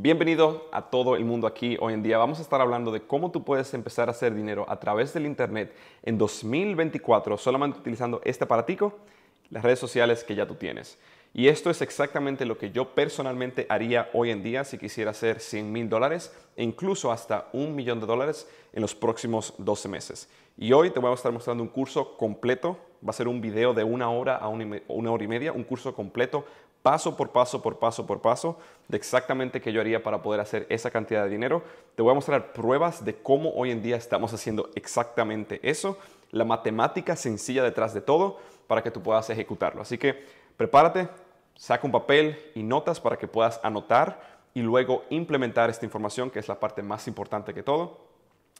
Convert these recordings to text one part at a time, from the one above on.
Bienvenido a todo el mundo aquí. Hoy en día vamos a estar hablando de cómo tú puedes empezar a hacer dinero a través del Internet en 2024 solamente utilizando este aparatico, las redes sociales que ya tú tienes. Y esto es exactamente lo que yo personalmente haría hoy en día si quisiera hacer 100 mil dólares e incluso hasta un millón de dólares en los próximos 12 meses. Y hoy te voy a estar mostrando un curso completo, va a ser un video de una hora a una hora y media, un curso completo paso por paso, por paso, por paso, de exactamente qué yo haría para poder hacer esa cantidad de dinero. Te voy a mostrar pruebas de cómo hoy en día estamos haciendo exactamente eso, la matemática sencilla detrás de todo, para que tú puedas ejecutarlo. Así que prepárate, saca un papel y notas para que puedas anotar y luego implementar esta información, que es la parte más importante que todo.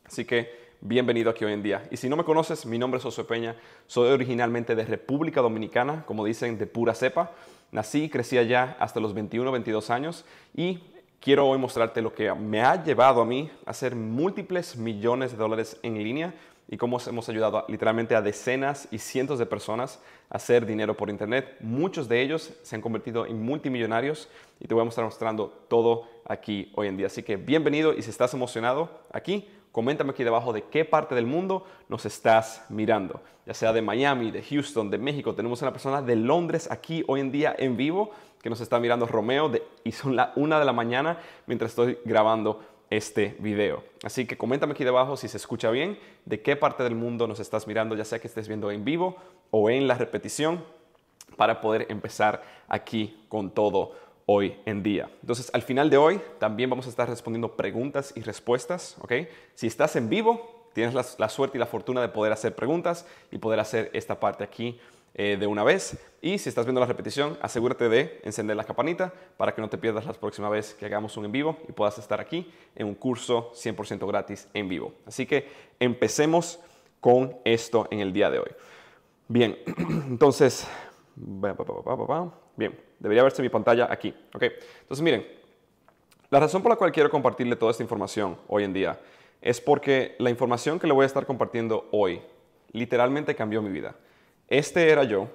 Así que bienvenido aquí hoy en día. Y si no me conoces, mi nombre es José Peña, soy originalmente de República Dominicana, como dicen, de pura cepa. Nací y crecí allá hasta los 21 22 años y quiero hoy mostrarte lo que me ha llevado a mí a hacer múltiples millones de dólares en línea y cómo hemos ayudado literalmente a decenas y cientos de personas a hacer dinero por internet. Muchos de ellos se han convertido en multimillonarios y te voy a estar mostrando todo aquí hoy en día. Así que bienvenido y si estás emocionado aquí, Coméntame aquí debajo de qué parte del mundo nos estás mirando, ya sea de Miami, de Houston, de México. Tenemos una persona de Londres aquí hoy en día en vivo que nos está mirando Romeo de, y son la una de la mañana mientras estoy grabando este video. Así que coméntame aquí debajo si se escucha bien, de qué parte del mundo nos estás mirando, ya sea que estés viendo en vivo o en la repetición, para poder empezar aquí con todo hoy en día. Entonces, al final de hoy también vamos a estar respondiendo preguntas y respuestas, ¿ok? Si estás en vivo, tienes la, suerte y la fortuna de poder hacer preguntas y poder hacer esta parte aquí eh, de una vez. Y si estás viendo la repetición, asegúrate de encender la campanita para que no te pierdas la próxima vez que hagamos un en vivo y puedas estar aquí en un curso 100% gratis en vivo. Así que empecemos con esto en el día de hoy. Bien, entonces, bien. Debería verse mi pantalla aquí. ¿ok? Entonces, miren, la razón por la cual quiero compartirle toda esta información hoy en día es porque la información que le voy a estar compartiendo hoy literalmente cambió mi vida. Este era yo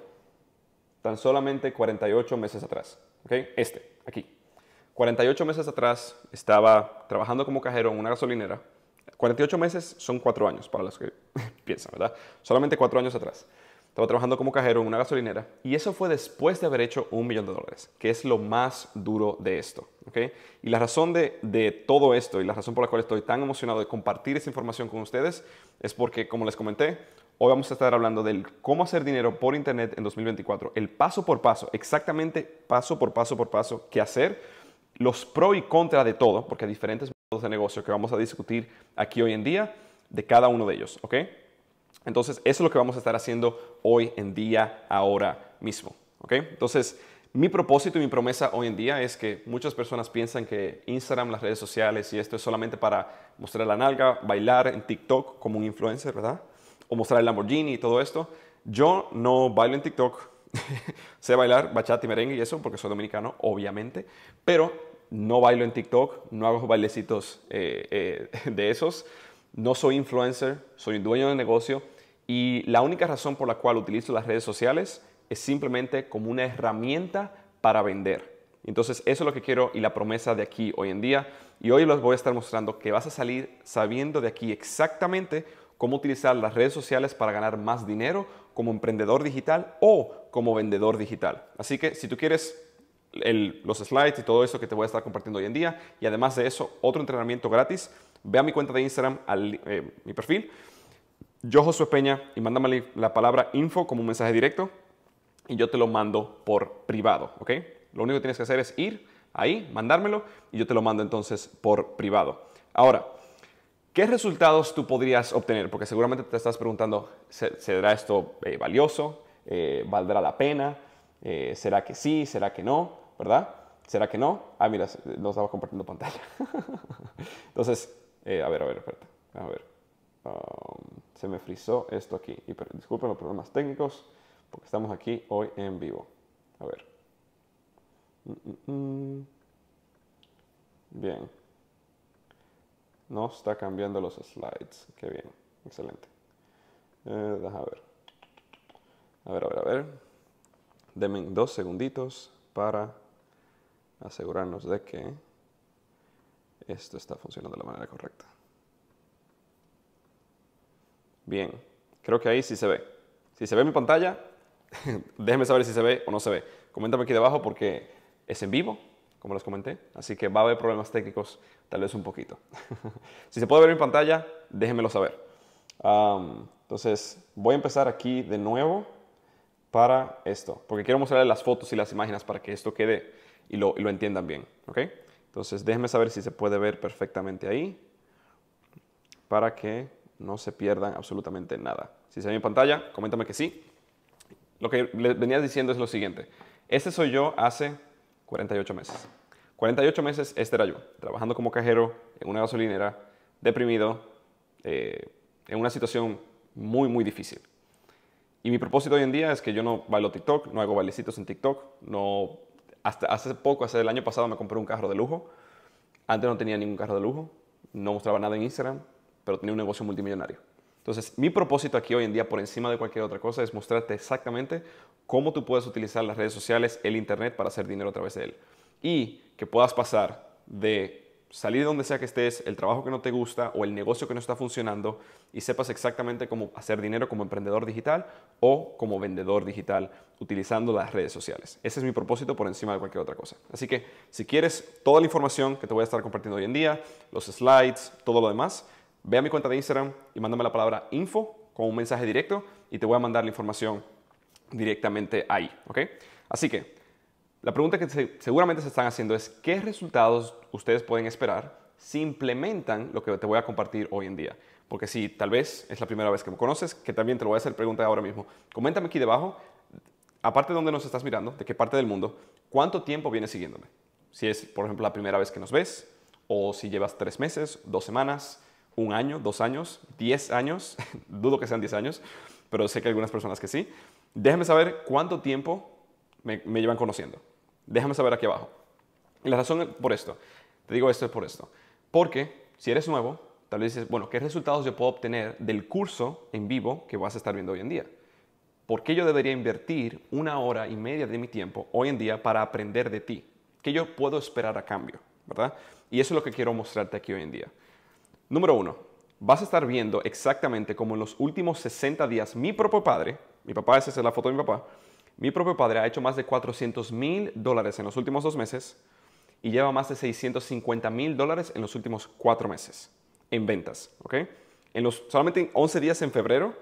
tan solamente 48 meses atrás. ¿ok? Este, aquí. 48 meses atrás estaba trabajando como cajero en una gasolinera. 48 meses son 4 años, para los que piensan, ¿verdad? Solamente 4 años atrás. Estaba trabajando como cajero en una gasolinera y eso fue después de haber hecho un millón de dólares, que es lo más duro de esto. ¿okay? Y la razón de, todo esto y la razón por la cual estoy tan emocionado de compartir esa información con ustedes es porque, como les comenté, Hoy vamos a estar hablando del cómo hacer dinero por Internet en 2024, el paso por paso, exactamente paso por paso por paso, qué hacer, los pro y contra de todo, porque hay diferentes modos de negocio que vamos a discutir aquí hoy en día de cada uno de ellos, ¿ok? Entonces, eso es lo que vamos a estar haciendo hoy en día, ahora mismo. ¿okay? Entonces, mi propósito y mi promesa hoy en día es que muchas personas piensan que Instagram, las redes sociales y esto es solamente para mostrar la nalga, bailar en TikTok como un influencer, ¿verdad? O mostrar el Lamborghini y todo esto. Yo no bailo en TikTok, sé bailar bachata y merengue y eso porque soy dominicano, obviamente, pero no bailo en TikTok, no hago bailecitos eh, eh, de esos, no soy influencer, soy dueño de negocio y la única razón por la cual utilizo las redes sociales es simplemente como una herramienta para vender. Entonces eso es lo que quiero y la promesa de aquí hoy en día. Y hoy les voy a estar mostrando que vas a salir sabiendo de aquí exactamente cómo utilizar las redes sociales para ganar más dinero como emprendedor digital o como vendedor digital. Así que si tú quieres los slides y todo eso que te voy a estar compartiendo hoy en día y además de eso otro entrenamiento gratis, ve a mi cuenta de Instagram, al, eh, mi perfil yo, Josué Peña, y mándame la palabra info como un mensaje directo y yo te lo mando por privado, ¿ok? Lo único que tienes que hacer es ir ahí, mandármelo y yo te lo mando entonces por privado. Ahora, ¿qué resultados tú podrías obtener? Porque seguramente te estás preguntando, ¿será esto eh, valioso? Eh, ¿Valdrá la pena? Eh, ¿Será que sí? ¿Será que no? ¿Verdad? ¿Será que no? Ah, mira, nos estaba compartiendo pantalla. entonces, a ver, a ver, A ver. Um, se me frizó esto aquí. Y disculpen los problemas técnicos, porque estamos aquí hoy en vivo. A ver. Mm, mm, mm. Bien. No está cambiando los slides. Qué bien. Excelente. Eh, ver. A ver, a ver, a ver. Denme dos segunditos para asegurarnos de que esto está funcionando de la manera correcta. Bien, creo que ahí sí se ve. Si se ve mi pantalla, déjenme saber si se ve o no se ve. Coméntame aquí debajo porque es en vivo, como les comenté, así que va a haber problemas técnicos, tal vez un poquito. si se puede ver mi pantalla, déjenmelo saber. entonces, voy a empezar aquí de nuevo para esto, porque quiero mostrarles las fotos y las imágenes para que esto quede y lo, entiendan bien, ¿ok? Entonces, déjenme saber si se puede ver perfectamente ahí para que no se pierdan absolutamente nada. Si se ve en pantalla, coméntame que sí. Lo que les venía diciendo es lo siguiente. Este soy yo hace 48 meses. 48 meses este era yo, trabajando como cajero en una gasolinera, deprimido, eh, en una situación muy, muy difícil. Y mi propósito hoy en día es que yo no bailo TikTok, no hago bailecitos en TikTok, no... hace poco, hace el año pasado me compré un carro de lujo. Antes no tenía ningún carro de lujo, no mostraba nada en Instagram, pero tenía un negocio multimillonario. Entonces, mi propósito aquí hoy en día, por encima de cualquier otra cosa, es mostrarte exactamente cómo tú puedes utilizar las redes sociales, el Internet, para hacer dinero a través de él. Y que puedas pasar de salir de donde sea que estés, el trabajo que no te gusta o el negocio que no está funcionando y sepas exactamente cómo hacer dinero como emprendedor digital o como vendedor digital utilizando las redes sociales. Ese es mi propósito por encima de cualquier otra cosa. Así que si quieres toda la información que te voy a estar compartiendo hoy en día, los slides, todo lo demás, ve a mi cuenta de Instagram y mándame la palabra info con un mensaje directo y te voy a mandar la información directamente ahí, ¿ok? Así que la pregunta que seguramente se están haciendo es qué resultados ustedes pueden esperar si implementan lo que te voy a compartir hoy en día. Porque si tal vez es la primera vez que me conoces, que también te lo voy a hacer pregunta ahora mismo, coméntame aquí debajo, aparte de dónde nos estás mirando, de qué parte del mundo, cuánto tiempo vienes siguiéndome. Si es, por ejemplo, la primera vez que nos ves, o si llevas tres meses, dos semanas, un año, dos años, diez años, dudo que sean diez años, pero sé que algunas personas que sí. Déjame saber cuánto tiempo me, llevan conociendo. Déjame saber aquí abajo. Y la razón por esto, te digo esto es por esto. Porque si eres nuevo, tal vez dices, bueno, ¿qué resultados yo puedo obtener del curso en vivo que vas a estar viendo hoy en día? ¿Por qué yo debería invertir una hora y media de mi tiempo hoy en día para aprender de ti? ¿Qué yo puedo esperar a cambio? ¿Verdad? Y eso es lo que quiero mostrarte aquí hoy en día. Número uno, vas a estar viendo exactamente como en los últimos 60 días mi propio padre, mi papá, esa es la foto de mi papá, mi propio padre ha hecho más de 400 mil dólares en los últimos dos meses y lleva más de 650 mil dólares en los últimos cuatro meses en ventas, ¿ok? En los, solamente 11 días en febrero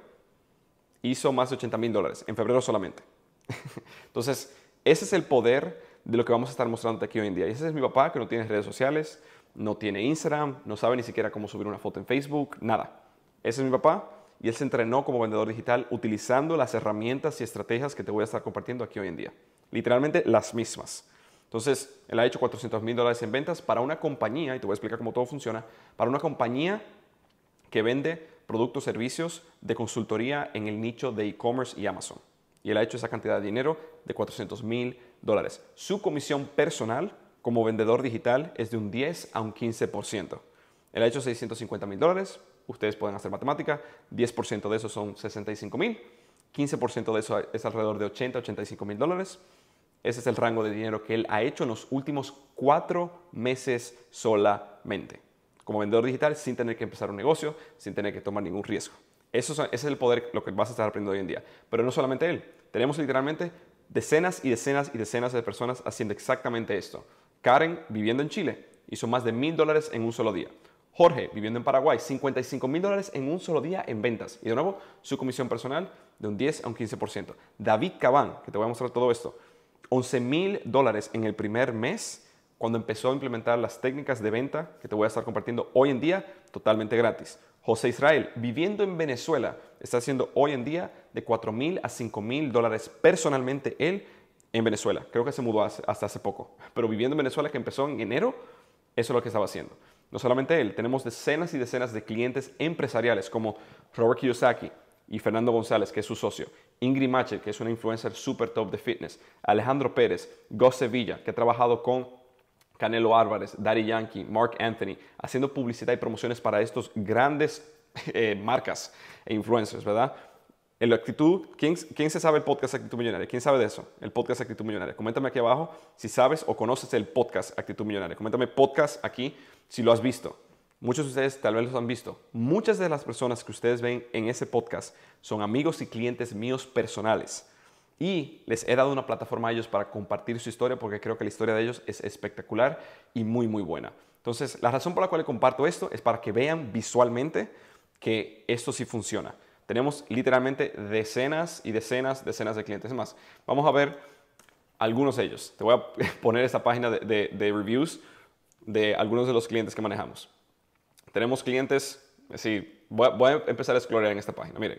hizo más de 80 mil dólares, en febrero solamente. Entonces, ese es el poder de lo que vamos a estar mostrando aquí hoy en día. Y ese es mi papá que no tiene redes sociales, no tiene Instagram, no sabe ni siquiera cómo subir una foto en Facebook, nada. Ese es mi papá y él se entrenó como vendedor digital utilizando las herramientas y estrategias que te voy a estar compartiendo aquí hoy en día. Literalmente las mismas. Entonces, él ha hecho 400 mil dólares en ventas para una compañía, y te voy a explicar cómo todo funciona, para una compañía que vende productos, servicios de consultoría en el nicho de e-commerce y Amazon. Y él ha hecho esa cantidad de dinero de 400 mil dólares. Su comisión personal como vendedor digital es de un 10 a un 15%. Él ha hecho 650 mil dólares, ustedes pueden hacer matemática, 10% de eso son 65 mil, 15% de eso es alrededor de 80, 85 mil dólares. Ese es el rango de dinero que él ha hecho en los últimos cuatro meses solamente, como vendedor digital sin tener que empezar un negocio, sin tener que tomar ningún riesgo. Eso ese es el poder, lo que vas a estar aprendiendo hoy en día. Pero no solamente él, tenemos literalmente decenas y decenas y decenas de personas haciendo exactamente esto. Karen, viviendo en Chile, hizo más de mil dólares en un solo día. Jorge, viviendo en Paraguay, 55 mil dólares en un solo día en ventas. Y de nuevo, su comisión personal de un 10 a un 15%. David Cabán, que te voy a mostrar todo esto, 11 mil dólares en el primer mes cuando empezó a implementar las técnicas de venta que te voy a estar compartiendo hoy en día totalmente gratis. José Israel, viviendo en Venezuela, está haciendo hoy en día de 4 mil a 5 mil dólares personalmente él en Venezuela. Creo que se mudó hasta hace poco. Pero viviendo en Venezuela, que empezó en enero, eso es lo que estaba haciendo. No solamente él, tenemos decenas y decenas de clientes empresariales como Robert Kiyosaki y Fernando González, que es su socio, Ingrid Mache, que es una influencer super top de fitness, Alejandro Pérez, go Sevilla, que ha trabajado con Canelo Álvarez, Daddy Yankee, Mark Anthony, haciendo publicidad y promociones para estos grandes eh, marcas e influencers, ¿verdad? actitud, ¿quién, se sabe el podcast Actitud Millonaria? ¿Quién sabe de eso? El podcast Actitud Millonaria. Coméntame aquí abajo si sabes o conoces el podcast Actitud Millonaria. Coméntame podcast aquí si lo has visto. Muchos de ustedes tal vez los han visto. Muchas de las personas que ustedes ven en ese podcast son amigos y clientes míos personales. Y les he dado una plataforma a ellos para compartir su historia porque creo que la historia de ellos es espectacular y muy, muy buena. Entonces, la razón por la cual comparto esto es para que vean visualmente que esto sí funciona. Tenemos literalmente decenas y decenas, decenas de clientes más. Vamos a ver algunos de ellos. Te voy a poner esta página de, reviews de algunos de los clientes que manejamos. Tenemos clientes, es decir, voy a empezar a explorar en esta página. Miren,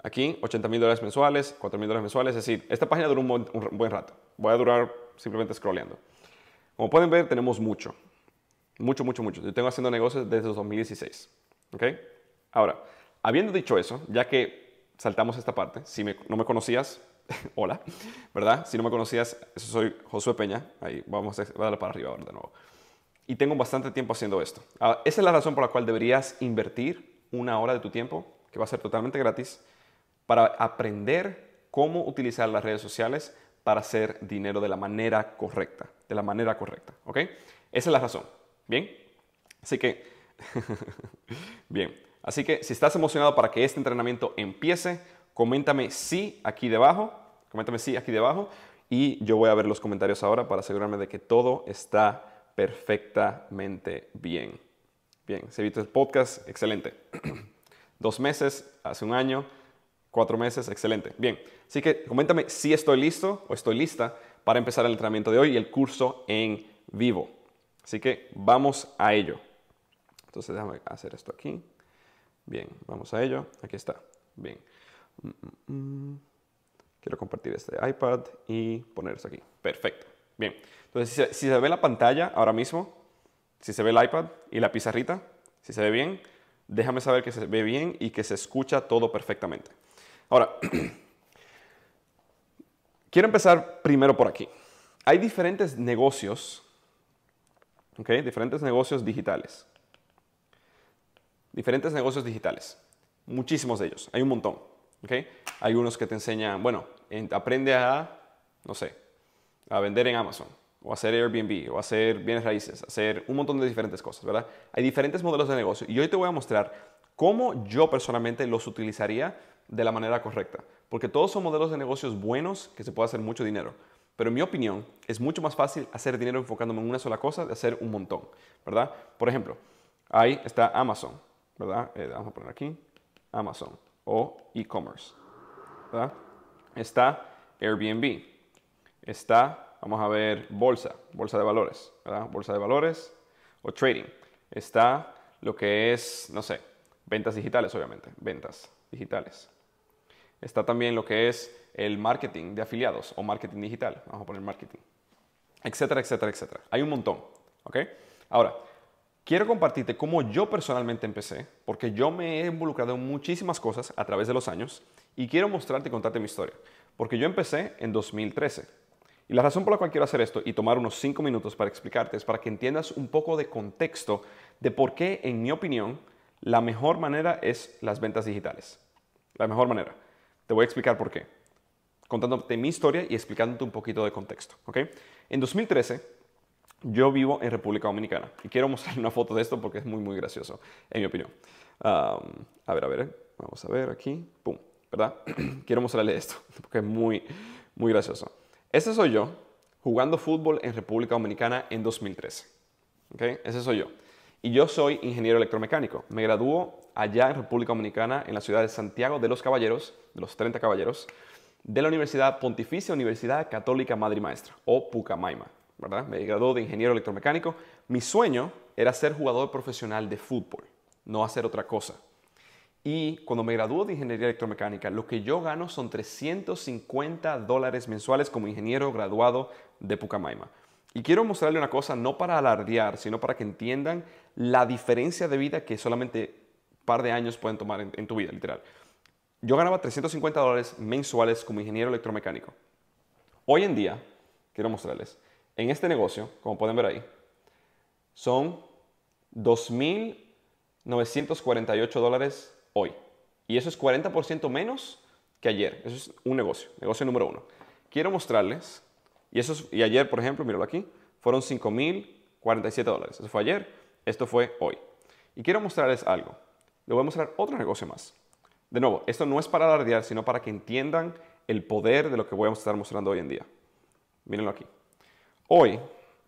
aquí 80 mil dólares mensuales, 4 mil dólares mensuales, es decir, esta página dura un buen, rato. Voy a durar simplemente scrolleando. Como pueden ver, tenemos mucho. Mucho, mucho, mucho. Yo tengo haciendo negocios desde 2016. ¿Ok? Ahora, Habiendo dicho eso, ya que saltamos esta parte, si no me conocías, hola, ¿verdad? Si no me conocías, soy Josué Peña, ahí vamos a, darle para arriba de nuevo. Y tengo bastante tiempo haciendo esto. Ah, esa es la razón por la cual deberías invertir una hora de tu tiempo, que va a ser totalmente gratis, para aprender cómo utilizar las redes sociales para hacer dinero de la manera correcta, de la manera correcta, ¿ok? Esa es la razón, ¿bien? Así que, bien, Así que si estás emocionado para que este entrenamiento empiece, coméntame sí aquí debajo, coméntame sí aquí debajo y yo voy a ver los comentarios ahora para asegurarme de que todo está perfectamente bien. Bien, se evita el podcast, excelente. Dos meses, hace un año, cuatro meses, excelente. Bien, así que coméntame si estoy listo o estoy lista para empezar el entrenamiento de hoy y el curso en vivo. Así que vamos a ello. Entonces déjame hacer esto aquí. Bien, vamos a ello. Aquí está. Bien. Mm, mm, mm. Quiero compartir este iPad y ponerse aquí. Perfecto. Bien. Entonces, si se, ve la pantalla ahora mismo, si se ve el iPad y la pizarrita, si se ve bien, déjame saber que se ve bien y que se escucha todo perfectamente. Ahora, quiero empezar primero por aquí. Hay diferentes negocios, ¿ok? Diferentes negocios digitales diferentes negocios digitales. Muchísimos de ellos. Hay un montón. ¿okay? Hay unos que te enseñan, bueno, aprende a, no sé, a vender en Amazon o hacer Airbnb o hacer bienes raíces, hacer un montón de diferentes cosas, ¿verdad? Hay diferentes modelos de negocio y hoy te voy a mostrar cómo yo personalmente los utilizaría de la manera correcta, porque todos son modelos de negocios buenos que se puede hacer mucho dinero. Pero en mi opinión, es mucho más fácil hacer dinero enfocándome en una sola cosa de hacer un montón, ¿verdad? Por ejemplo, ahí está Amazon. Eh, vamos a poner aquí Amazon o e-commerce, Está Airbnb, está, vamos a ver, bolsa, bolsa de valores, Bolsa de valores o trading. Está lo que es, no sé, ventas digitales, obviamente, ventas digitales. Está también lo que es el marketing de afiliados o marketing digital, vamos a poner marketing, etcétera, etcétera, etcétera. Hay un montón, ¿ok? Ahora, Quiero compartirte cómo yo personalmente empecé, porque yo me he involucrado en muchísimas cosas a través de los años y quiero mostrarte y contarte mi historia, porque yo empecé en 2013. Y la razón por la cual quiero hacer esto y tomar unos 5 minutos para explicarte es para que entiendas un poco de contexto de por qué, en mi opinión, la mejor manera es las ventas digitales. La mejor manera. Te voy a explicar por qué. Contándote mi historia y explicándote un poquito de contexto. ¿ok? En 2013 yo vivo en República Dominicana y quiero mostrar una foto de esto porque es muy, muy gracioso, en mi opinión. a ver, a ver, vamos a ver aquí, pum, ¿verdad? quiero mostrarle esto porque es muy, muy gracioso. Ese soy yo jugando fútbol en República Dominicana en 2013. ¿Okay? Ese soy yo. Y yo soy ingeniero electromecánico. Me graduó allá en República Dominicana, en la ciudad de Santiago de los Caballeros, de los 30 Caballeros, de la Universidad Pontificia Universidad Católica Madre y Maestra, o Pucamaima. Me graduó de ingeniero electromecánico. Mi sueño era ser jugador profesional de fútbol, no hacer otra cosa. Y cuando me graduó de ingeniería electromecánica, lo que yo gano son 350 dólares mensuales como ingeniero graduado de Pucamaima. Y quiero mostrarle una cosa, no para alardear, sino para que entiendan la diferencia de vida que solamente un par de años pueden tomar en tu vida, literal. Yo ganaba 350 dólares mensuales como ingeniero electromecánico. Hoy en día, quiero mostrarles, en este negocio, como pueden ver ahí, son 2.948 dólares hoy. Y eso es 40% menos que ayer. Eso es un negocio, negocio número uno. Quiero mostrarles, y, eso y ayer, por ejemplo, míralo aquí, fueron 5.047 dólares. Eso fue ayer, esto fue hoy. Y quiero mostrarles algo. Les voy a mostrar otro negocio más. De nuevo, esto no es para alardear, sino para que entiendan el poder de lo que voy a estar mostrando hoy en día. Mírenlo aquí hoy,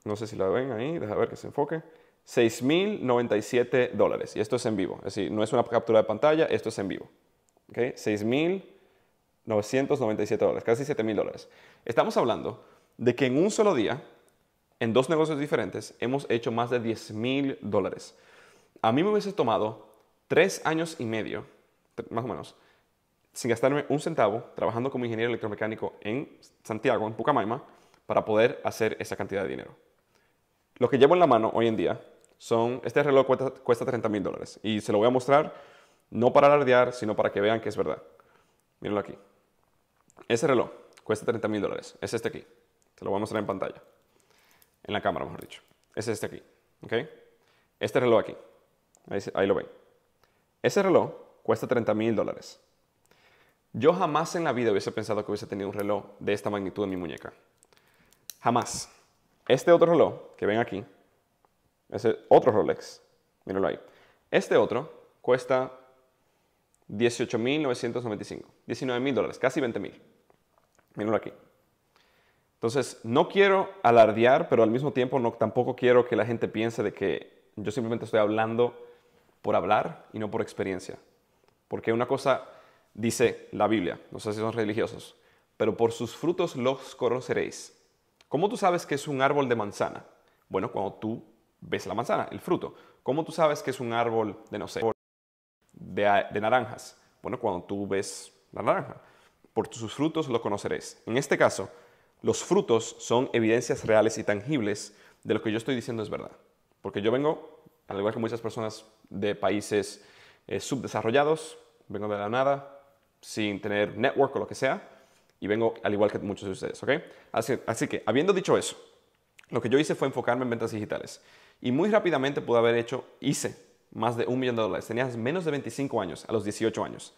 no sé si la ven ahí, deja ver que se enfoque, 6.097 dólares. Y esto es en vivo, es decir, no es una captura de pantalla, esto es en vivo. ¿Okay? 6.997 dólares, casi 7.000 dólares. Estamos hablando de que en un solo día, en dos negocios diferentes, hemos hecho más de 10.000 dólares. A mí me hubiese tomado tres años y medio, más o menos, sin gastarme un centavo, trabajando como ingeniero electromecánico en Santiago, en Pucamaima, para poder hacer esa cantidad de dinero. Lo que llevo en la mano hoy en día son, este reloj cuesta, 30 mil dólares y se lo voy a mostrar no para alardear, sino para que vean que es verdad. Mírenlo aquí. Ese reloj cuesta 30 mil dólares. Es este aquí. Se lo voy a mostrar en pantalla. En la cámara, mejor dicho. Es este aquí. ¿Ok? Este reloj aquí. Ahí, ahí lo ven. Ese reloj cuesta 30 mil dólares. Yo jamás en la vida hubiese pensado que hubiese tenido un reloj de esta magnitud en mi muñeca. Jamás. Este otro reloj que ven aquí, ese otro Rolex, mírenlo ahí. Este otro cuesta 18.995, 19.000 dólares, casi 20.000. Mírenlo aquí. Entonces, no quiero alardear, pero al mismo tiempo no, tampoco quiero que la gente piense de que yo simplemente estoy hablando por hablar y no por experiencia. Porque una cosa dice la Biblia, no sé si son religiosos, pero por sus frutos los conoceréis. ¿Cómo tú sabes que es un árbol de manzana? Bueno, cuando tú ves la manzana, el fruto. ¿Cómo tú sabes que es un árbol de, no sé, de, naranjas? Bueno, cuando tú ves la naranja. Por sus frutos lo conoceréis. En este caso, los frutos son evidencias reales y tangibles de lo que yo estoy diciendo es verdad. Porque yo vengo, al igual que muchas personas de países eh, subdesarrollados, vengo de la nada, sin tener network o lo que sea, y vengo al igual que muchos de ustedes, ¿ok? Así, así que, habiendo dicho eso, lo que yo hice fue enfocarme en ventas digitales y muy rápidamente pude haber hecho, hice más de un millón de dólares. Tenías menos de 25 años, a los 18 años.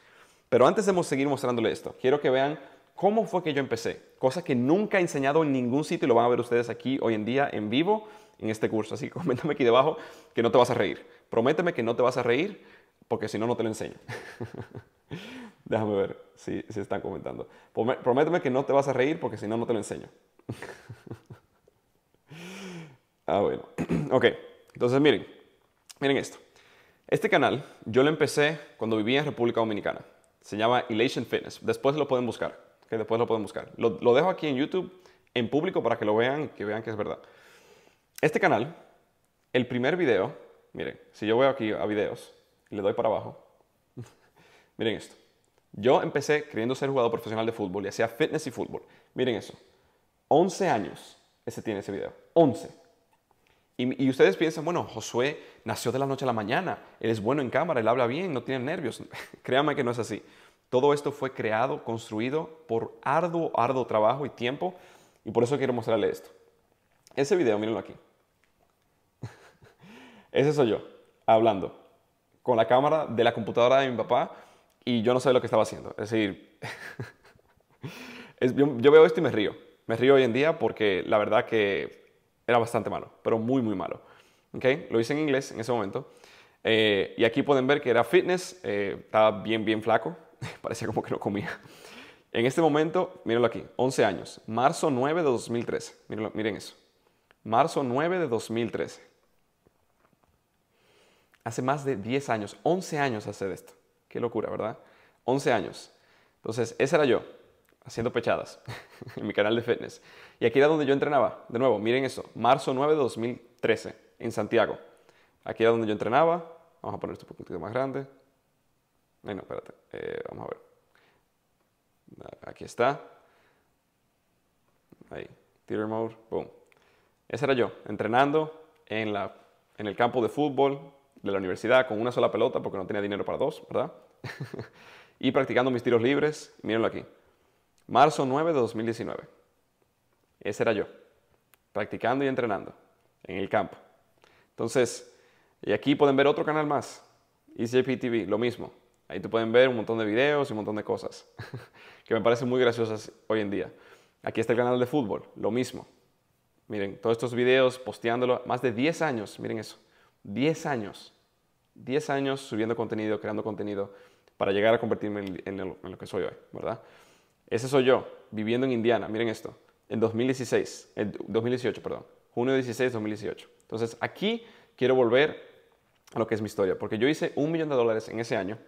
Pero antes de seguir mostrándole esto, quiero que vean cómo fue que yo empecé. Cosa que nunca he enseñado en ningún sitio y lo van a ver ustedes aquí hoy en día en vivo en este curso. Así que coméntame aquí debajo que no te vas a reír. Prométeme que no te vas a reír porque si no, no te lo enseño. Déjame ver si, están comentando. Prométeme que no te vas a reír porque si no, no te lo enseño. ah, bueno. ok, entonces miren, miren esto. Este canal yo lo empecé cuando vivía en República Dominicana. Se llama Elation Fitness. Después lo pueden buscar. Que después lo pueden buscar. Lo, dejo aquí en YouTube, en público, para que lo vean, que vean que es verdad. Este canal, el primer video, miren, si yo voy aquí a videos y le doy para abajo, miren esto. Yo empecé creyendo ser jugador profesional de fútbol y hacía fitness y fútbol. Miren eso. 11 años ese tiene ese video. 11. Y, ustedes piensan, bueno, Josué nació de la noche a la mañana, él es bueno en cámara, él habla bien, no tiene nervios. Créanme que no es así. Todo esto fue creado, construido por arduo, arduo trabajo y tiempo. Y por eso quiero mostrarle esto. Ese video, mírenlo aquí. Ese soy yo, hablando. Con la cámara de la computadora de mi papá y yo no sé lo que estaba haciendo. Es decir, yo, veo esto y me río. Me río hoy en día porque la verdad que era bastante malo, pero muy, muy malo. ¿Okay? Lo hice en inglés en ese momento. Eh, y aquí pueden ver que era fitness, eh, estaba bien, bien flaco, parecía como que no comía. En este momento, mírenlo aquí, 11 años, marzo 9 de 2013, mírenlo, miren eso, marzo 9 de 2013. Hace más de 10 años, 11 años hace de esto. Qué locura, ¿verdad? 11 años. Entonces, ese era yo, haciendo pechadas en mi canal de fitness. Y aquí era donde yo entrenaba. De nuevo, miren eso. Marzo 9 de 2013, en Santiago. Aquí era donde yo entrenaba. Vamos a poner esto un poquito más grande. Ay, no, espérate. Eh, vamos a ver. Aquí está. Ahí. Theater mode. Boom. Ese era yo, entrenando en, la, en el campo de fútbol de la universidad con una sola pelota porque no tenía dinero para dos, ¿verdad? y practicando mis tiros libres, mírenlo aquí. Marzo 9 de 2019. Ese era yo, practicando y entrenando en el campo. Entonces, y aquí pueden ver otro canal más, ECPTV, lo mismo. Ahí tú pueden ver un montón de videos y un montón de cosas que me parecen muy graciosas hoy en día. Aquí está el canal de fútbol, lo mismo. Miren, todos estos videos, posteándolo, más de 10 años, miren eso. 10 años, 10 años subiendo contenido, creando contenido, para llegar a convertirme en, lo que soy hoy, ¿verdad? Ese soy yo, viviendo en Indiana, miren esto, en 2016, en 2018, perdón, junio 16, 2018. Entonces, aquí quiero volver a lo que es mi historia, porque yo hice un millón de dólares en ese año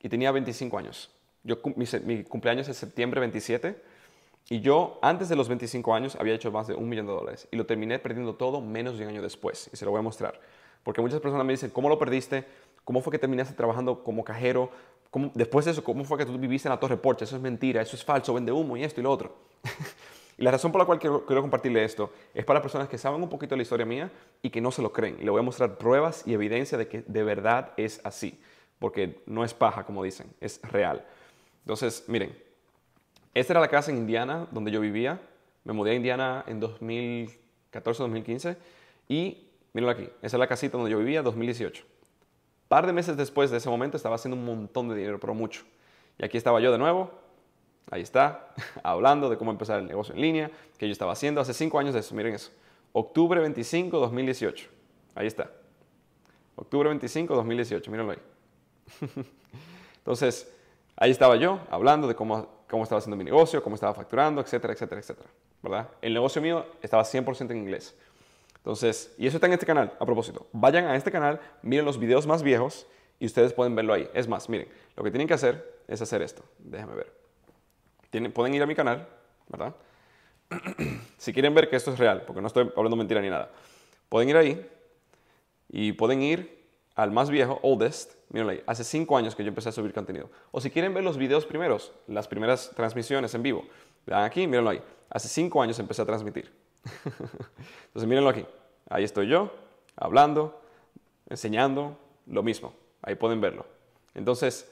y tenía 25 años. Yo, mi, mi cumpleaños es septiembre 27 y yo antes de los 25 años había hecho más de un millón de dólares y lo terminé perdiendo todo menos de un año después y se lo voy a mostrar. Porque muchas personas me dicen, ¿cómo lo perdiste? ¿Cómo fue que terminaste trabajando como cajero? ¿Cómo, después de eso, ¿cómo fue que tú viviste en la Torre Porsche? Eso es mentira, eso es falso, vende humo y esto y lo otro. y la razón por la cual quiero, compartirle esto es para personas que saben un poquito de la historia mía y que no se lo creen. Y le voy a mostrar pruebas y evidencia de que de verdad es así. Porque no es paja, como dicen, es real. Entonces, miren, esta era la casa en Indiana donde yo vivía. Me mudé a Indiana en 2014-2015 y Míralo aquí, esa es la casita donde yo vivía en 2018. Par de meses después de ese momento estaba haciendo un montón de dinero, pero mucho. Y aquí estaba yo de nuevo, ahí está, hablando de cómo empezar el negocio en línea, que yo estaba haciendo hace cinco años de eso, miren eso. Octubre 25, 2018. Ahí está. Octubre 25, 2018, mírenlo ahí. Entonces, ahí estaba yo hablando de cómo, cómo estaba haciendo mi negocio, cómo estaba facturando, etcétera, etcétera, etcétera. ¿Verdad? El negocio mío estaba 100% en inglés. Entonces, y eso está en este canal, a propósito. Vayan a este canal, miren los videos más viejos y ustedes pueden verlo ahí. Es más, miren, lo que tienen que hacer es hacer esto. Déjame ver. Tienen, pueden ir a mi canal, ¿verdad? si quieren ver que esto es real, porque no estoy hablando mentira ni nada. Pueden ir ahí y pueden ir al más viejo, oldest, mírenlo ahí, hace cinco años que yo empecé a subir contenido. O si quieren ver los videos primeros, las primeras transmisiones en vivo, vean aquí, mírenlo ahí, hace cinco años empecé a transmitir. Entonces mírenlo aquí. Ahí estoy yo, hablando, enseñando, lo mismo. Ahí pueden verlo. Entonces,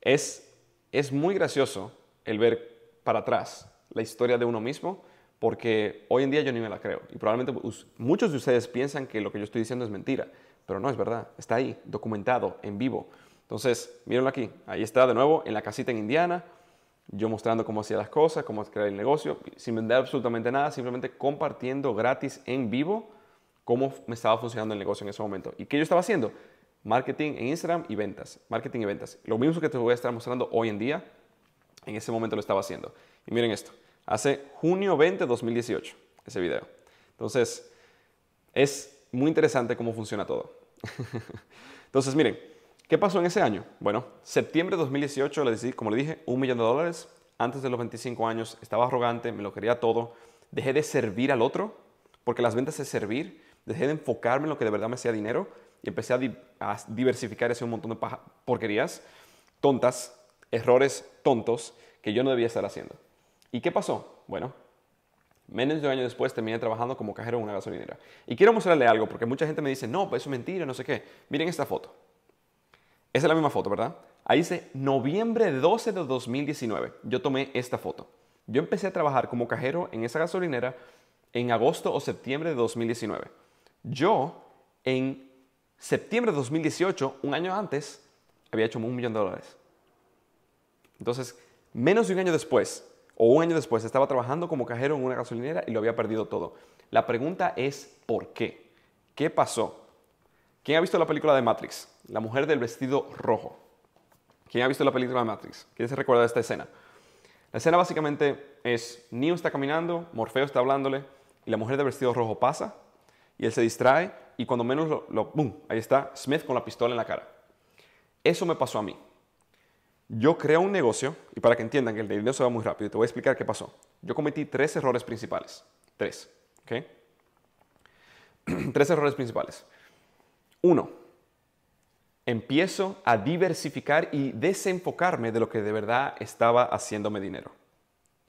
es, es muy gracioso el ver para atrás la historia de uno mismo, porque hoy en día yo ni me la creo. Y probablemente muchos de ustedes piensan que lo que yo estoy diciendo es mentira, pero no es verdad. Está ahí, documentado, en vivo. Entonces, mírenlo aquí. Ahí está de nuevo en la casita en Indiana yo mostrando cómo hacía las cosas, cómo crear el negocio, sin vender absolutamente nada, simplemente compartiendo gratis en vivo cómo me estaba funcionando el negocio en ese momento. ¿Y qué yo estaba haciendo? Marketing en Instagram y ventas. Marketing y ventas. Lo mismo que te voy a estar mostrando hoy en día, en ese momento lo estaba haciendo. Y miren esto, hace junio 20 de 2018, ese video. Entonces, es muy interesante cómo funciona todo. Entonces, miren, ¿Qué pasó en ese año? Bueno, septiembre de 2018 le decidí, como le dije, un millón de dólares. Antes de los 25 años estaba arrogante, me lo quería todo. Dejé de servir al otro, porque las ventas es servir. Dejé de enfocarme en lo que de verdad me hacía dinero y empecé a, diversificar ese un montón de porquerías, tontas, errores tontos que yo no debía estar haciendo. ¿Y qué pasó? Bueno, menos de un año después terminé trabajando como cajero en una gasolinera. Y quiero mostrarle algo, porque mucha gente me dice, no, pues eso es mentira, no sé qué. Miren esta foto. Esa es la misma foto, ¿verdad? Ahí dice noviembre 12 de 2019. Yo tomé esta foto. Yo empecé a trabajar como cajero en esa gasolinera en agosto o septiembre de 2019. Yo, en septiembre de 2018, un año antes, había hecho un millón de dólares. Entonces, menos de un año después, o un año después, estaba trabajando como cajero en una gasolinera y lo había perdido todo. La pregunta es, ¿por qué? ¿Qué pasó? ¿Quién ha visto la película de Matrix? La mujer del vestido rojo. ¿Quién ha visto la película de Matrix? ¿Quién se recuerda de esta escena? La escena básicamente es Neo está caminando, Morfeo está hablándole y la mujer del vestido rojo pasa y él se distrae y cuando menos lo, boom, ahí está Smith con la pistola en la cara. Eso me pasó a mí. Yo creé un negocio y para que entiendan que el dinero se va muy rápido, te voy a explicar qué pasó. Yo cometí tres errores principales. Tres. ¿Ok? tres errores principales. Uno, empiezo a diversificar y desenfocarme de lo que de verdad estaba haciéndome dinero.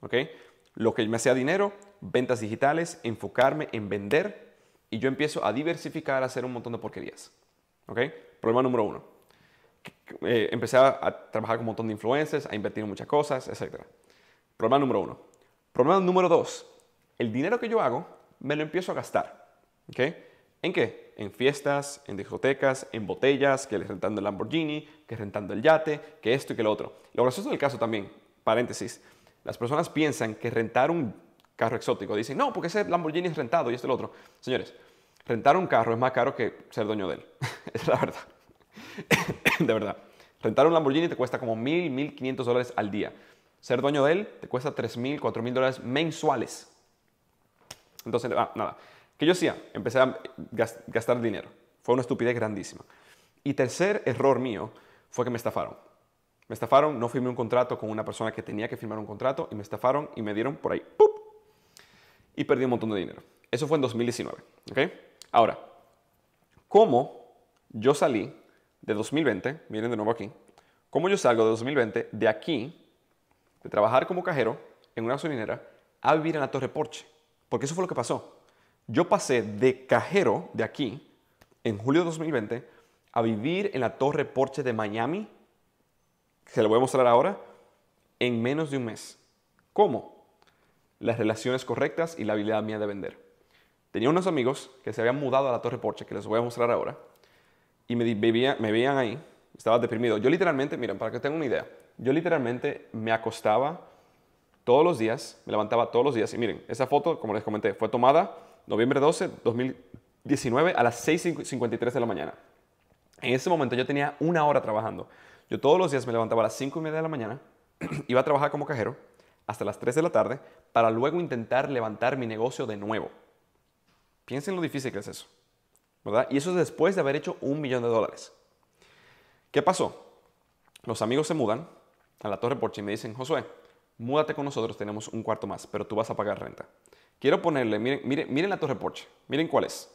¿Ok? Lo que me hacía dinero, ventas digitales, enfocarme en vender y yo empiezo a diversificar, a hacer un montón de porquerías. ¿Ok? Problema número uno. Eh, empecé a trabajar con un montón de influencers, a invertir en muchas cosas, etc. Problema número uno. Problema número dos. El dinero que yo hago, me lo empiezo a gastar. ¿Ok? ¿En qué? En fiestas, en discotecas, en botellas, que les rentando el Lamborghini, que rentando el yate, que esto y que lo otro. Lo gracioso del caso también, paréntesis, las personas piensan que rentar un carro exótico, dicen, no, porque ese Lamborghini es rentado y este el otro. Señores, rentar un carro es más caro que ser dueño de él. es la verdad. de verdad. Rentar un Lamborghini te cuesta como 1.000, 1.500 dólares al día. Ser dueño de él te cuesta 3.000, 4.000 dólares mensuales. Entonces, ah, nada. ¿Qué yo hacía? Empecé a gastar dinero. Fue una estupidez grandísima. Y tercer error mío fue que me estafaron. Me estafaron, no firmé un contrato con una persona que tenía que firmar un contrato y me estafaron y me dieron por ahí. ¡pup! Y perdí un montón de dinero. Eso fue en 2019. ¿okay? Ahora, ¿cómo yo salí de 2020? Miren de nuevo aquí. ¿Cómo yo salgo de 2020 de aquí, de trabajar como cajero en una gasolinera, a vivir en la Torre Porsche? Porque eso fue lo que pasó. Yo pasé de cajero de aquí, en julio de 2020, a vivir en la torre Porsche de Miami, que se lo voy a mostrar ahora, en menos de un mes. ¿Cómo? Las relaciones correctas y la habilidad mía de vender. Tenía unos amigos que se habían mudado a la torre Porsche, que les voy a mostrar ahora, y me, me veían ahí, estaba deprimido. Yo literalmente, miren, para que tengan una idea, yo literalmente me acostaba todos los días, me levantaba todos los días, y miren, esa foto, como les comenté, fue tomada noviembre 12, 2019, a las 6.53 de la mañana. En ese momento yo tenía una hora trabajando. Yo todos los días me levantaba a las 5 y media de la mañana, iba a trabajar como cajero hasta las 3 de la tarde para luego intentar levantar mi negocio de nuevo. Piensen lo difícil que es eso, Y eso es después de haber hecho un millón de dólares. ¿Qué pasó? Los amigos se mudan a la Torre Porche y me dicen, Josué, múdate con nosotros, tenemos un cuarto más, pero tú vas a pagar renta. Quiero ponerle, miren, miren, la torre Porsche, miren cuál es.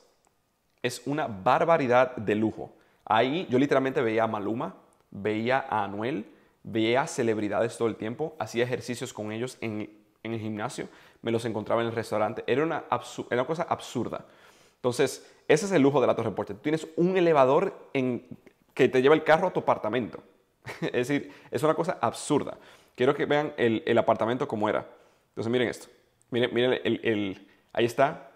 Es una barbaridad de lujo. Ahí yo literalmente veía a Maluma, veía a Anuel, veía celebridades todo el tiempo, hacía ejercicios con ellos en, el gimnasio, me los encontraba en el restaurante. Era una, cosa absurda. Entonces, ese es el lujo de la Torre Porsche. tienes un elevador que te lleva el carro a tu apartamento. es decir, es una cosa absurda. Quiero que vean el apartamento como era. Entonces, miren esto. Miren, miren el, ahí está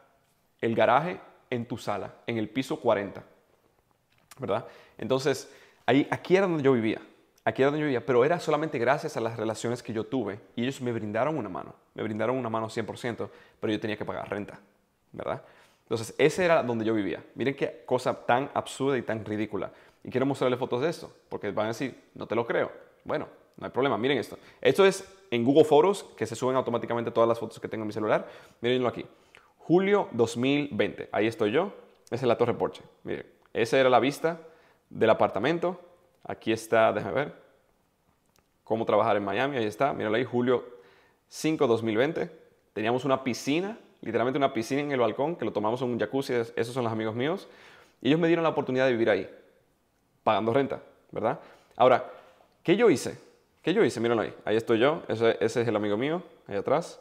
el garaje en tu sala, en el piso 40, ¿verdad? Entonces, ahí, aquí era donde yo vivía, aquí era donde yo vivía, pero era solamente gracias a las relaciones que yo tuve y ellos me brindaron una mano, me brindaron una mano 100%, pero yo tenía que pagar renta, ¿verdad? Entonces, ese era donde yo vivía. Miren qué cosa tan absurda y tan ridícula. Y quiero mostrarle fotos de esto, porque van a decir, no te lo creo. Bueno, no hay problema. Miren esto. Esto es en Google Foros, que se suben automáticamente todas las fotos que tengo en mi celular. Mírenlo aquí. Julio 2020. Ahí estoy yo. Esa es la torre Porsche. Miren, esa era la vista del apartamento. Aquí está, déjame ver, cómo trabajar en Miami. Ahí está. Mírenlo ahí, julio 5 2020. Teníamos una piscina, literalmente una piscina en el balcón, que lo tomamos en un jacuzzi. Esos son los amigos míos. Y ellos me dieron la oportunidad de vivir ahí, pagando renta, ¿verdad? Ahora, ¿qué yo hice? ¿Qué yo hice, míralo ahí. Ahí estoy yo, ese, es el amigo mío, ahí atrás.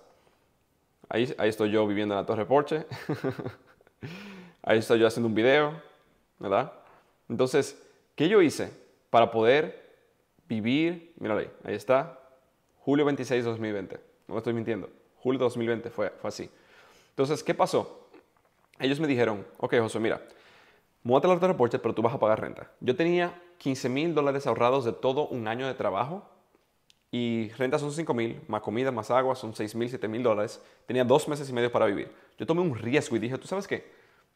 Ahí, ahí estoy yo viviendo en la torre Porsche. ahí estoy yo haciendo un video, ¿verdad? Entonces, ¿qué yo hice para poder vivir? Míralo ahí, ahí está. Julio 26, 2020. No me estoy mintiendo. Julio 2020 fue, fue así. Entonces, ¿qué pasó? Ellos me dijeron, ok, José, mira, Múdate a la torre Porsche, pero tú vas a pagar renta. Yo tenía 15 mil dólares ahorrados de todo un año de trabajo y rentas son 5 mil, más comida, más agua, son 6 mil, 7 mil dólares. Tenía dos meses y medio para vivir. Yo tomé un riesgo y dije, ¿tú sabes qué?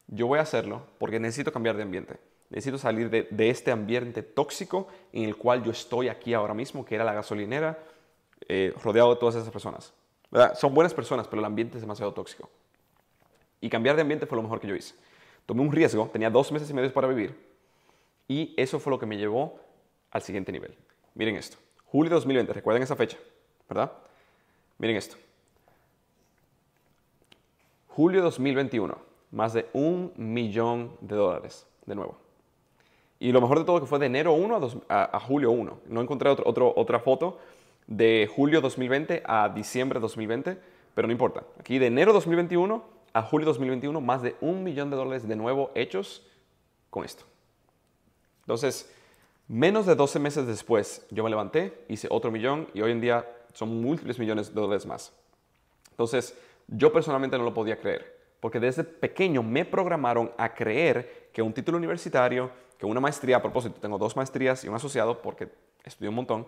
Yo voy a hacerlo porque necesito cambiar de ambiente. Necesito salir de, este ambiente tóxico en el cual yo estoy aquí ahora mismo, que era la gasolinera, eh, rodeado de todas esas personas. Son buenas personas, pero el ambiente es demasiado tóxico. Y cambiar de ambiente fue lo mejor que yo hice. Tomé un riesgo, tenía dos meses y medio para vivir, y eso fue lo que me llevó al siguiente nivel. Miren esto. Julio 2020, recuerden esa fecha, ¿verdad? Miren esto. Julio 2021, más de un millón de dólares, de nuevo. Y lo mejor de todo que fue de enero 1 a, julio 1. No encontré otra foto de julio 2020 a diciembre 2020, pero no importa. Aquí de enero 2021 a julio 2021, más de un millón de dólares de nuevo hechos con esto. Entonces, Menos de 12 meses después, yo me levanté, hice otro millón y hoy en día son múltiples millones de dólares más. Entonces, yo personalmente no lo podía creer, porque desde pequeño me programaron a creer que un título universitario, que una maestría, a propósito, tengo dos maestrías y un asociado porque estudié un montón,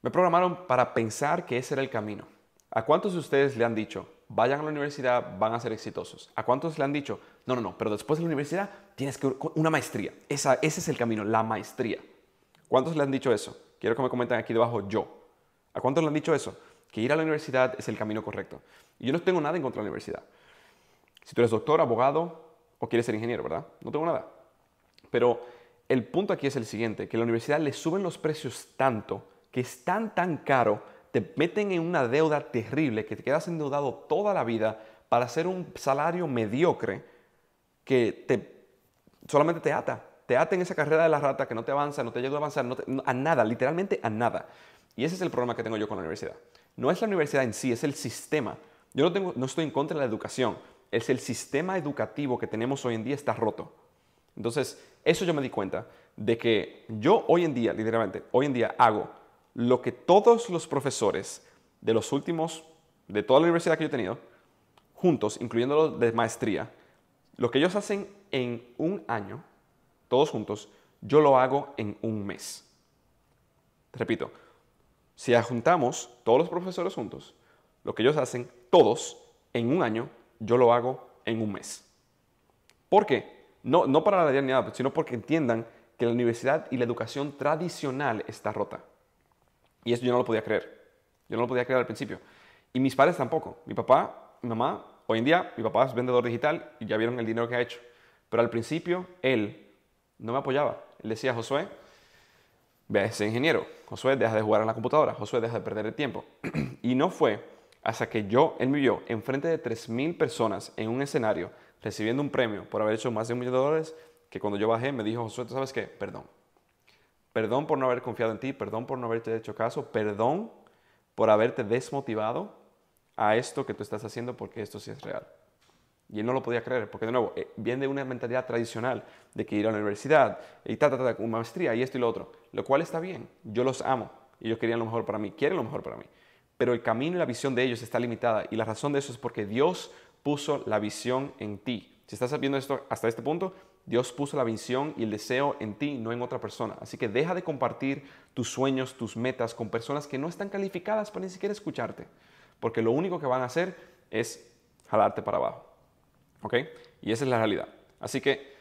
me programaron para pensar que ese era el camino. ¿A cuántos de ustedes le han dicho, vayan a la universidad, van a ser exitosos. ¿A cuántos le han dicho? No, no, no, pero después de la universidad tienes que una maestría. Esa, ese es el camino, la maestría. ¿Cuántos le han dicho eso? Quiero que me comenten aquí debajo yo. ¿A cuántos le han dicho eso? Que ir a la universidad es el camino correcto. Y yo no tengo nada en contra de la universidad. Si tú eres doctor, abogado o quieres ser ingeniero, ¿verdad? No tengo nada. Pero el punto aquí es el siguiente, que la universidad le suben los precios tanto, que están tan, tan caro te meten en una deuda terrible, que te quedas endeudado toda la vida para hacer un salario mediocre que te, solamente te ata. Te ata en esa carrera de la rata que no te avanza, no te ayuda a avanzar, a nada, literalmente a nada. Y ese es el problema que tengo yo con la universidad. No es la universidad en sí, es el sistema. Yo no, tengo, no estoy en contra de la educación, es el sistema educativo que tenemos hoy en día está roto. Entonces, eso yo me di cuenta de que yo hoy en día, literalmente, hoy en día hago lo que todos los profesores de los últimos, de toda la universidad que yo he tenido, juntos, incluyendo los de maestría, lo que ellos hacen en un año, todos juntos, yo lo hago en un mes. Te repito, si juntamos todos los profesores juntos, lo que ellos hacen, todos, en un año, yo lo hago en un mes. ¿Por qué? No, no para la dignidad, sino porque entiendan que la universidad y la educación tradicional está rota. Y eso yo no lo podía creer. Yo no lo podía creer al principio. Y mis padres tampoco. Mi papá, mi mamá, hoy en día mi papá es vendedor digital y ya vieron el dinero que ha hecho. Pero al principio él no me apoyaba. Él decía, Josué, ve a ese ingeniero. Josué, deja de jugar en la computadora. Josué, deja de perder el tiempo. y no fue hasta que yo, él me vio enfrente de 3.000 personas en un escenario recibiendo un premio por haber hecho más de un millón de dólares que cuando yo bajé me dijo, Josué, ¿tú sabes qué? Perdón, Perdón por no haber confiado en ti, perdón por no haberte hecho caso, perdón por haberte desmotivado a esto que tú estás haciendo porque esto sí es real. Y él no lo podía creer, porque de nuevo, eh, viene de una mentalidad tradicional de que ir a la universidad y ta, ta, ta, una maestría y esto y lo otro, lo cual está bien, yo los amo, y ellos querían lo mejor para mí, quieren lo mejor para mí, pero el camino y la visión de ellos está limitada y la razón de eso es porque Dios puso la visión en ti. Si estás viendo esto hasta este punto, Dios puso la visión y el deseo en ti, no en otra persona. Así que deja de compartir tus sueños, tus metas con personas que no están calificadas para ni siquiera escucharte, porque lo único que van a hacer es jalarte para abajo. ¿Ok? Y esa es la realidad. Así que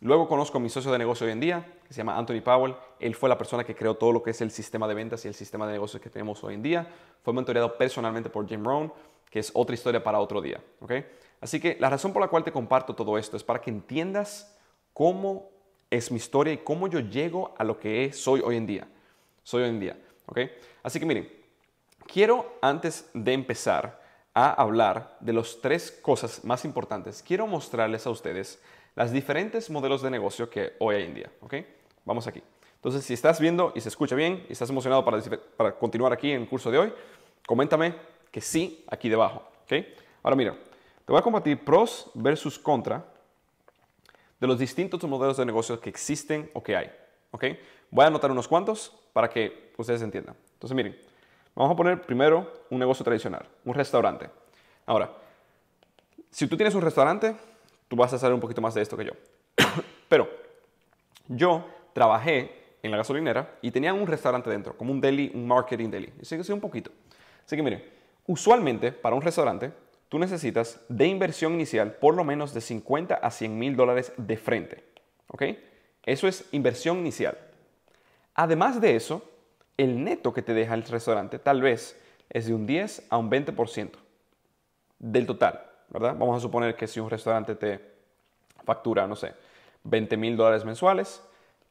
luego conozco a mi socio de negocio hoy en día, que se llama Anthony Powell. Él fue la persona que creó todo lo que es el sistema de ventas y el sistema de negocios que tenemos hoy en día. Fue mentoreado personalmente por Jim Rohn, que es otra historia para otro día. ¿Ok? Así que la razón por la cual te comparto todo esto es para que entiendas cómo es mi historia y cómo yo llego a lo que soy hoy en día. Soy hoy en día, ¿ok? Así que miren, quiero antes de empezar a hablar de las tres cosas más importantes, quiero mostrarles a ustedes las diferentes modelos de negocio que hoy hay en día, ¿ok? Vamos aquí. Entonces, si estás viendo y se escucha bien y estás emocionado para, para continuar aquí en el curso de hoy, coméntame que sí aquí debajo, ¿ok? Ahora mira, te voy a compartir pros versus contra de los distintos modelos de negocios que existen o que hay. Voy a anotar unos cuantos para que ustedes entiendan. Entonces, miren, vamos a poner primero un negocio tradicional, un restaurante. Ahora, si tú tienes un restaurante, tú vas a saber un poquito más de esto que yo. Pero yo trabajé en la gasolinera y tenía un restaurante dentro, como un deli, un marketing deli. y sé que soy un poquito. Así que miren, usualmente para un restaurante tú necesitas de inversión inicial por lo menos de 50 a 100 mil dólares de frente. ¿Ok? Eso es inversión inicial. Además de eso, el neto que te deja el restaurante tal vez es de un 10 a un 20% del total, ¿verdad? Vamos a suponer que si un restaurante te factura, no sé, 20 mil dólares mensuales,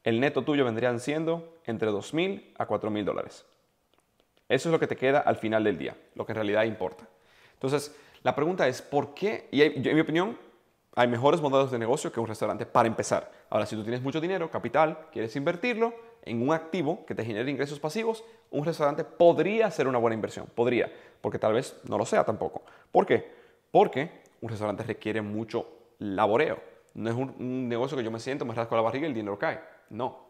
el neto tuyo vendrían siendo entre 2 mil a 4 mil dólares. Eso es lo que te queda al final del día, lo que en realidad importa. Entonces, la pregunta es, ¿por qué? Y en mi opinión, hay mejores modelos de negocio que un restaurante para empezar. Ahora, si tú tienes mucho dinero, capital, quieres invertirlo en un activo que te genere ingresos pasivos, un restaurante podría ser una buena inversión. Podría, porque tal vez no lo sea tampoco. ¿Por qué? Porque un restaurante requiere mucho laboreo. No es un, negocio que yo me siento, me rasco la barriga y el dinero cae. No.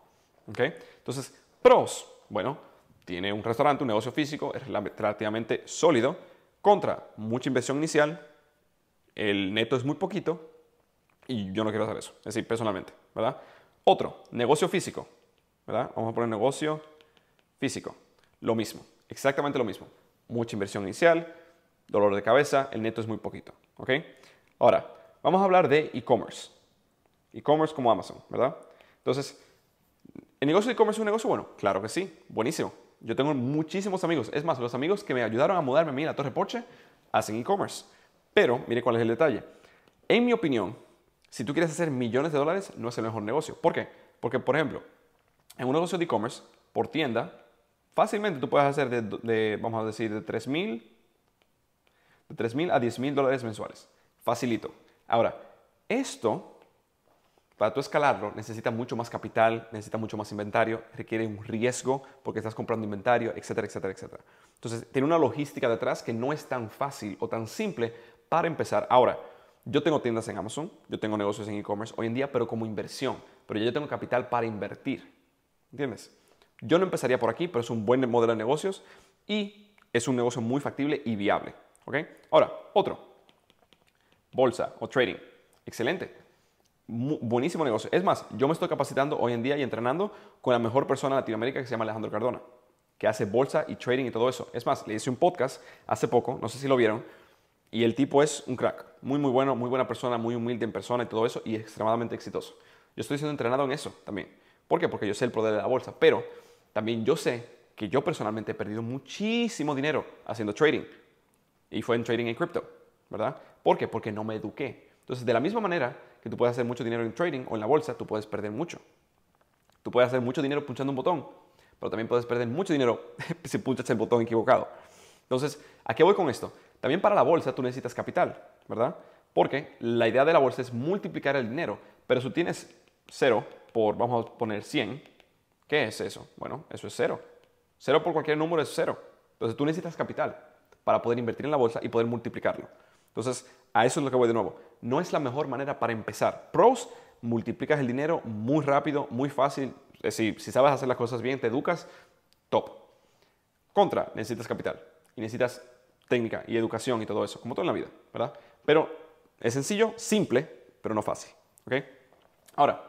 ¿Ok? Entonces, pros. Bueno, tiene un restaurante, un negocio físico, es relativamente sólido contra, mucha inversión inicial, el neto es muy poquito y yo no quiero hacer eso, es decir, personalmente, ¿verdad? Otro, negocio físico, ¿verdad? Vamos a poner negocio físico, lo mismo, exactamente lo mismo. Mucha inversión inicial, dolor de cabeza, el neto es muy poquito, ¿ok? Ahora, vamos a hablar de e-commerce. E-commerce como Amazon, ¿verdad? Entonces, ¿el negocio de e-commerce es un negocio bueno? Claro que sí, buenísimo. Yo tengo muchísimos amigos. Es más, los amigos que me ayudaron a mudarme a mí la Torre Porsche hacen e-commerce. Pero, mire cuál es el detalle. En mi opinión, si tú quieres hacer millones de dólares, no es el mejor negocio. ¿Por qué? Porque, por ejemplo, en un negocio de e-commerce, por tienda, fácilmente tú puedes hacer de, vamos a decir, de 3,000 mil de a 10 mil dólares mensuales. Facilito. Ahora, esto para tú escalarlo necesita mucho más capital, necesita mucho más inventario, requiere un riesgo porque estás comprando inventario, etcétera, etcétera, etcétera. Entonces, tiene una logística detrás que no es tan fácil o tan simple para empezar. Ahora, yo tengo tiendas en Amazon, yo tengo negocios en e-commerce hoy en día, pero como inversión, pero yo tengo capital para invertir. ¿Entiendes? Yo no empezaría por aquí, pero es un buen modelo de negocios y es un negocio muy factible y viable. ¿Ok? Ahora, otro. Bolsa o trading. Excelente buenísimo negocio. Es más, yo me estoy capacitando hoy en día y entrenando con la mejor persona de Latinoamérica que se llama Alejandro Cardona, que hace bolsa y trading y todo eso. Es más, le hice un podcast hace poco, no sé si lo vieron, y el tipo es un crack. Muy, muy bueno, muy buena persona, muy humilde en persona y todo eso, y extremadamente exitoso. Yo estoy siendo entrenado en eso también. ¿Por qué? Porque yo sé el poder de la bolsa, pero también yo sé que yo personalmente he perdido muchísimo dinero haciendo trading. Y fue en trading en cripto, ¿verdad? ¿Por qué? Porque no me eduqué. Entonces, de la misma manera, que tú puedes hacer mucho dinero en trading o en la bolsa, tú puedes perder mucho. Tú puedes hacer mucho dinero punchando un botón, pero también puedes perder mucho dinero si punchas el botón equivocado. Entonces, ¿a qué voy con esto? También para la bolsa tú necesitas capital, ¿verdad? Porque la idea de la bolsa es multiplicar el dinero, pero si tienes cero por, vamos a poner 100, ¿qué es eso? Bueno, eso es cero. Cero por cualquier número es cero. Entonces tú necesitas capital para poder invertir en la bolsa y poder multiplicarlo. Entonces, a eso es lo que voy de nuevo. No es la mejor manera para empezar. Pros, multiplicas el dinero muy rápido, muy fácil. Es eh, decir, si sabes hacer las cosas bien, te educas, top. Contra, necesitas capital y necesitas técnica y educación y todo eso, como todo en la vida, ¿verdad? Pero es sencillo, simple, pero no fácil, ¿ok? Ahora,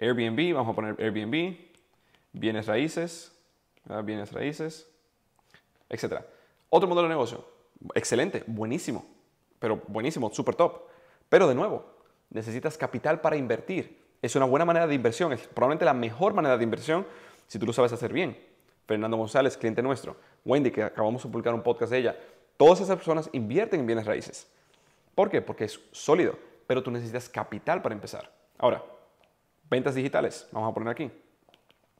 Airbnb, vamos a poner Airbnb, bienes raíces, bienes raíces, etc. Otro modelo de negocio, excelente, buenísimo, pero buenísimo, súper top. Pero de nuevo, necesitas capital para invertir. Es una buena manera de inversión, es probablemente la mejor manera de inversión si tú lo sabes hacer bien. Fernando González, cliente nuestro, Wendy, que acabamos de publicar un podcast de ella, todas esas personas invierten en bienes raíces. ¿Por qué? Porque es sólido, pero tú necesitas capital para empezar. Ahora, ventas digitales, vamos a poner aquí.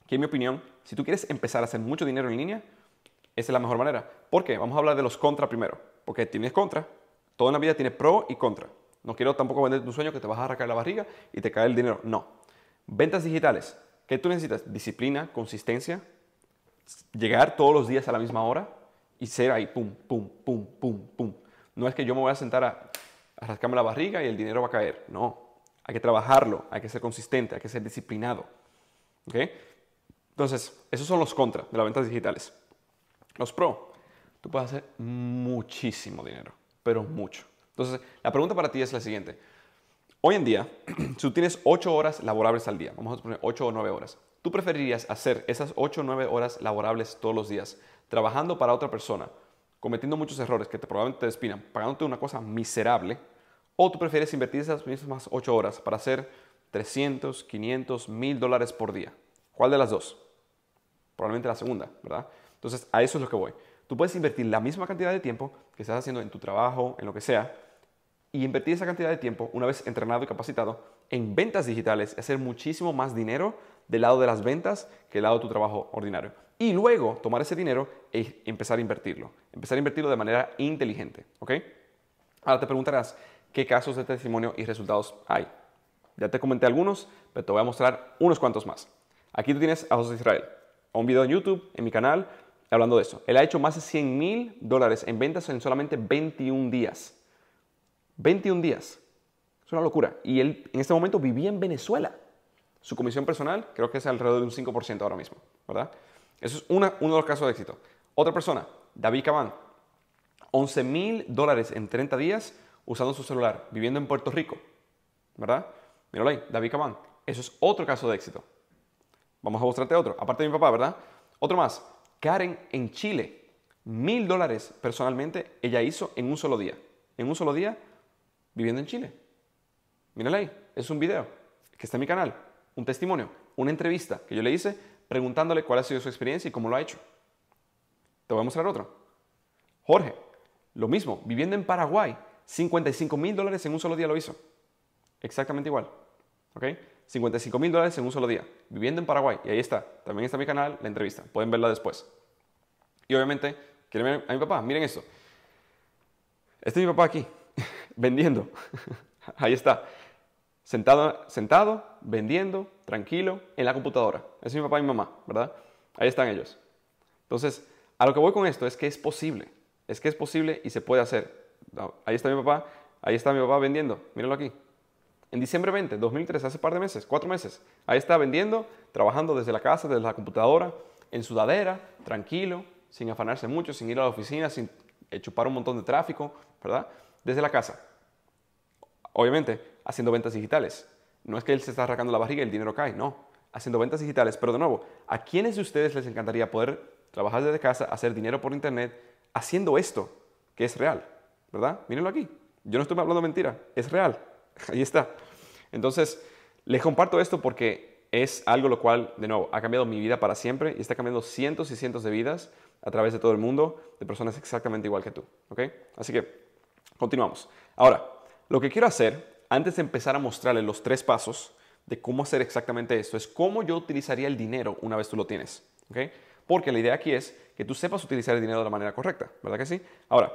Que en mi opinión, si tú quieres empezar a hacer mucho dinero en línea, esa es la mejor manera. ¿Por qué? Vamos a hablar de los contra primero. Porque tienes contra, todo en la vida tiene pro y contra. No quiero tampoco vender tu sueño que te vas a arrancar la barriga y te cae el dinero. No. Ventas digitales. ¿Qué tú necesitas? Disciplina, consistencia, llegar todos los días a la misma hora y ser ahí, pum, pum, pum, pum, pum. No es que yo me voy a sentar a, a rascarme la barriga y el dinero va a caer. No. Hay que trabajarlo, hay que ser consistente, hay que ser disciplinado. ¿Ok? Entonces, esos son los contra de las ventas digitales. Los pro, tú puedes hacer muchísimo dinero pero mucho. Entonces, la pregunta para ti es la siguiente. Hoy en día, si tú tienes 8 horas laborables al día, vamos a poner 8 o 9 horas, ¿tú preferirías hacer esas 8 o 9 horas laborables todos los días, trabajando para otra persona, cometiendo muchos errores que te probablemente te despinan, pagándote una cosa miserable? ¿O tú prefieres invertir esas mismas 8 horas para hacer 300, 500, 1000 dólares por día? ¿Cuál de las dos? Probablemente la segunda, ¿verdad? Entonces, a eso es lo que voy. Tú puedes invertir la misma cantidad de tiempo que estás haciendo en tu trabajo, en lo que sea, y invertir esa cantidad de tiempo, una vez entrenado y capacitado, en ventas digitales y hacer muchísimo más dinero del lado de las ventas que del lado de tu trabajo ordinario. Y luego tomar ese dinero e empezar a invertirlo. Empezar a invertirlo de manera inteligente. ¿Ok? Ahora te preguntarás qué casos de testimonio y resultados hay. Ya te comenté algunos, pero te voy a mostrar unos cuantos más. Aquí tú tienes a José Israel, un video en YouTube, en mi canal, hablando de eso. Él ha hecho más de 100 mil dólares en ventas en solamente 21 días. 21 días. Es una locura. Y él en este momento vivía en Venezuela. Su comisión personal creo que es alrededor de un 5% ahora mismo, ¿verdad? Eso es una, uno de los casos de éxito. Otra persona, David Caban. 11 mil dólares en 30 días usando su celular, viviendo en Puerto Rico, ¿verdad? Míralo ahí, David Caban. Eso es otro caso de éxito. Vamos a mostrarte otro, aparte de mi papá, ¿verdad? Otro más, Karen en Chile, mil dólares personalmente ella hizo en un solo día. En un solo día viviendo en Chile. Mírala ahí, es un video que está en mi canal, un testimonio, una entrevista que yo le hice preguntándole cuál ha sido su experiencia y cómo lo ha hecho. Te voy a mostrar otro. Jorge, lo mismo, viviendo en Paraguay, 55 mil dólares en un solo día lo hizo. Exactamente igual. ¿Ok? 55 mil dólares en un solo día, viviendo en Paraguay. Y ahí está, también está mi canal, la entrevista, pueden verla después. Y obviamente, quieren ver a mi papá, miren esto. Este es mi papá aquí, vendiendo. ahí está, sentado, sentado, vendiendo, tranquilo, en la computadora. Es mi papá y mi mamá, ¿verdad? Ahí están ellos. Entonces, a lo que voy con esto es que es posible, es que es posible y se puede hacer. Ahí está mi papá, ahí está mi papá vendiendo, mírenlo aquí, en diciembre 20, 2003, hace un par de meses, cuatro meses, ahí está vendiendo, trabajando desde la casa, desde la computadora, en sudadera, tranquilo, sin afanarse mucho, sin ir a la oficina, sin eh, chupar un montón de tráfico, ¿verdad? Desde la casa. Obviamente, haciendo ventas digitales. No es que él se está arrancando la barriga y el dinero cae, no. Haciendo ventas digitales. Pero de nuevo, ¿a quiénes de ustedes les encantaría poder trabajar desde casa, hacer dinero por internet, haciendo esto, que es real? ¿Verdad? Mírenlo aquí. Yo no estoy hablando mentira, es real. Ahí está. Entonces, les comparto esto porque es algo lo cual, de nuevo, ha cambiado mi vida para siempre y está cambiando cientos y cientos de vidas a través de todo el mundo, de personas exactamente igual que tú. ¿Ok? Así que, continuamos. Ahora, lo que quiero hacer, antes de empezar a mostrarles los tres pasos de cómo hacer exactamente esto, es cómo yo utilizaría el dinero una vez tú lo tienes. ¿Ok? Porque la idea aquí es que tú sepas utilizar el dinero de la manera correcta, ¿verdad que sí? Ahora,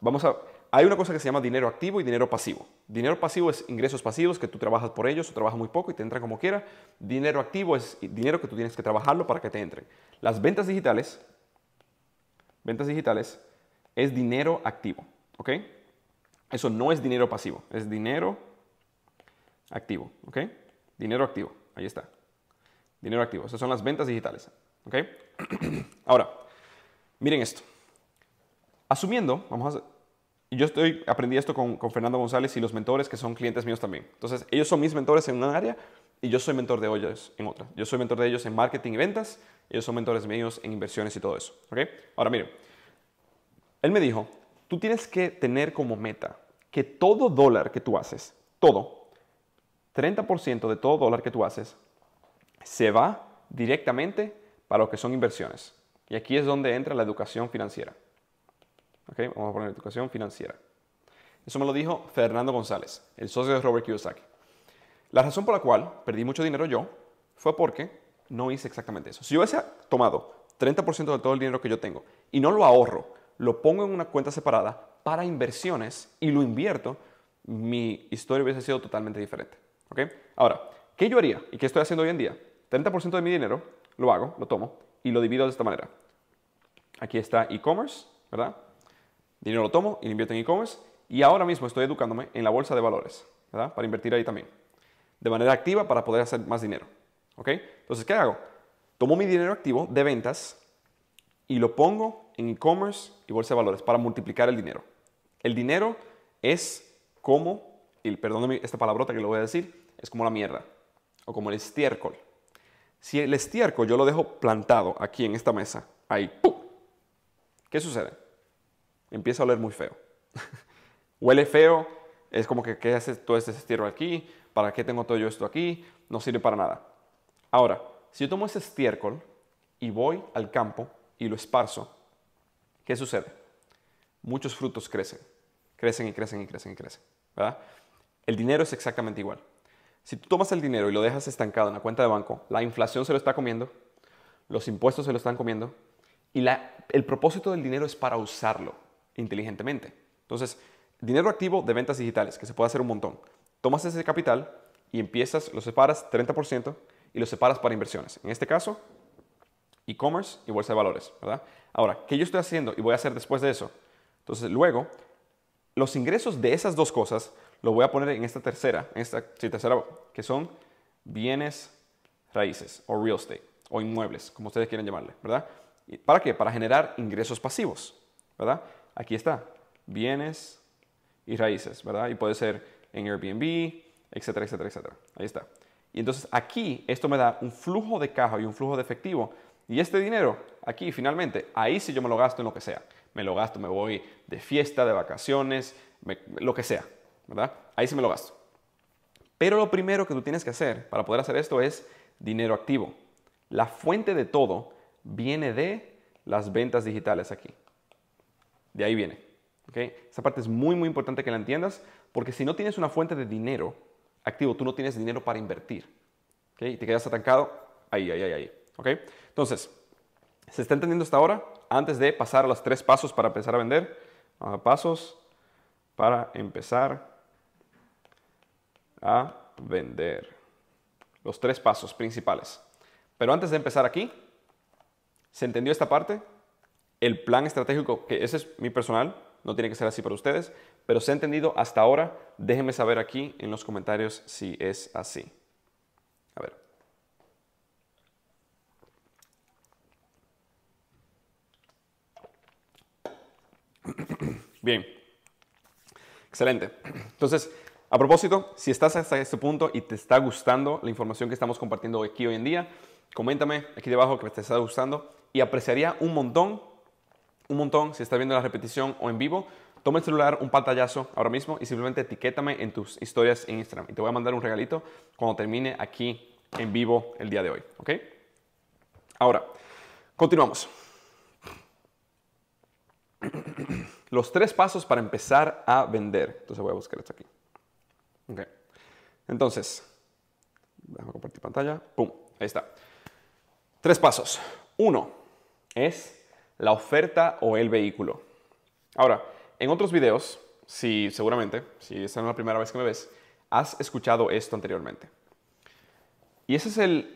vamos a hay una cosa que se llama dinero activo y dinero pasivo. Dinero pasivo es ingresos pasivos que tú trabajas por ellos o trabajas muy poco y te entra como quiera. Dinero activo es dinero que tú tienes que trabajarlo para que te entren. Las ventas digitales, ventas digitales es dinero activo, ¿ok? Eso no es dinero pasivo, es dinero activo, ¿ok? Dinero activo, ahí está. Dinero activo, esas son las ventas digitales, ¿ok? Ahora, miren esto. Asumiendo, vamos a yo estoy, aprendí esto con, con, Fernando González y los mentores que son clientes míos también. Entonces, ellos son mis mentores en una área y yo soy mentor de ellos en otra. Yo soy mentor de ellos en marketing y ventas, ellos son mentores míos en inversiones y todo eso. ¿okay? Ahora, miren, él me dijo, tú tienes que tener como meta que todo dólar que tú haces, todo, 30% de todo dólar que tú haces, se va directamente para lo que son inversiones. Y aquí es donde entra la educación financiera vamos a poner educación financiera. Eso me lo dijo Fernando González, el socio de Robert Kiyosaki. La razón por la cual perdí mucho dinero yo fue porque no hice exactamente eso. Si yo hubiese tomado 30% de todo el dinero que yo tengo y no lo ahorro, lo pongo en una cuenta separada para inversiones y lo invierto, mi historia hubiese sido totalmente diferente. ¿okay? Ahora, ¿qué yo haría y qué estoy haciendo hoy en día? 30% de mi dinero lo hago, lo tomo y lo divido de esta manera. Aquí está e-commerce, ¿verdad? dinero lo tomo y lo invierto en e-commerce y ahora mismo estoy educándome en la bolsa de valores, ¿verdad? Para invertir ahí también, de manera activa para poder hacer más dinero, ¿ok? Entonces, ¿qué hago? Tomo mi dinero activo de ventas y lo pongo en e-commerce y bolsa de valores para multiplicar el dinero. El dinero es como, y perdóname esta palabrota que lo voy a decir, es como la mierda o como el estiércol. Si el estiércol yo lo dejo plantado aquí en esta mesa, ahí, ¿Qué sucede? empieza a oler muy feo. Huele feo, es como que, ¿qué hace todo este estiércol aquí? ¿Para qué tengo todo yo esto aquí? No sirve para nada. Ahora, si yo tomo ese estiércol y voy al campo y lo esparzo, ¿qué sucede? Muchos frutos crecen, crecen y crecen y crecen y crecen, ¿verdad? El dinero es exactamente igual. Si tú tomas el dinero y lo dejas estancado en la cuenta de banco, la inflación se lo está comiendo, los impuestos se lo están comiendo, y el propósito del dinero es para usarlo, inteligentemente. Entonces, dinero activo de ventas digitales, que se puede hacer un montón. Tomas ese capital y empiezas, lo separas 30% y lo separas para inversiones. En este caso, e-commerce y bolsa de valores, ¿verdad? Ahora, ¿qué yo estoy haciendo y voy a hacer después de eso? Entonces, luego, los ingresos de esas dos cosas lo voy a poner en esta tercera, en esta sí, tercera, que son bienes raíces o real estate o inmuebles, como ustedes quieran llamarle, ¿verdad? ¿Para qué? Para generar ingresos pasivos, ¿verdad? aquí está, bienes y raíces, ¿verdad? Y puede ser en Airbnb, etcétera, etcétera, etcétera. Ahí está. Y entonces aquí esto me da un flujo de caja y un flujo de efectivo. Y este dinero, aquí finalmente, ahí sí yo me lo gasto en lo que sea. Me lo gasto, me voy de fiesta, de vacaciones, lo que sea, ¿verdad? Ahí sí me lo gasto. Pero lo primero que tú tienes que hacer para poder hacer esto es dinero activo. La fuente de todo viene de las ventas digitales aquí. De ahí viene. ¿okay? Esa parte es muy, muy importante que la entiendas porque si no tienes una fuente de dinero activo, tú no tienes dinero para invertir. Y te quedas atancado ahí, ahí, ahí, ahí. Entonces, ¿se está entendiendo hasta ahora? Antes de pasar a los tres pasos para empezar a vender, pasos para empezar a vender. Los tres pasos principales. Pero antes de empezar aquí, ¿se entendió esta parte? el plan estratégico, que ese es mi personal, no tiene que ser así para ustedes, pero se ha entendido hasta ahora, déjenme saber aquí en los comentarios si es así. A ver. Bien. Excelente. Entonces, a propósito, si estás hasta este punto y te está gustando la información que estamos compartiendo aquí hoy en día, coméntame aquí debajo que te está gustando y apreciaría un montón un montón si estás viendo la repetición o en vivo. Toma el celular, un pantallazo ahora mismo y simplemente etiquétame en tus historias en Instagram. Y te voy a mandar un regalito cuando termine aquí en vivo el día de hoy. ¿Ok? Ahora, continuamos. Los tres pasos para empezar a vender. Entonces voy a buscar esto aquí. Ok. Entonces, déjame compartir pantalla. ¡Pum! Ahí está. Tres pasos. Uno es la oferta o el vehículo. Ahora, en otros videos, si seguramente, si esta no es la primera vez que me ves, has escuchado esto anteriormente. Y ese es el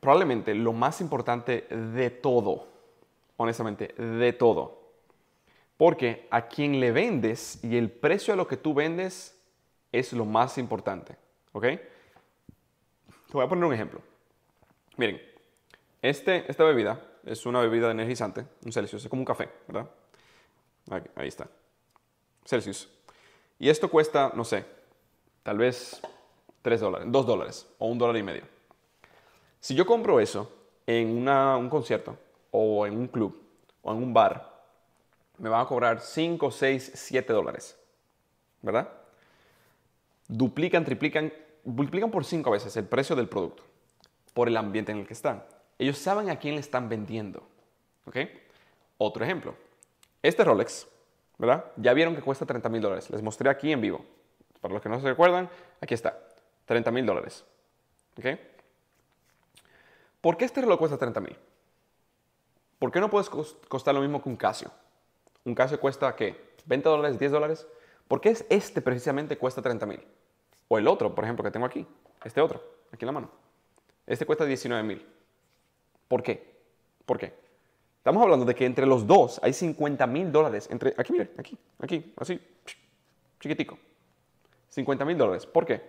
probablemente lo más importante de todo, honestamente, de todo. Porque a quien le vendes y el precio a lo que tú vendes es lo más importante, ¿ok? Te voy a poner un ejemplo. Miren, este, esta bebida es una bebida energizante, un Celsius, es como un café, ¿verdad? Ahí, está. Celsius. Y esto cuesta, no sé, tal vez tres dólares, dos dólares o un dólar y medio. Si yo compro eso en un concierto o en un club o en un bar, me van a cobrar cinco, seis, siete dólares, ¿verdad? Duplican, triplican, multiplican por cinco veces el precio del producto por el ambiente en el que están. Ellos saben a quién le están vendiendo. ¿Ok? Otro ejemplo. Este Rolex, ¿verdad? Ya vieron que cuesta 30 mil dólares. Les mostré aquí en vivo. Para los que no se recuerdan, aquí está. 30 mil dólares. ¿Ok? ¿Por qué este reloj cuesta 30 mil? ¿Por qué no puedes costar lo mismo que un Casio? Un Casio cuesta, ¿qué? ¿20 dólares? ¿10 dólares? ¿Por qué este precisamente cuesta 30 mil? O el otro, por ejemplo, que tengo aquí. Este otro, aquí en la mano. Este cuesta 19 mil. ¿Por qué? ¿Por qué? Estamos hablando de que entre los dos hay 50 mil dólares. Entre, aquí, mire, aquí, aquí, así, chiquitico. 50 mil dólares. ¿Por qué?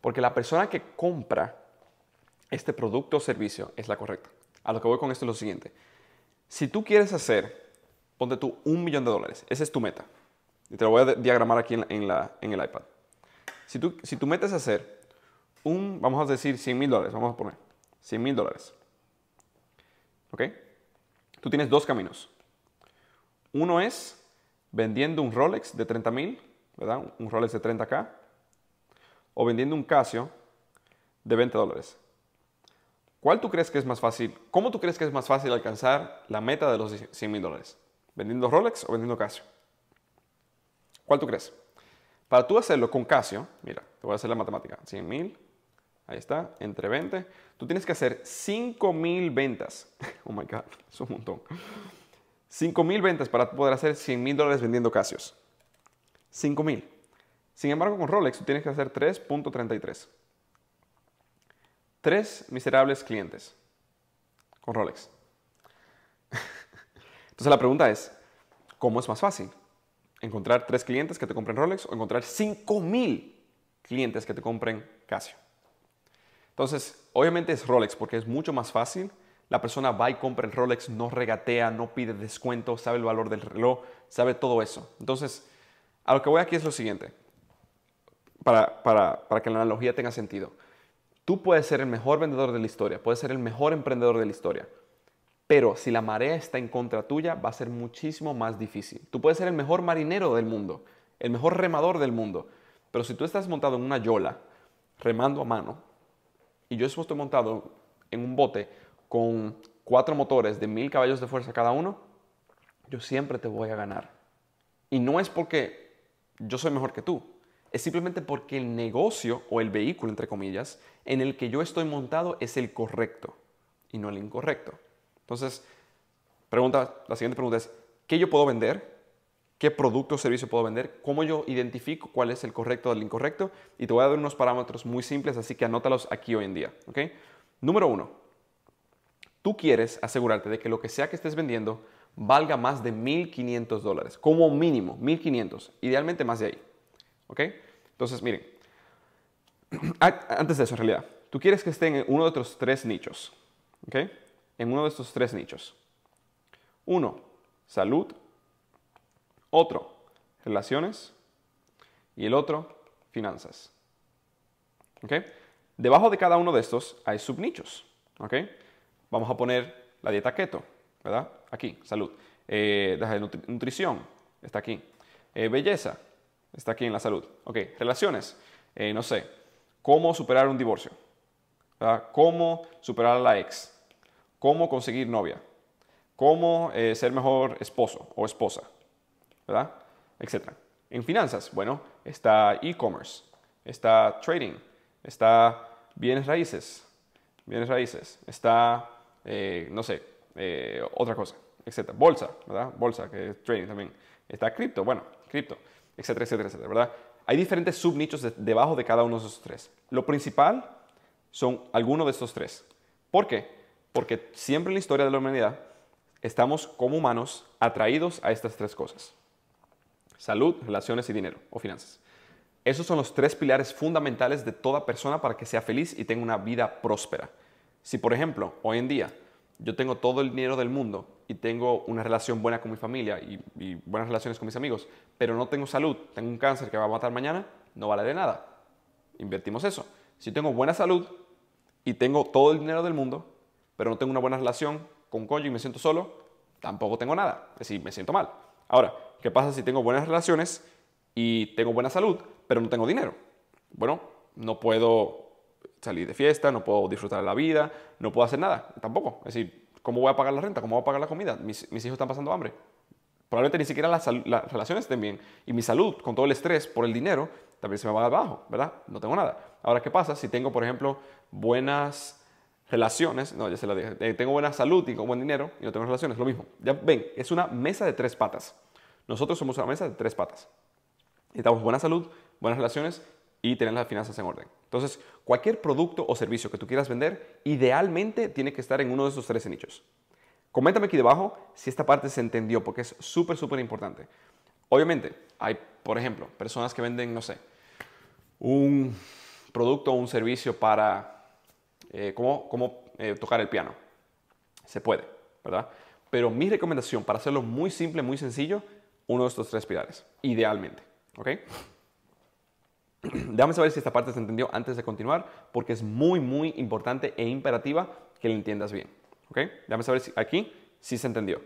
Porque la persona que compra este producto o servicio es la correcta. A lo que voy con esto es lo siguiente. Si tú quieres hacer, ponte tú un millón de dólares, esa es tu meta. Y te lo voy a diagramar aquí en, en, el iPad. Si tú, si tú metes a hacer un, vamos a decir 100 mil dólares, vamos a poner 100 mil dólares. ¿Ok? Tú tienes dos caminos. Uno es vendiendo un Rolex de 30.000, ¿verdad? Un Rolex de 30K. O vendiendo un Casio de 20 dólares. ¿Cuál tú crees que es más fácil? ¿Cómo tú crees que es más fácil alcanzar la meta de los 100 mil dólares? ¿Vendiendo Rolex o vendiendo Casio? ¿Cuál tú crees? Para tú hacerlo con Casio, mira, te voy a hacer la matemática. 100 mil Ahí está, entre 20. Tú tienes que hacer 5000 ventas. Oh my God, es un montón. 5000 ventas para poder hacer 100 mil dólares vendiendo Casios. 5000. Sin embargo, con Rolex tú tienes que hacer 3.33. Tres miserables clientes con Rolex. Entonces la pregunta es, ¿cómo es más fácil? ¿Encontrar tres clientes que te compren Rolex o encontrar 5000 clientes que te compren Casio? Entonces, obviamente es Rolex porque es mucho más fácil. La persona va y compra el Rolex, no regatea, no pide descuento, sabe el valor del reloj, sabe todo eso. Entonces, a lo que voy aquí es lo siguiente, para, que la analogía tenga sentido. Tú puedes ser el mejor vendedor de la historia, puedes ser el mejor emprendedor de la historia, pero si la marea está en contra tuya, va a ser muchísimo más difícil. Tú puedes ser el mejor marinero del mundo, el mejor remador del mundo, pero si tú estás montado en una yola, remando a mano, y yo estoy montado en un bote con cuatro motores de mil caballos de fuerza cada uno, yo siempre te voy a ganar. Y no es porque yo soy mejor que tú, es simplemente porque el negocio o el vehículo, entre comillas, en el que yo estoy montado es el correcto y no el incorrecto. Entonces, pregunta, la siguiente pregunta es, ¿qué yo puedo vender? qué producto o servicio puedo vender, cómo yo identifico cuál es el correcto o el incorrecto y te voy a dar unos parámetros muy simples, así que anótalos aquí hoy en día. Número uno, tú quieres asegurarte de que lo que sea que estés vendiendo valga más de 1.500 dólares, como mínimo, 1.500, idealmente más de ahí. Entonces, miren, antes de eso, en realidad, tú quieres que esté en uno de estos tres nichos, En uno de estos tres nichos. Uno, salud, otro, relaciones, y el otro, finanzas. Debajo de cada uno de estos hay subnichos. ¿Ok? Vamos a poner la dieta keto, ¿verdad? Aquí, salud. Eh, nutrición, está aquí. Eh, belleza, está aquí en la salud. Ok, relaciones, eh, no sé, cómo superar un divorcio, cómo superar a la ex, cómo conseguir novia, cómo ser mejor esposo o esposa, ¿verdad? Etcétera. En finanzas, bueno, está e-commerce, está trading, está bienes raíces, bienes raíces, está, eh, no sé, eh, otra cosa, etcétera. Bolsa, ¿verdad? Bolsa, que es trading también. Está cripto, bueno, cripto, etcétera, etcétera, etcétera, ¿verdad? Hay diferentes subnichos debajo de cada uno de esos tres. Lo principal son algunos de estos tres. ¿Por qué? Porque siempre en la historia de la humanidad estamos como humanos atraídos a estas tres cosas. Salud, relaciones y dinero o finanzas. Esos son los tres pilares fundamentales de toda persona para que sea feliz y tenga una vida próspera. Si, por ejemplo, hoy en día yo tengo todo el dinero del mundo y tengo una relación buena con mi familia y, buenas relaciones con mis amigos, pero no tengo salud, tengo un cáncer que va a matar mañana, no vale de nada. Invertimos eso. Si tengo buena salud y tengo todo el dinero del mundo, pero no tengo una buena relación con coño y me siento solo, tampoco tengo nada. Es decir, me siento mal. Ahora, ¿qué pasa si tengo buenas relaciones y tengo buena salud, pero no tengo dinero? Bueno, no puedo salir de fiesta, no puedo disfrutar de la vida, no puedo hacer nada, tampoco. Es decir, ¿cómo voy a pagar la renta? ¿Cómo voy a pagar la comida? Mis, hijos están pasando hambre. Probablemente ni siquiera las, relaciones estén bien. Y mi salud, con todo el estrés por el dinero, también se me va abajo, ¿verdad? No tengo nada. Ahora, ¿qué pasa si tengo, por ejemplo, buenas relaciones? No, ya se lo dije. Eh, tengo buena salud y con buen dinero y no tengo relaciones. Lo mismo. Ya ven, es una mesa de tres patas. Nosotros somos una mesa de tres patas. Necesitamos buena salud, buenas relaciones y tener las finanzas en orden. Entonces, cualquier producto o servicio que tú quieras vender, idealmente tiene que estar en uno de esos tres nichos. Coméntame aquí debajo si esta parte se entendió, porque es súper, súper importante. Obviamente, hay, por ejemplo, personas que venden, no sé, un producto o un servicio para eh, cómo, eh, tocar el piano. Se puede, ¿verdad? Pero mi recomendación, para hacerlo muy simple, muy sencillo, uno de estos tres pilares, idealmente. ¿Ok? Déjame saber si esta parte se entendió antes de continuar, porque es muy, muy importante e imperativa que la entiendas bien. ¿Ok? Déjame saber si aquí sí se entendió.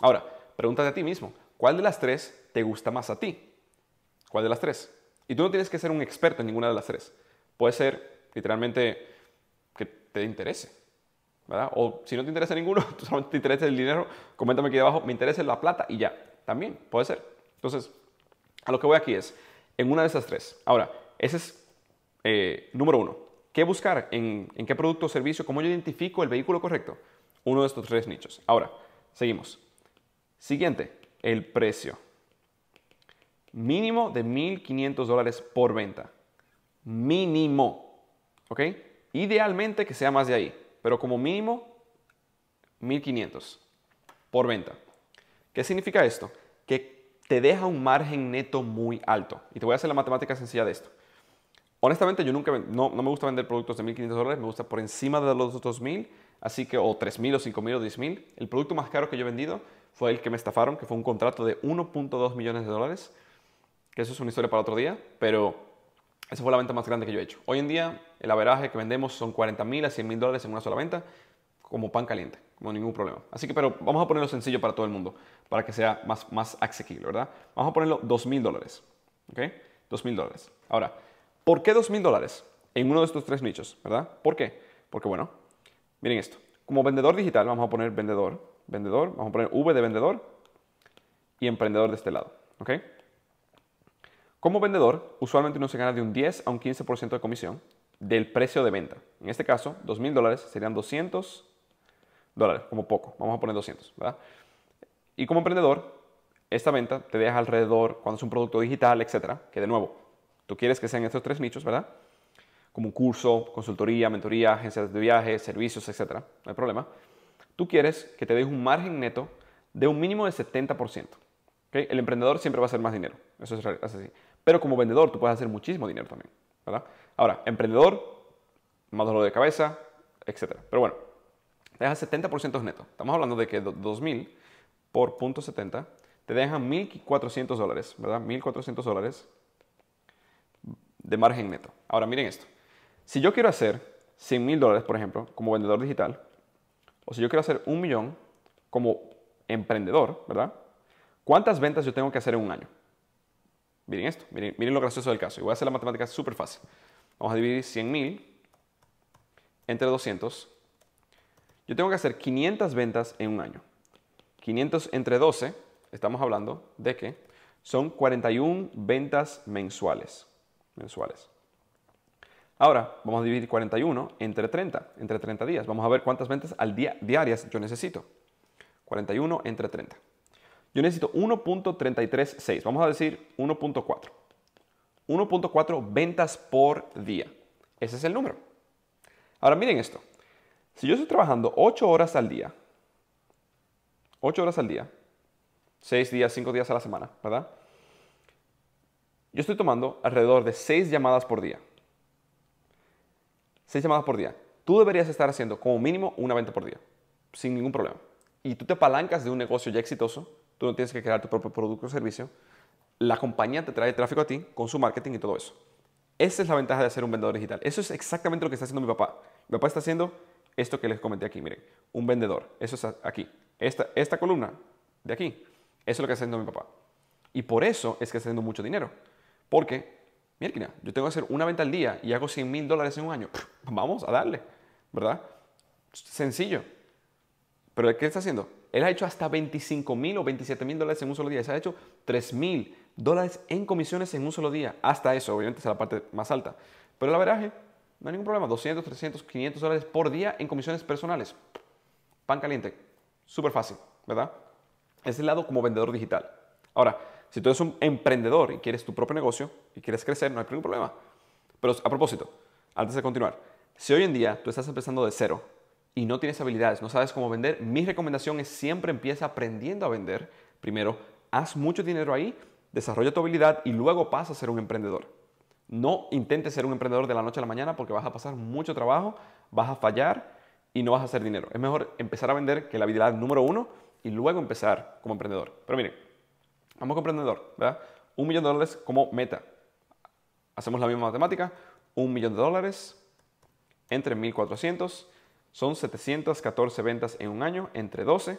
Ahora, pregúntate a ti mismo, ¿cuál de las tres te gusta más a ti? ¿Cuál de las tres? Y tú no tienes que ser un experto en ninguna de las tres. Puede ser literalmente que te interese. O si no te interesa ninguno, tú solamente te interesa el dinero, coméntame aquí abajo, me interesa la plata y ya, también puede ser. Entonces, a lo que voy aquí es, en una de esas tres. Ahora, ese es eh, número uno. ¿Qué buscar? En, qué producto o servicio? ¿Cómo yo identifico el vehículo correcto? Uno de estos tres nichos. Ahora, seguimos. Siguiente, el precio. Mínimo de 1.500 dólares por venta. Mínimo. ¿Ok? Idealmente que sea más de ahí pero como mínimo 1500 por venta. ¿Qué significa esto? Que te deja un margen neto muy alto. Y te voy a hacer la matemática sencilla de esto. Honestamente, yo nunca, no, me gusta vender productos de 1500 dólares, me gusta por encima de los 2000, así que o 3000 o 5000 o 10000. El producto más caro que yo he vendido fue el que me estafaron, que fue un contrato de 1.2 millones de dólares, que eso es una historia para otro día, pero esa fue la venta más grande que yo he hecho. Hoy en día, el averaje que vendemos son 40 mil a 100 mil dólares en una sola venta, como pan caliente, como ningún problema. Así que, pero vamos a ponerlo sencillo para todo el mundo, para que sea más, más asequible, ¿verdad? Vamos a ponerlo 2 mil dólares, ¿ok? 2 mil dólares. Ahora, ¿por qué 2 mil dólares en uno de estos tres nichos, verdad? ¿Por qué? Porque, bueno, miren esto. Como vendedor digital, vamos a poner vendedor, vendedor, vamos a poner V de vendedor y emprendedor de este lado, ¿ok? Como vendedor, usualmente uno se gana de un 10 a un 15% de comisión del precio de venta. En este caso, 2.000 dólares serían 200 dólares, como poco. Vamos a poner 200, ¿verdad? Y como emprendedor, esta venta te deja alrededor, cuando es un producto digital, etcétera, que de nuevo, tú quieres que sean estos tres nichos, ¿verdad? Como curso, consultoría, mentoría, agencias de viajes, servicios, etcétera, no hay problema. Tú quieres que te deje un margen neto de un mínimo de 70%. El emprendedor siempre va a hacer más dinero, eso es así. Pero como vendedor tú puedes hacer muchísimo dinero también, ¿verdad? Ahora, emprendedor, más dolor de cabeza, etc. Pero bueno, te deja 70% neto. Estamos hablando de que 2.000 por .70 te deja 1.400 dólares, ¿verdad? 1.400 dólares de margen neto. Ahora, miren esto. Si yo quiero hacer 100,000 dólares, por ejemplo, como vendedor digital, o si yo quiero hacer un millón como emprendedor, ¿verdad? ¿Cuántas ventas yo tengo que hacer en un año? Miren esto, miren, lo gracioso del caso. Y voy a hacer la matemática súper fácil. Vamos a dividir 100.000 entre 200. Yo tengo que hacer 500 ventas en un año. 500 entre 12, estamos hablando de que son 41 ventas mensuales. mensuales. Ahora, vamos a dividir 41 entre 30, entre 30 días. Vamos a ver cuántas ventas al día, diarias yo necesito. 41 entre 30 yo necesito 1.336, vamos a decir 1.4. 1.4 ventas por día. Ese es el número. Ahora miren esto. Si yo estoy trabajando 8 horas al día, 8 horas al día, 6 días, 5 días a la semana, ¿verdad? Yo estoy tomando alrededor de 6 llamadas por día. 6 llamadas por día. Tú deberías estar haciendo como mínimo una venta por día, sin ningún problema. Y tú te apalancas de un negocio ya exitoso tú no tienes que crear tu propio producto o servicio, la compañía te trae tráfico a ti con su marketing y todo eso. Esa es la ventaja de ser un vendedor digital. Eso es exactamente lo que está haciendo mi papá. Mi papá está haciendo esto que les comenté aquí, miren, un vendedor, eso es aquí. Esta, esta columna de aquí, eso es lo que está haciendo mi papá. Y por eso es que está haciendo mucho dinero. Porque, mira, yo tengo que hacer una venta al día y hago 100 mil dólares en un año. Vamos a darle, ¿verdad? Sencillo. Pero ¿qué está haciendo? Él ha hecho hasta 25 mil o 27 mil dólares en un solo día. Se ha hecho 3 mil dólares en comisiones en un solo día. Hasta eso, obviamente, es la parte más alta. Pero el averaje, no hay ningún problema. 200, 300, 500 dólares por día en comisiones personales. Pan caliente. Súper fácil, ¿verdad? Es el lado como vendedor digital. Ahora, si tú eres un emprendedor y quieres tu propio negocio y quieres crecer, no hay ningún problema. Pero a propósito, antes de continuar, si hoy en día tú estás empezando de cero y no tienes habilidades, no sabes cómo vender, mi recomendación es siempre empieza aprendiendo a vender. Primero, haz mucho dinero ahí, desarrolla tu habilidad y luego pasa a ser un emprendedor. No intentes ser un emprendedor de la noche a la mañana porque vas a pasar mucho trabajo, vas a fallar y no vas a hacer dinero. Es mejor empezar a vender que la habilidad número uno y luego empezar como emprendedor. Pero miren, vamos con emprendedor, ¿verdad? Un millón de dólares como meta. Hacemos la misma matemática, un millón de dólares entre 1400 son 714 ventas en un año, entre 12,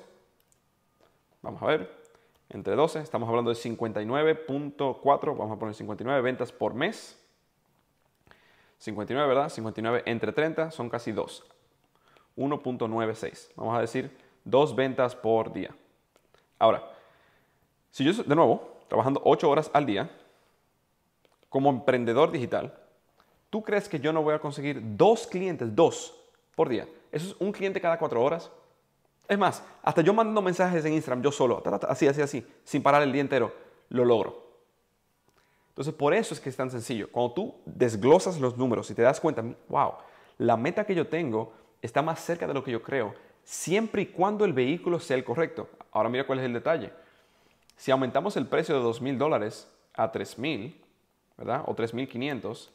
vamos a ver, entre 12, estamos hablando de 59.4, vamos a poner 59 ventas por mes. 59, ¿verdad? 59 entre 30 son casi 2. 1.96. Vamos a decir 2 ventas por día. Ahora, si yo, de nuevo, trabajando 8 horas al día, como emprendedor digital, ¿tú crees que yo no voy a conseguir 2 clientes, 2 por día? Eso es un cliente cada cuatro horas. Es más, hasta yo mando mensajes en Instagram, yo solo, así, así, así, sin parar el día entero, lo logro. Entonces, por eso es que es tan sencillo. Cuando tú desglosas los números y te das cuenta, wow, la meta que yo tengo está más cerca de lo que yo creo, siempre y cuando el vehículo sea el correcto. Ahora mira cuál es el detalle. Si aumentamos el precio de 2.000 dólares a 3.000, ¿verdad? O 3.500,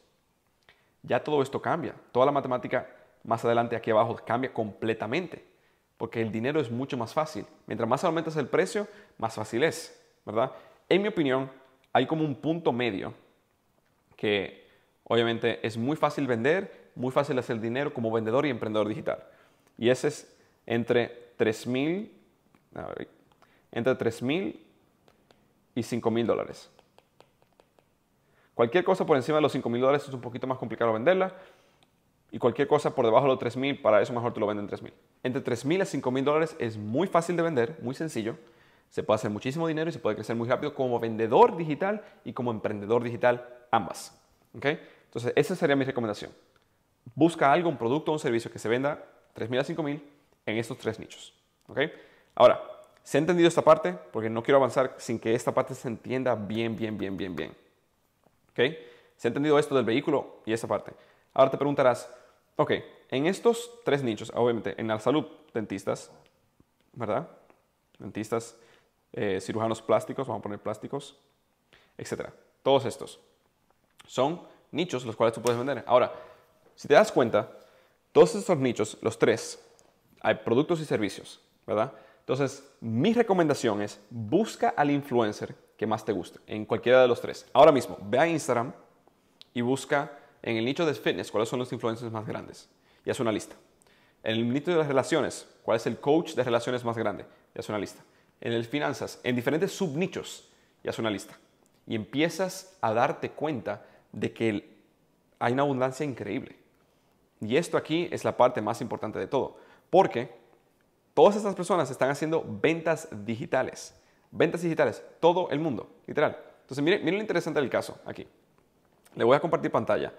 ya todo esto cambia. Toda la matemática más adelante aquí abajo cambia completamente, porque el dinero es mucho más fácil. Mientras más aumentas el precio, más fácil es, ¿verdad? En mi opinión, hay como un punto medio que obviamente es muy fácil vender, muy fácil hacer dinero como vendedor y emprendedor digital. Y ese es entre 3.000 entre 3.000 y 5.000 dólares. Cualquier cosa por encima de los 5.000 dólares es un poquito más complicado venderla, y cualquier cosa por debajo de los 3.000, para eso mejor te lo venden 3.000. Entre 3.000 a 5.000 dólares es muy fácil de vender, muy sencillo. Se puede hacer muchísimo dinero y se puede crecer muy rápido como vendedor digital y como emprendedor digital, ambas. ¿Okay? Entonces, esa sería mi recomendación. Busca algo, un producto o un servicio que se venda 3.000 a 5.000 en estos tres nichos. ¿Okay? Ahora, ¿se ha entendido esta parte? Porque no quiero avanzar sin que esta parte se entienda bien, bien, bien, bien, bien. ¿Okay? ¿Se ha entendido esto del vehículo y esa parte? Ahora te preguntarás, Ok, en estos tres nichos, obviamente, en la salud, dentistas, ¿verdad? Dentistas, eh, cirujanos plásticos, vamos a poner plásticos, etcétera. Todos estos son nichos los cuales tú puedes vender. Ahora, si te das cuenta, todos estos nichos, los tres, hay productos y servicios, ¿verdad? Entonces, mi recomendación es busca al influencer que más te guste en cualquiera de los tres. Ahora mismo, ve a Instagram y busca en el nicho de fitness, ¿cuáles son los influencers más grandes? Y haz una lista. En el nicho de las relaciones, ¿cuál es el coach de relaciones más grande? Y hace una lista. En el finanzas, en diferentes subnichos, y hace una lista. Y empiezas a darte cuenta de que hay una abundancia increíble. Y esto aquí es la parte más importante de todo, porque todas estas personas están haciendo ventas digitales. Ventas digitales, todo el mundo, literal. Entonces, miren, miren lo interesante del caso aquí. Le voy a compartir pantalla.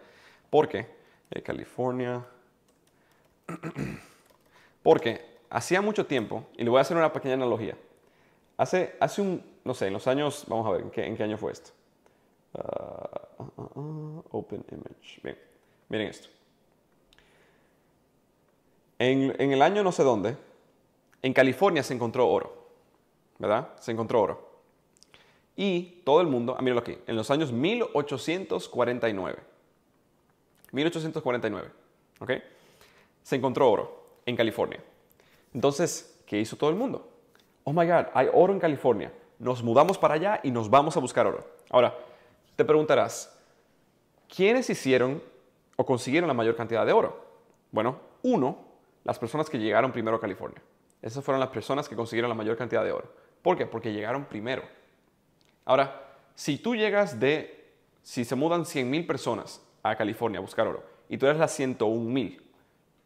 Porque, qué? Eh, California. Porque hacía mucho tiempo, y le voy a hacer una pequeña analogía. Hace, hace un, no sé, en los años, vamos a ver, ¿en qué, año fue esto? Ah, ah, ah, open image. Bien, miren esto. En, en el año no sé dónde, en California se encontró oro, ¿verdad? Se encontró oro y todo el mundo, ah, míralo aquí, en los años 1849, 1849, ¿ok? Se encontró oro en California. Entonces, ¿qué hizo todo el mundo? Oh my God, hay oro en California. Nos mudamos para allá y nos vamos a buscar oro. Ahora, te preguntarás, ¿quiénes hicieron o consiguieron la mayor cantidad de oro? Bueno, uno, las personas que llegaron primero a California. Esas fueron las personas que consiguieron la mayor cantidad de oro. ¿Por qué? Porque llegaron primero Ahora, si tú llegas de, si se mudan 100.000 personas a California a buscar oro y tú eres la 101.000,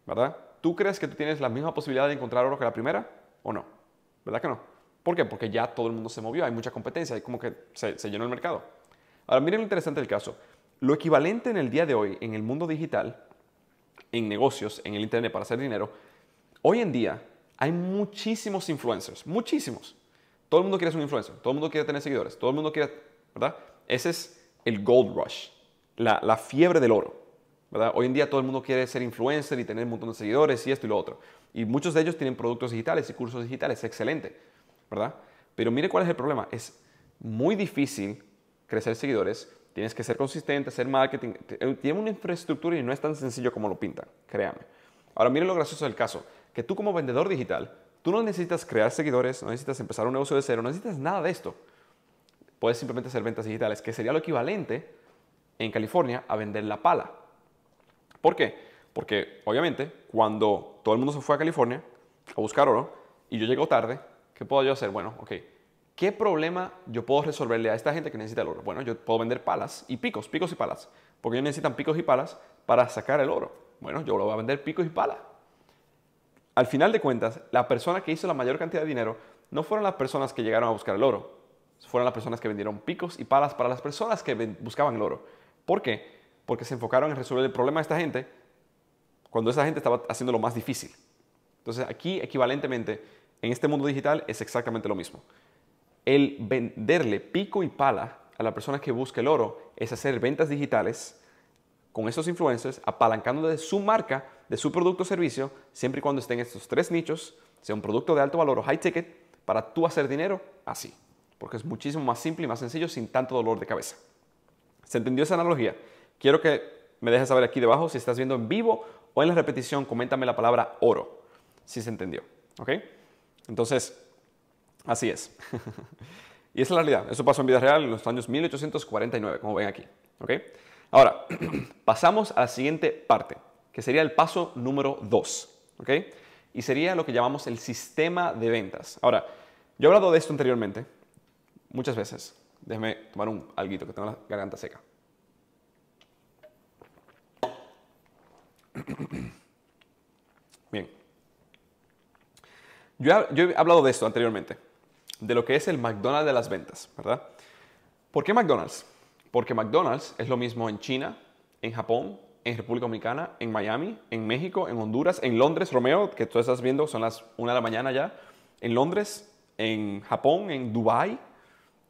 ¿verdad? ¿Tú crees que tú tienes la misma posibilidad de encontrar oro que la primera o no? ¿Verdad que no? ¿Por qué? Porque ya todo el mundo se movió, hay mucha competencia, hay como que se, se llenó el mercado. Ahora, miren lo interesante del caso. Lo equivalente en el día de hoy, en el mundo digital, en negocios, en el Internet para hacer dinero, hoy en día hay muchísimos influencers, muchísimos. Todo el mundo quiere ser un influencer, todo el mundo quiere tener seguidores, todo el mundo quiere, ¿verdad? Ese es el gold rush, la, fiebre del oro, ¿verdad? Hoy en día todo el mundo quiere ser influencer y tener un montón de seguidores y esto y lo otro. Y muchos de ellos tienen productos digitales y cursos digitales, excelente, ¿verdad? Pero mire cuál es el problema, es muy difícil crecer seguidores, tienes que ser consistente, hacer marketing, eh, tiene una infraestructura y no es tan sencillo como lo pintan, créame. Ahora mire lo gracioso del caso, que tú como vendedor digital Tú no necesitas crear seguidores, no necesitas empezar un negocio de cero, no necesitas nada de esto. Puedes simplemente hacer ventas digitales, que sería lo equivalente en California a vender la pala. ¿Por qué? Porque obviamente cuando todo el mundo se fue a California a buscar oro y yo llego tarde, ¿qué puedo yo hacer? Bueno, ok, ¿qué problema yo puedo resolverle a esta gente que necesita el oro? Bueno, yo puedo vender palas y picos, picos y palas, porque ellos necesitan picos y palas para sacar el oro. Bueno, yo lo voy a vender picos y palas al final de cuentas, la persona que hizo la mayor cantidad de dinero no fueron las personas que llegaron a buscar el oro, fueron las personas que vendieron picos y palas para las personas que buscaban el oro. ¿Por qué? Porque se enfocaron en resolver el problema de esta gente cuando esa gente estaba haciendo lo más difícil. Entonces aquí, equivalentemente, en este mundo digital es exactamente lo mismo. El venderle pico y pala a la persona que busca el oro es hacer ventas digitales con esos influencers, apalancando de su marca, de su producto o servicio, siempre y cuando estén estos tres nichos, sea un producto de alto valor o high ticket, para tú hacer dinero así. Porque es muchísimo más simple y más sencillo sin tanto dolor de cabeza. ¿Se entendió esa analogía? Quiero que me dejes saber aquí debajo si estás viendo en vivo o en la repetición, coméntame la palabra oro, si se entendió. ¿Ok? Entonces, así es. y es la realidad. Eso pasó en vida real en los años 1849, como ven aquí. ¿Ok? Ahora, pasamos a la siguiente parte, que sería el paso número 2, ¿ok? Y sería lo que llamamos el sistema de ventas. Ahora, yo he hablado de esto anteriormente, muchas veces. Déjeme tomar un alguito, que tengo la garganta seca. Bien. Yo, yo he hablado de esto anteriormente, de lo que es el McDonald's de las ventas, ¿verdad? ¿Por qué McDonald's? Porque McDonald's es lo mismo en China, en Japón, en República Dominicana, en Miami, en México, en Honduras, en Londres, Romeo, que tú estás viendo, son las 1 de la mañana ya, en Londres, en Japón, en Dubái,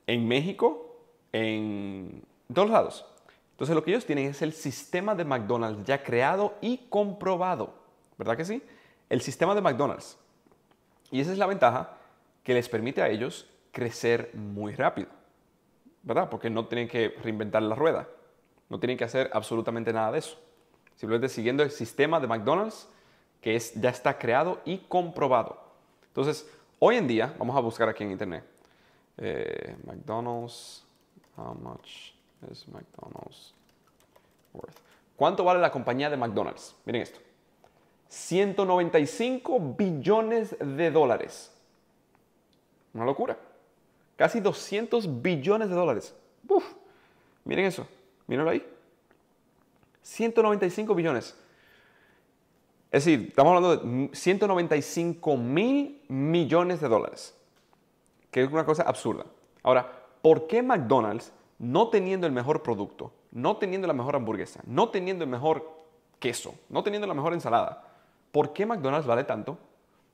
en México, en todos lados. Entonces lo que ellos tienen es el sistema de McDonald's ya creado y comprobado, ¿verdad que sí? El sistema de McDonald's. Y esa es la ventaja que les permite a ellos crecer muy rápido. ¿verdad? Porque no tienen que reinventar la rueda, no tienen que hacer absolutamente nada de eso. Simplemente siguiendo el sistema de McDonald's que es, ya está creado y comprobado. Entonces, hoy en día, vamos a buscar aquí en internet, eh, McDonald's, how much is McDonald's worth? ¿Cuánto vale la compañía de McDonald's? Miren esto. 195 billones de dólares. Una locura. Casi 200 billones de dólares. miren eso, mírenlo ahí. 195 billones. Es decir, estamos hablando de 195 mil millones de dólares, que es una cosa absurda. Ahora, ¿por qué McDonald's, no teniendo el mejor producto, no teniendo la mejor hamburguesa, no teniendo el mejor queso, no teniendo la mejor ensalada, ¿por qué McDonald's vale tanto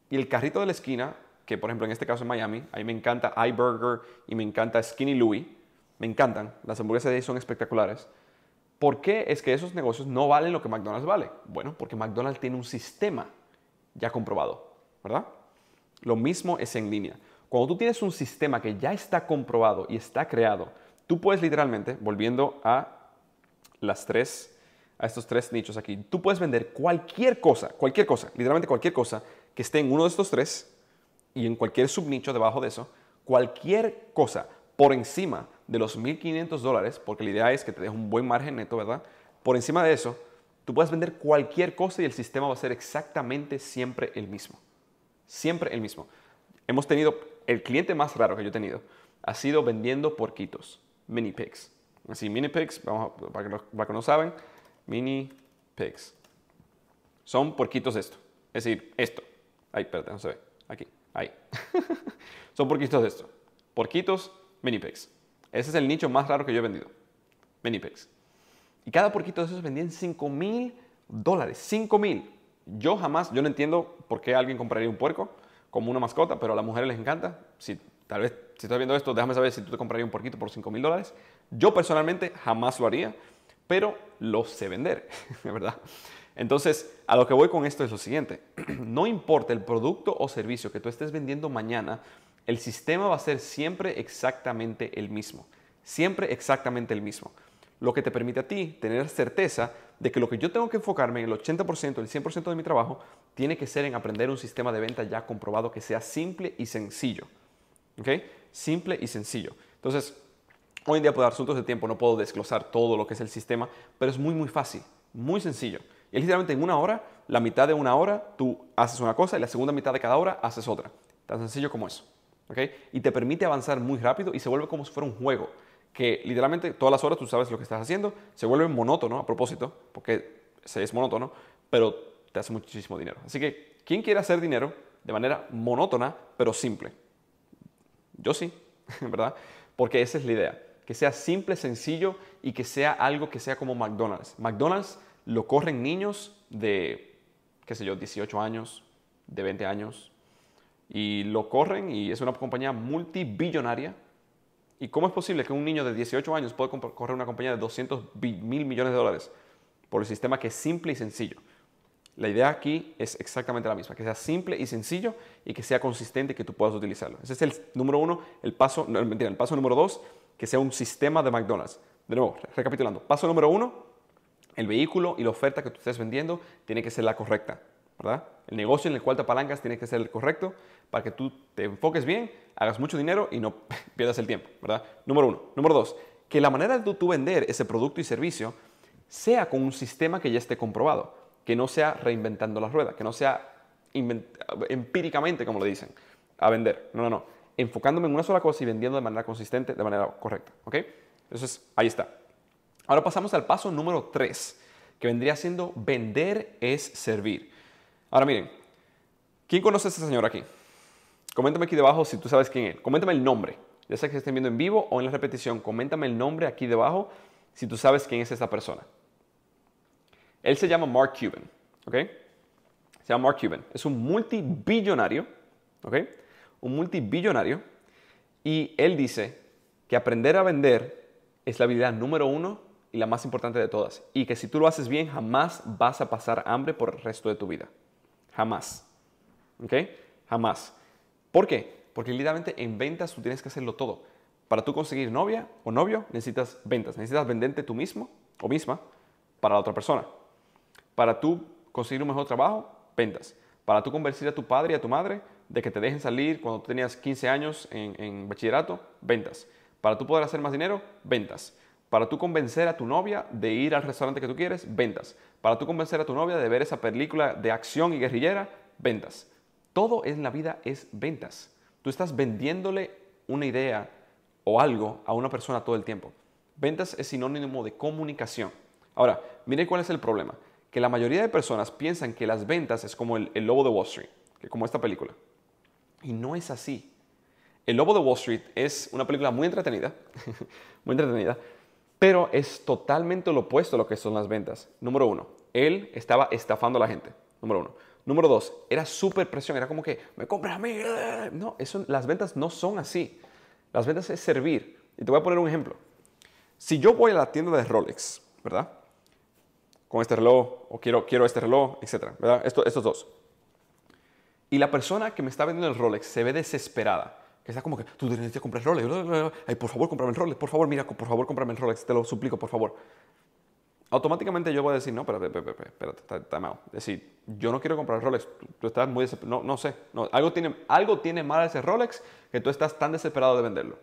y el carrito de la esquina que por ejemplo en este caso en Miami, ahí me encanta iBurger y me encanta Skinny Louie, me encantan, las hamburguesas de ahí son espectaculares. ¿Por qué es que esos negocios no valen lo que McDonald's vale? Bueno, porque McDonald's tiene un sistema ya comprobado, ¿verdad? Lo mismo es en línea. Cuando tú tienes un sistema que ya está comprobado y está creado, tú puedes literalmente, volviendo a las tres, a estos tres nichos aquí, tú puedes vender cualquier cosa, cualquier cosa, literalmente cualquier cosa que esté en uno de estos tres y en cualquier subnicho debajo de eso, cualquier cosa por encima de los 1.500 dólares, porque la idea es que te deje un buen margen neto, ¿verdad? Por encima de eso, tú puedes vender cualquier cosa y el sistema va a ser exactamente siempre el mismo. Siempre el mismo. Hemos tenido, el cliente más raro que yo he tenido ha sido vendiendo porquitos, mini pigs. Así, mini pigs, vamos para, que no, para que no saben, mini pigs. Son porquitos esto. Es decir, esto. Ay, espérate, no se ve. Aquí. Ahí. Son porquitos de esto. Porquitos, mini pigs, Ese es el nicho más raro que yo he vendido. mini pigs Y cada porquito de esos vendían 5 mil dólares. 5 mil. Yo jamás, yo no entiendo por qué alguien compraría un puerco como una mascota, pero a las mujeres les encanta. Si tal vez, si estás viendo esto, déjame saber si tú te comprarías un porquito por 5 mil dólares. Yo personalmente jamás lo haría, pero lo sé vender, de ¿verdad? Entonces, a lo que voy con esto es lo siguiente. No importa el producto o servicio que tú estés vendiendo mañana, el sistema va a ser siempre exactamente el mismo. Siempre exactamente el mismo. Lo que te permite a ti tener certeza de que lo que yo tengo que enfocarme en el 80%, el 100% de mi trabajo, tiene que ser en aprender un sistema de venta ya comprobado que sea simple y sencillo. ¿Ok? Simple y sencillo. Entonces, hoy en día por asuntos de tiempo no puedo desglosar todo lo que es el sistema, pero es muy, muy fácil, muy sencillo. Y literalmente en una hora, la mitad de una hora tú haces una cosa y la segunda mitad de cada hora haces otra. Tan sencillo como eso. ¿okay? Y te permite avanzar muy rápido y se vuelve como si fuera un juego. Que literalmente todas las horas tú sabes lo que estás haciendo, se vuelve monótono a propósito, porque se es monótono, pero te hace muchísimo dinero. Así que, ¿quién quiere hacer dinero de manera monótona pero simple? Yo sí, ¿verdad? Porque esa es la idea, que sea simple, sencillo y que sea algo que sea como McDonald's. McDonald's lo corren niños de, qué sé yo, 18 años, de 20 años, y lo corren y es una compañía multibillonaria. ¿Y cómo es posible que un niño de 18 años pueda correr una compañía de 200 mil millones de dólares? Por el sistema que es simple y sencillo. La idea aquí es exactamente la misma, que sea simple y sencillo y que sea consistente y que tú puedas utilizarlo. Ese es el número uno, el paso, no, mentira, el paso número dos, que sea un sistema de McDonald's. De nuevo, recapitulando, paso número uno, el vehículo y la oferta que tú estés vendiendo tiene que ser la correcta, ¿verdad? El negocio en el cual te apalancas tiene que ser el correcto para que tú te enfoques bien, hagas mucho dinero y no pierdas el tiempo, ¿verdad? Número uno. Número dos, que la manera de tú vender ese producto y servicio sea con un sistema que ya esté comprobado, que no sea reinventando la rueda, que no sea empíricamente, como lo dicen, a vender. No, no, no. Enfocándome en una sola cosa y vendiendo de manera consistente, de manera correcta, ¿ok? Entonces, ahí está. Ahora pasamos al paso número 3, que vendría siendo vender es servir. Ahora miren, ¿quién conoce a este señor aquí? Coméntame aquí debajo si tú sabes quién es. Coméntame el nombre. Ya sea que se estén viendo en vivo o en la repetición, coméntame el nombre aquí debajo si tú sabes quién es esta persona. Él se llama Mark Cuban, ¿ok? Se llama Mark Cuban. Es un multibillonario, ¿ok? Un multibillonario. Y él dice que aprender a vender es la habilidad número uno y la más importante de todas, y que si tú lo haces bien, jamás vas a pasar hambre por el resto de tu vida. Jamás. ¿Ok? Jamás. ¿Por qué? Porque literalmente en ventas tú tienes que hacerlo todo. Para tú conseguir novia o novio, necesitas ventas. Necesitas venderte tú mismo o misma para la otra persona. Para tú conseguir un mejor trabajo, ventas. Para tú convencer a tu padre y a tu madre de que te dejen salir cuando tú tenías 15 años en, en bachillerato, ventas. Para tú poder hacer más dinero, ventas para tú convencer a tu novia de ir al restaurante que tú quieres, ventas. Para tú convencer a tu novia de ver esa película de acción y guerrillera, ventas. Todo en la vida es ventas. Tú estás vendiéndole una idea o algo a una persona todo el tiempo. Ventas es sinónimo de comunicación. Ahora, mire cuál es el problema. Que la mayoría de personas piensan que las ventas es como el, el lobo de Wall Street, que como esta película. Y no es así. El Lobo de Wall Street es una película muy entretenida, muy entretenida, pero es totalmente lo opuesto a lo que son las ventas. Número uno, él estaba estafando a la gente. Número uno. Número dos, era súper presión. Era como que, me compras a mí. No, eso, las ventas no son así. Las ventas es servir. Y te voy a poner un ejemplo. Si yo voy a la tienda de Rolex, ¿verdad? Con este reloj, o quiero, quiero este reloj, etcétera, ¿verdad? estos dos. Y la persona que me está vendiendo el Rolex se ve desesperada Está como que tú tienes que comprar el Rolex. Ay, por favor, comprame el Rolex. Por favor, mira, por favor, comprame el Rolex. Te lo suplico, por favor. Automáticamente yo voy a decir, no, espérate, espérate, espérate, Es decir, yo no quiero comprar el Rolex. Tú, estás muy desesperado. No, no sé. No, algo, tiene, algo tiene mal ese Rolex que tú estás tan desesperado de venderlo.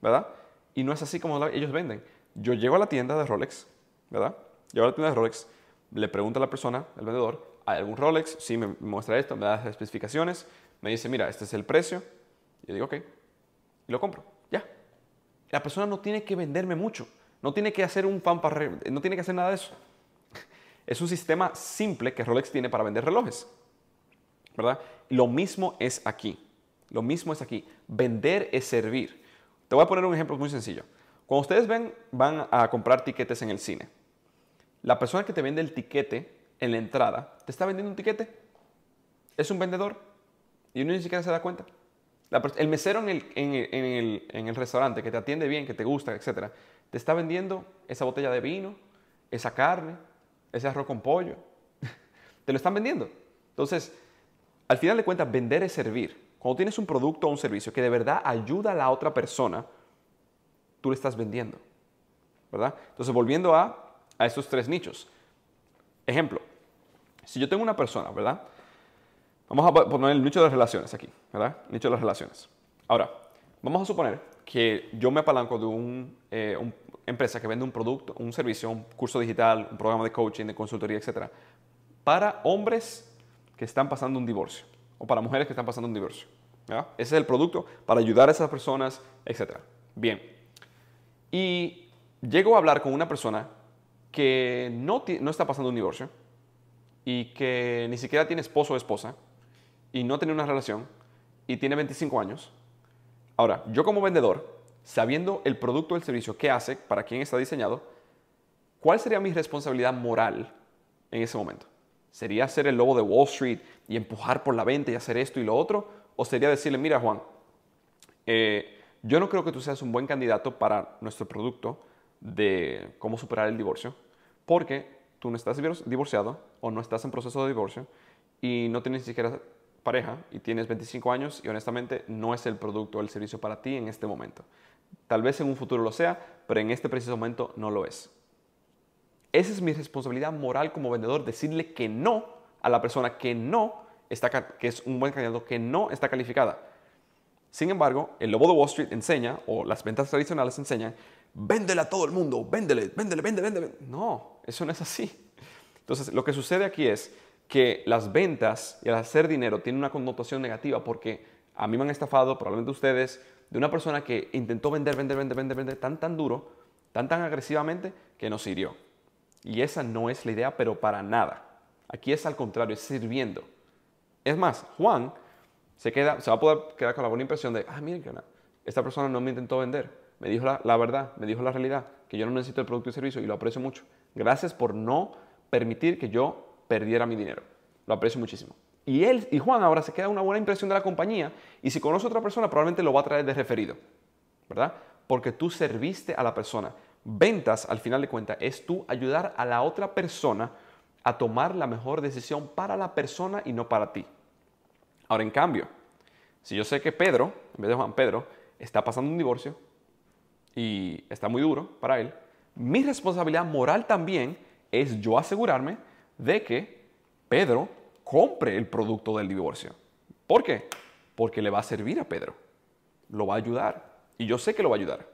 ¿Verdad? Y no es así como ellos venden. Yo llego a la tienda de Rolex, ¿verdad? Llego a la tienda de Rolex, le pregunto a la persona, el vendedor, ¿hay algún Rolex? Sí, me muestra esto, me da las especificaciones, me dice, mira, este es el precio, yo digo, ok, y lo compro, ya. La persona no tiene que venderme mucho, no tiene que hacer un para no tiene que hacer nada de eso. Es un sistema simple que Rolex tiene para vender relojes, ¿verdad? Lo mismo es aquí, lo mismo es aquí. Vender es servir. Te voy a poner un ejemplo muy sencillo. Cuando ustedes ven, van a comprar tiquetes en el cine. La persona que te vende el tiquete en la entrada, ¿te está vendiendo un tiquete? ¿Es un vendedor? Y uno ni siquiera se da cuenta el mesero en el, restaurante que te atiende bien, que te gusta, etcétera, te está vendiendo esa botella de vino, esa carne, ese arroz con pollo. te lo están vendiendo. Entonces, al final de cuentas, vender es servir. Cuando tienes un producto o un servicio que de verdad ayuda a la otra persona, tú le estás vendiendo. ¿Verdad? Entonces, volviendo a, a esos tres nichos. Ejemplo, si yo tengo una persona, ¿verdad? Vamos a poner el nicho de las relaciones aquí, ¿verdad? nicho de las relaciones. Ahora, vamos a suponer que yo me apalanco de una eh, empresa que vende un producto, un servicio, un curso digital, un programa de coaching, de consultoría, etcétera, para hombres que están pasando un divorcio o para mujeres que están pasando un divorcio. Ese es el producto para ayudar a esas personas, etcétera. Bien. Y llego a hablar con una persona que no, no está pasando un divorcio y que ni siquiera tiene esposo o esposa, y no tenía una relación y tiene 25 años. Ahora, yo como vendedor, sabiendo el producto o el servicio, que hace, para quién está diseñado, ¿cuál sería mi responsabilidad moral en ese momento? ¿Sería ser el lobo de Wall Street y empujar por la venta y hacer esto y lo otro? ¿O sería decirle, mira Juan, eh, yo no creo que tú seas un buen candidato para nuestro producto de cómo superar el divorcio, porque tú no estás divorciado o no estás en proceso de divorcio y no tienes ni siquiera pareja y tienes 25 años y honestamente no es el producto o el servicio para ti en este momento. Tal vez en un futuro lo sea, pero en este preciso momento no lo es. Esa es mi responsabilidad moral como vendedor, decirle que no a la persona que no está, que es un buen candidato, que no está calificada. Sin embargo, el lobo de Wall Street enseña, o las ventas tradicionales enseñan, véndele a todo el mundo, véndele, véndele, véndele, No, eso no es así. Entonces, lo que sucede aquí es, que las ventas y el hacer dinero tienen una connotación negativa porque a mí me han estafado, probablemente ustedes, de una persona que intentó vender, vender, vender, vender, vender tan, tan duro, tan, tan agresivamente que nos hirió Y esa no es la idea, pero para nada. Aquí es al contrario, es sirviendo. Es más, Juan se, queda, se va a poder quedar con la buena impresión de, ah, miren esta persona no me intentó vender, me dijo la, la verdad, me dijo la realidad, que yo no necesito el producto y servicio y lo aprecio mucho. Gracias por no permitir que yo perdiera mi dinero. Lo aprecio muchísimo. Y él y Juan ahora se queda una buena impresión de la compañía y si conoce a otra persona probablemente lo va a traer de referido, ¿verdad? Porque tú serviste a la persona. Ventas, al final de cuentas, es tú ayudar a la otra persona a tomar la mejor decisión para la persona y no para ti. Ahora, en cambio, si yo sé que Pedro, en vez de Juan Pedro, está pasando un divorcio y está muy duro para él, mi responsabilidad moral también es yo asegurarme de que Pedro compre el producto del divorcio. ¿Por qué? Porque le va a servir a Pedro, lo va a ayudar y yo sé que lo va a ayudar.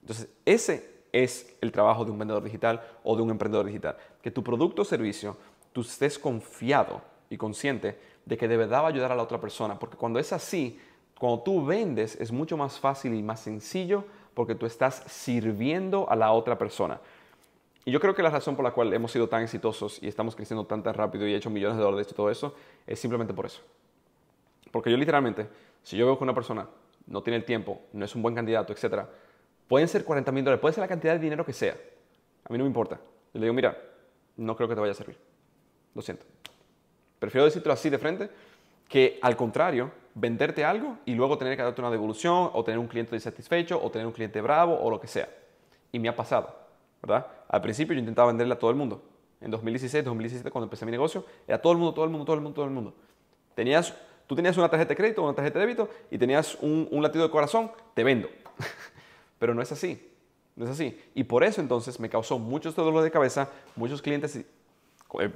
Entonces, ese es el trabajo de un vendedor digital o de un emprendedor digital, que tu producto o servicio tú estés confiado y consciente de que de verdad va a ayudar a la otra persona, porque cuando es así, cuando tú vendes es mucho más fácil y más sencillo porque tú estás sirviendo a la otra persona yo creo que la razón por la cual hemos sido tan exitosos y estamos creciendo tan, rápido y he hecho millones de dólares y todo eso, es simplemente por eso. Porque yo literalmente, si yo veo que una persona no tiene el tiempo, no es un buen candidato, etc., pueden ser 40 mil dólares, puede ser la cantidad de dinero que sea. A mí no me importa. Yo le digo, mira, no creo que te vaya a servir. Lo siento. Prefiero decirte así de frente que al contrario, venderte algo y luego tener que darte una devolución o tener un cliente insatisfecho o tener un cliente bravo o lo que sea. Y me ha pasado. Al principio yo intentaba venderle a todo el mundo. En 2016, 2017, cuando empecé mi negocio, era todo el mundo, todo el mundo, todo el mundo, todo el mundo. Tenías, tú tenías una tarjeta de crédito, una tarjeta de débito y tenías un, latido de corazón, te vendo. Pero no es así. No es así. Y por eso entonces me causó muchos dolores de cabeza, muchos clientes eh,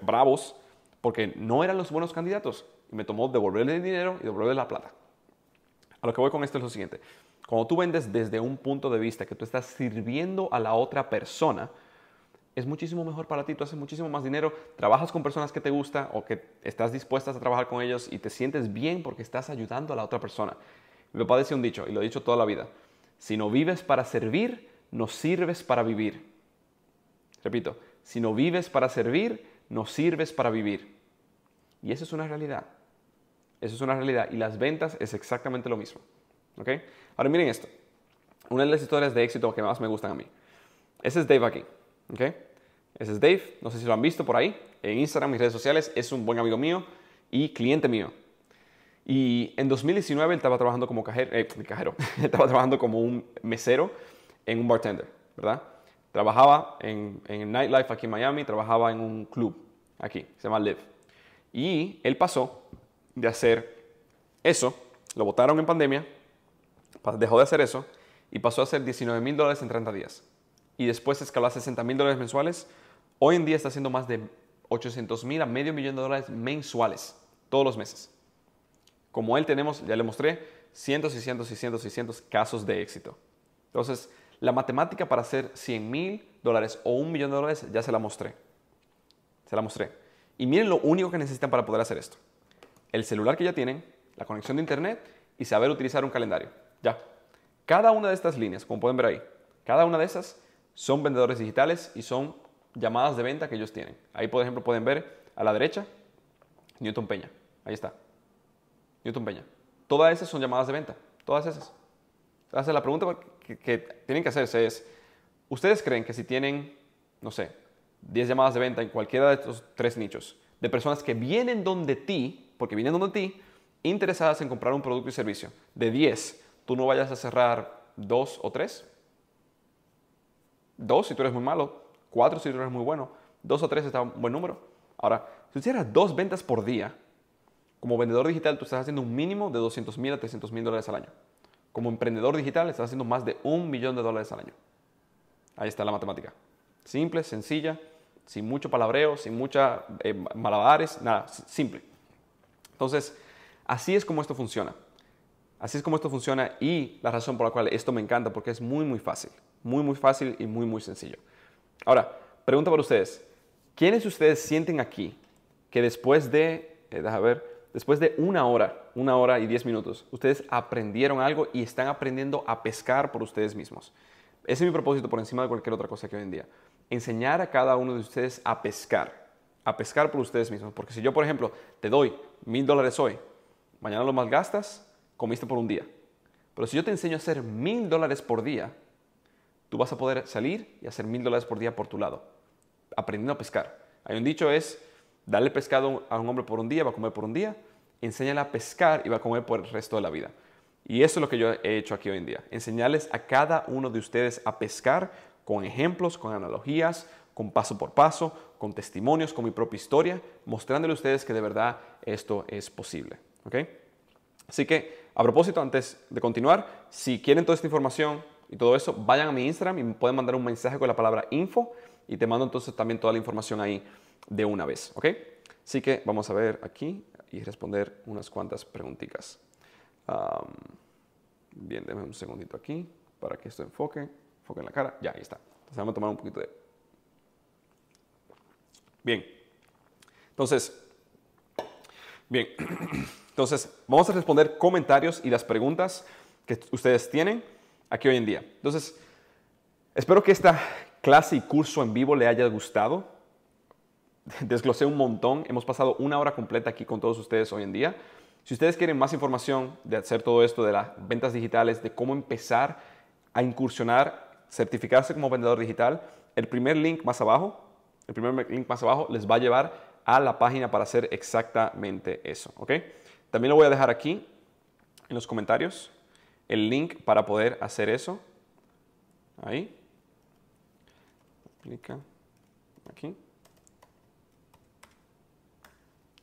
bravos, porque no eran los buenos candidatos. Y me tomó devolverle el dinero y devolverle la plata. A lo que voy con esto es lo siguiente. Cuando tú vendes desde un punto de vista que tú estás sirviendo a la otra persona, es muchísimo mejor para ti, tú haces muchísimo más dinero, trabajas con personas que te gusta o que estás dispuestas a trabajar con ellos y te sientes bien porque estás ayudando a la otra persona. Mi papá decía un dicho, y lo he dicho toda la vida, si no vives para servir, no sirves para vivir. Repito, si no vives para servir, no sirves para vivir. Y eso es una realidad. Eso es una realidad. Y las ventas es exactamente lo mismo. ¿Ok? Ahora miren esto. Una de las historias de éxito que más me gustan a mí. Ese es Dave aquí. ¿okay? Ese es Dave. No sé si lo han visto por ahí. En Instagram, y redes sociales. Es un buen amigo mío y cliente mío. Y en 2019 él estaba trabajando como cajero, eh, cajero. estaba trabajando como un mesero en un bartender, ¿verdad? Trabajaba en, en nightlife aquí en Miami, trabajaba en un club aquí, se llama Live. Y él pasó de hacer eso, lo votaron en pandemia, dejó de hacer eso y pasó a ser 19 mil dólares en 30 días. Y después escaló a 60 mil dólares mensuales. Hoy en día está haciendo más de $800,000 a medio millón de dólares mensuales, todos los meses. Como él tenemos, ya le mostré, cientos y cientos y cientos y cientos casos de éxito. Entonces, la matemática para hacer 100 mil dólares o un millón de dólares ya se la mostré. Se la mostré. Y miren lo único que necesitan para poder hacer esto. El celular que ya tienen, la conexión de internet y saber utilizar un calendario. Ya. Cada una de estas líneas, como pueden ver ahí, cada una de esas son vendedores digitales y son llamadas de venta que ellos tienen. Ahí, por ejemplo, pueden ver a la derecha Newton Peña. Ahí está. Newton Peña. Todas esas son llamadas de venta. Todas esas. Entonces, la pregunta que, tienen que hacerse es, ¿ustedes creen que si tienen, no sé, 10 llamadas de venta en cualquiera de estos tres nichos, de personas que vienen donde ti, porque vienen donde ti, interesadas en comprar un producto y servicio, de 10, tú no vayas a cerrar dos o tres. Dos si tú eres muy malo, cuatro si tú eres muy bueno, dos o tres está un buen número. Ahora, si cierras dos ventas por día, como vendedor digital tú estás haciendo un mínimo de 200 mil a 300 mil dólares al año. Como emprendedor digital estás haciendo más de un millón de dólares al año. Ahí está la matemática. Simple, sencilla, sin mucho palabreo, sin muchas eh, malabares, nada, simple. Entonces, así es como esto funciona. Así es como esto funciona y la razón por la cual esto me encanta, porque es muy, muy fácil. Muy, muy fácil y muy, muy sencillo. Ahora, pregunta para ustedes. ¿Quiénes de ustedes sienten aquí que después de, eh, déjame ver, después de una hora, una hora y diez minutos, ustedes aprendieron algo y están aprendiendo a pescar por ustedes mismos? Ese es mi propósito por encima de cualquier otra cosa que hoy en día. Enseñar a cada uno de ustedes a pescar, a pescar por ustedes mismos. Porque si yo, por ejemplo, te doy mil dólares hoy, mañana lo malgastas, comiste por un día. Pero si yo te enseño a hacer mil dólares por día, tú vas a poder salir y hacer mil dólares por día por tu lado, aprendiendo a pescar. Hay un dicho es, darle pescado a un hombre por un día, va a comer por un día, enséñale a pescar y va a comer por el resto de la vida. Y eso es lo que yo he hecho aquí hoy en día, enseñarles a cada uno de ustedes a pescar con ejemplos, con analogías, con paso por paso, con testimonios, con mi propia historia, mostrándole a ustedes que de verdad esto es posible. ¿okay? Así que a propósito, antes de continuar, si quieren toda esta información y todo eso, vayan a mi Instagram y me pueden mandar un mensaje con la palabra info y te mando entonces también toda la información ahí de una vez, ¿ok? Así que vamos a ver aquí y responder unas cuantas preguntitas. bien, déjame un segundito aquí para que esto enfoque, enfoque en la cara. Ya, ahí está. Entonces vamos a tomar un poquito de... Bien. Entonces, bien. Entonces, vamos a responder comentarios y las preguntas que ustedes tienen aquí hoy en día. Entonces, espero que esta clase y curso en vivo le haya gustado. Desglosé un montón, hemos pasado una hora completa aquí con todos ustedes hoy en día. Si ustedes quieren más información de hacer todo esto de las ventas digitales, de cómo empezar a incursionar, certificarse como vendedor digital, el primer link más abajo, el primer link más abajo les va a llevar a la página para hacer exactamente eso, ¿ok? También lo voy a dejar aquí en los comentarios el link para poder hacer eso. Ahí. Clica aquí.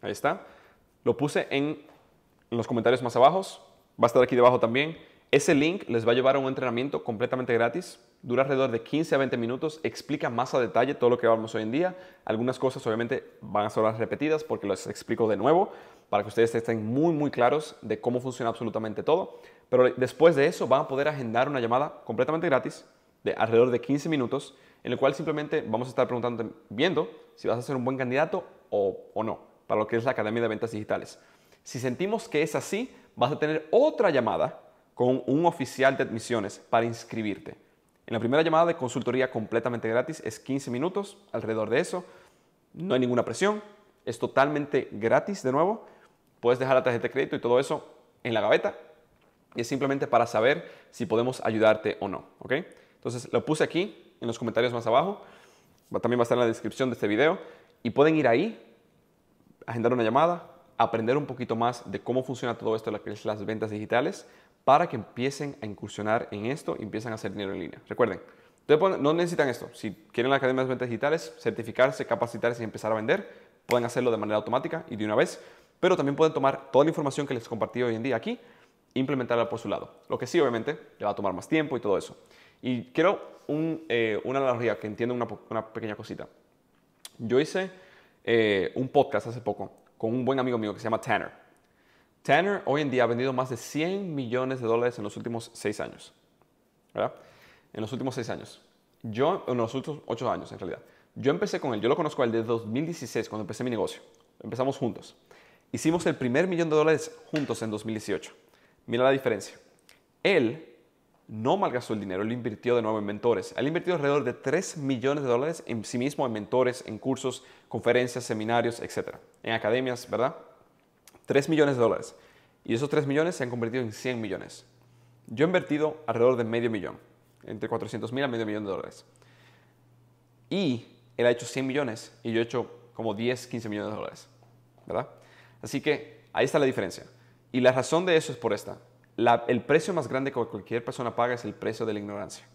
Ahí está. Lo puse en, en los comentarios más abajo. Va a estar aquí debajo también. Ese link les va a llevar a un entrenamiento completamente gratis dura alrededor de 15 a 20 minutos, explica más a detalle todo lo que hablamos hoy en día. Algunas cosas obviamente van a ser las repetidas porque las explico de nuevo para que ustedes estén muy muy claros de cómo funciona absolutamente todo. Pero después de eso van a poder agendar una llamada completamente gratis de alrededor de 15 minutos en el cual simplemente vamos a estar preguntando, viendo si vas a ser un buen candidato o, o no para lo que es la Academia de Ventas Digitales. Si sentimos que es así, vas a tener otra llamada con un oficial de admisiones para inscribirte la primera llamada de consultoría completamente gratis es 15 minutos alrededor de eso. No hay ninguna presión. Es totalmente gratis de nuevo. Puedes dejar la tarjeta de crédito y todo eso en la gaveta. Y es simplemente para saber si podemos ayudarte o no. ¿ok? Entonces lo puse aquí en los comentarios más abajo. También va a estar en la descripción de este video. Y pueden ir ahí, agendar una llamada, aprender un poquito más de cómo funciona todo esto, las ventas digitales, para que empiecen a incursionar en esto y empiecen a hacer dinero en línea. Recuerden, no necesitan esto. Si quieren la Academia de Ventas Digitales, certificarse, capacitarse y empezar a vender, pueden hacerlo de manera automática y de una vez, pero también pueden tomar toda la información que les compartí hoy en día aquí e implementarla por su lado. Lo que sí, obviamente, le va a tomar más tiempo y todo eso. Y quiero eh, una analogía que entienda una, pequeña cosita. Yo hice eh, un podcast hace poco con un buen amigo mío que se llama Tanner. Tanner hoy en día ha vendido más de 100 millones de dólares en los últimos 6 años. ¿Verdad? En los últimos 6 años. Yo, en los últimos 8 años en realidad. Yo empecé con él, yo lo conozco a él desde 2016 cuando empecé mi negocio. Empezamos juntos. Hicimos el primer millón de dólares juntos en 2018. Mira la diferencia. Él no malgastó el dinero, él invirtió de nuevo en mentores. Él invirtió alrededor de 3 millones de dólares en sí mismo, en mentores, en cursos, conferencias, seminarios, etc. En academias, ¿verdad? 3 millones de dólares y esos 3 millones se han convertido en 100 millones. Yo he invertido alrededor de medio millón, entre 400 mil a medio millón de dólares. Y él ha hecho 100 millones y yo he hecho como 10, 15 millones de dólares. ¿Verdad? Así que ahí está la diferencia. Y la razón de eso es por esta. el precio más grande que cualquier persona paga es el precio de la ignorancia.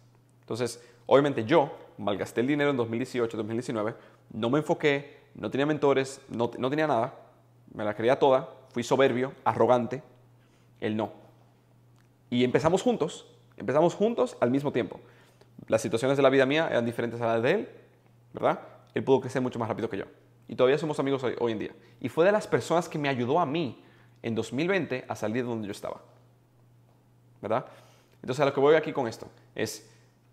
Entonces, obviamente yo malgasté el dinero en 2018, 2019, no me enfoqué, no tenía mentores, no, no tenía nada, me la quería toda fui soberbio, arrogante, él no. Y empezamos juntos, empezamos juntos al mismo tiempo. Las situaciones de la vida mía eran diferentes a las de él, ¿verdad? Él pudo crecer mucho más rápido que yo. Y todavía somos amigos hoy, en día. Y fue de las personas que me ayudó a mí en 2020 a salir de donde yo estaba. ¿Verdad? Entonces, a lo que voy aquí con esto es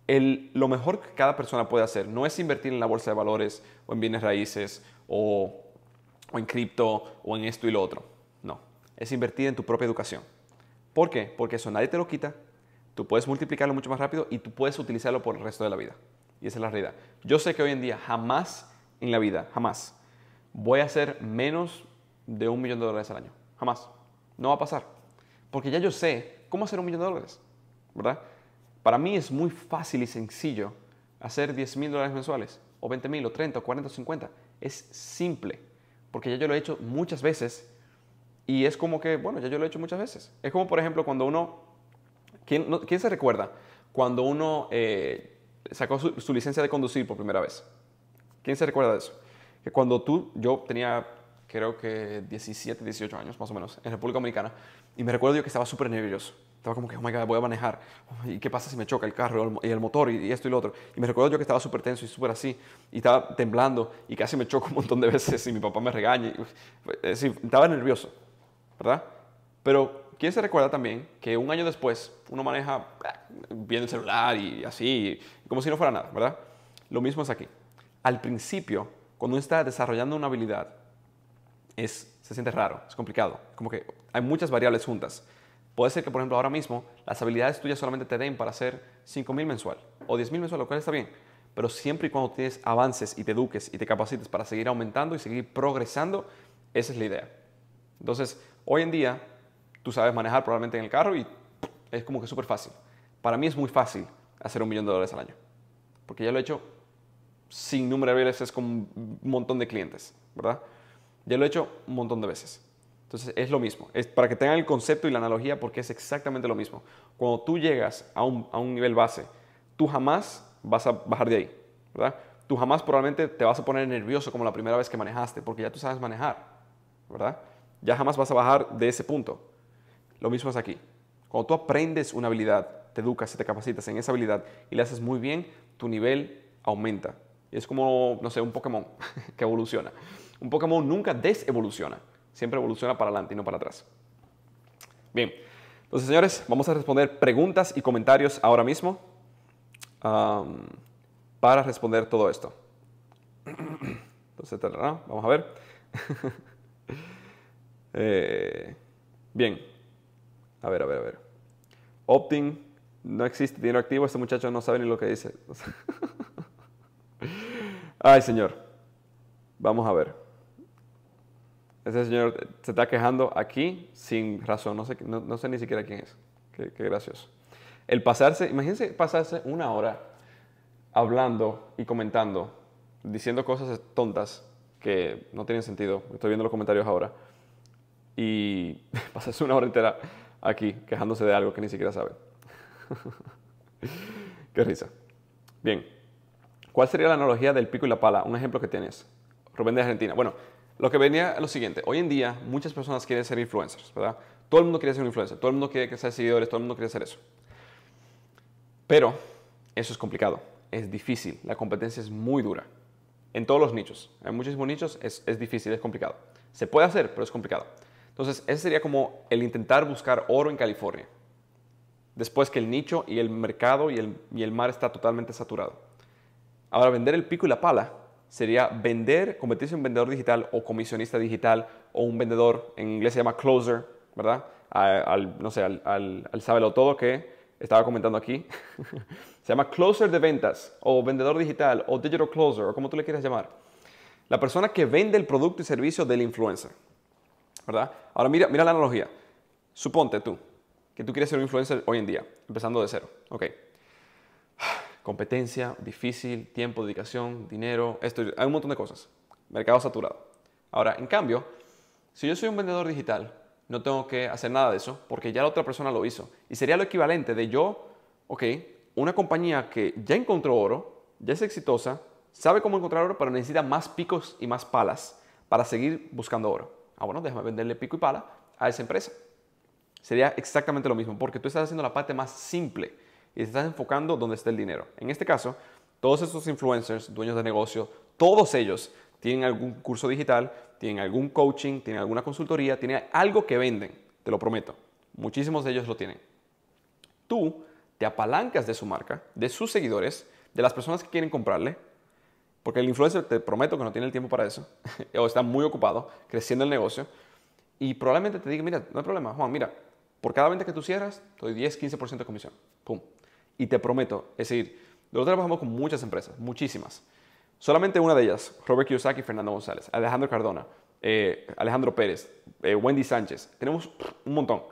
lo mejor que cada persona puede hacer. No es invertir en la bolsa de valores o en bienes raíces o en cripto o en esto y lo otro es invertir en tu propia educación. ¿Por qué? Porque eso nadie te lo quita, tú puedes multiplicarlo mucho más rápido y tú puedes utilizarlo por el resto de la vida. Y esa es la realidad. Yo sé que hoy en día jamás en la vida, jamás, voy a hacer menos de un millón de dólares al año. Jamás. No va a pasar. Porque ya yo sé cómo hacer un millón de dólares. ¿Verdad? Para mí es muy fácil y sencillo hacer 10 mil dólares mensuales, o 20 mil, o 30, o 40, o 50. Es simple, porque ya yo lo he hecho muchas veces y es como que, bueno, ya yo lo he hecho muchas veces. Es como, por ejemplo, cuando uno... ¿Quién, ¿quién se recuerda cuando uno eh, sacó su, licencia de conducir por primera vez? ¿Quién se recuerda de eso? Que cuando tú, yo tenía creo que 17, 18 años más o menos en República Dominicana y me recuerdo yo que estaba súper nervioso. Estaba como que, oh my God, voy a manejar. ¿Y qué pasa si me choca el carro y el motor y esto y lo otro? Y me recuerdo yo que estaba súper tenso y súper así. Y estaba temblando y casi me choco un montón de veces y mi papá me regaña. es decir, estaba nervioso. ¿verdad? Pero quién se recuerda también que un año después uno maneja ah, viendo el celular y así, como si no fuera nada, ¿verdad? Lo mismo es aquí. Al principio, cuando uno está desarrollando una habilidad, es, se siente raro, es complicado, como que hay muchas variables juntas. Puede ser que, por ejemplo, ahora mismo las habilidades tuyas solamente te den para hacer 5.000 mensual o 10.000 mensual, lo cual está bien. Pero siempre y cuando tienes avances y te eduques y te capacites para seguir aumentando y seguir progresando, esa es la idea. Entonces, hoy en día tú sabes manejar probablemente en el carro y es como que súper fácil. Para mí es muy fácil hacer un millón de dólares al año, porque ya lo he hecho sin número de veces con un montón de clientes, ¿verdad? Ya lo he hecho un montón de veces. Entonces es lo mismo, es para que tengan el concepto y la analogía porque es exactamente lo mismo. Cuando tú llegas a un, a un nivel base, tú jamás vas a bajar de ahí, ¿verdad? Tú jamás probablemente te vas a poner nervioso como la primera vez que manejaste porque ya tú sabes manejar, ¿verdad? ya jamás vas a bajar de ese punto. Lo mismo es aquí. Cuando tú aprendes una habilidad, te educas y te capacitas en esa habilidad y la haces muy bien, tu nivel aumenta. Es como, no sé, un Pokémon que evoluciona. Un Pokémon nunca desevoluciona. Siempre evoluciona para adelante y no para atrás. Bien, entonces señores, vamos a responder preguntas y comentarios ahora mismo para responder todo esto. Entonces, vamos a ver. Eh, bien, a ver, a ver, a ver. Opting, no existe dinero activo, este muchacho no sabe ni lo que dice. Ay, señor, vamos a ver. Ese señor se está quejando aquí sin razón, no sé, sé ni siquiera quién es. Qué, qué, gracioso. El pasarse, imagínense pasarse una hora hablando y comentando, diciendo cosas tontas que no tienen sentido. Estoy viendo los comentarios ahora y pasas una hora entera aquí quejándose de algo que ni siquiera sabe Qué risa. Bien, ¿cuál sería la analogía del pico y la pala? Un ejemplo que tienes. Rubén de Argentina. Bueno, lo que venía es lo siguiente. Hoy en día muchas personas quieren ser influencers, ¿verdad? Todo el mundo quiere ser un influencer, todo el mundo quiere que ser seguidores, todo el mundo quiere hacer eso. Pero eso es complicado, es difícil, la competencia es muy dura. En todos los nichos, en muchísimos nichos es difícil, es complicado. Se puede hacer, pero es complicado. Entonces, ese sería como el intentar buscar oro en California, después que el nicho y el mercado y el, mar está totalmente saturado. Ahora, vender el pico y la pala sería vender, convertirse en un vendedor digital o comisionista digital o un vendedor, en inglés se llama closer, ¿verdad? Al, no sé, al, al, al sábelo todo que estaba comentando aquí. se llama closer de ventas o vendedor digital o digital closer o como tú le quieras llamar. La persona que vende el producto y servicio del influencer. ¿verdad? Ahora mira, mira la analogía. Suponte tú que tú quieres ser un influencer hoy en día, empezando de cero, ¿ok? Competencia, difícil, tiempo, dedicación, dinero, esto, hay un montón de cosas. Mercado saturado. Ahora, en cambio, si yo soy un vendedor digital, no tengo que hacer nada de eso porque ya la otra persona lo hizo. Y sería lo equivalente de yo, ok, una compañía que ya encontró oro, ya es exitosa, sabe cómo encontrar oro, pero necesita más picos y más palas para seguir buscando oro ah, bueno, déjame venderle pico y pala a esa empresa. Sería exactamente lo mismo, porque tú estás haciendo la parte más simple y te estás enfocando donde está el dinero. En este caso, todos estos influencers, dueños de negocio, todos ellos tienen algún curso digital, tienen algún coaching, tienen alguna consultoría, tienen algo que venden, te lo prometo. Muchísimos de ellos lo tienen. Tú te apalancas de su marca, de sus seguidores, de las personas que quieren comprarle porque el influencer, te prometo que no tiene el tiempo para eso, o está muy ocupado creciendo el negocio, y probablemente te diga, mira, no hay problema, Juan, mira, por cada venta que tú cierras, te doy 10, 15% de comisión. Pum. Y te prometo, es decir, nosotros trabajamos con muchas empresas, muchísimas. Solamente una de ellas, Robert Kiyosaki, Fernando González, Alejandro Cardona, eh, Alejandro Pérez, eh, Wendy Sánchez, tenemos un montón.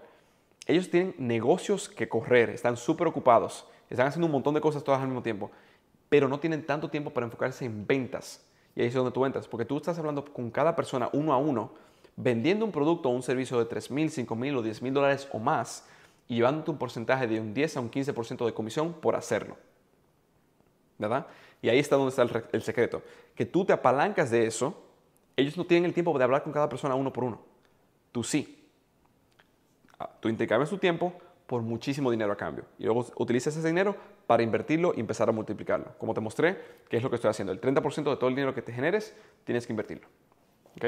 Ellos tienen negocios que correr, están súper ocupados, están haciendo un montón de cosas todas al mismo tiempo pero no tienen tanto tiempo para enfocarse en ventas. Y ahí es donde tú entras, porque tú estás hablando con cada persona uno a uno, vendiendo un producto o un servicio de 3 mil, mil o 10,000 mil dólares o más y llevándote un porcentaje de un 10 a un 15% de comisión por hacerlo. ¿Verdad? Y ahí está donde está el, secreto. Que tú te apalancas de eso, ellos no tienen el tiempo de hablar con cada persona uno por uno. Tú sí. Ah, tú intercambias tu tiempo por muchísimo dinero a cambio. Y luego utilizas ese dinero para invertirlo y empezar a multiplicarlo. Como te mostré, que es lo que estoy haciendo. El 30% de todo el dinero que te generes, tienes que invertirlo. ¿Ok?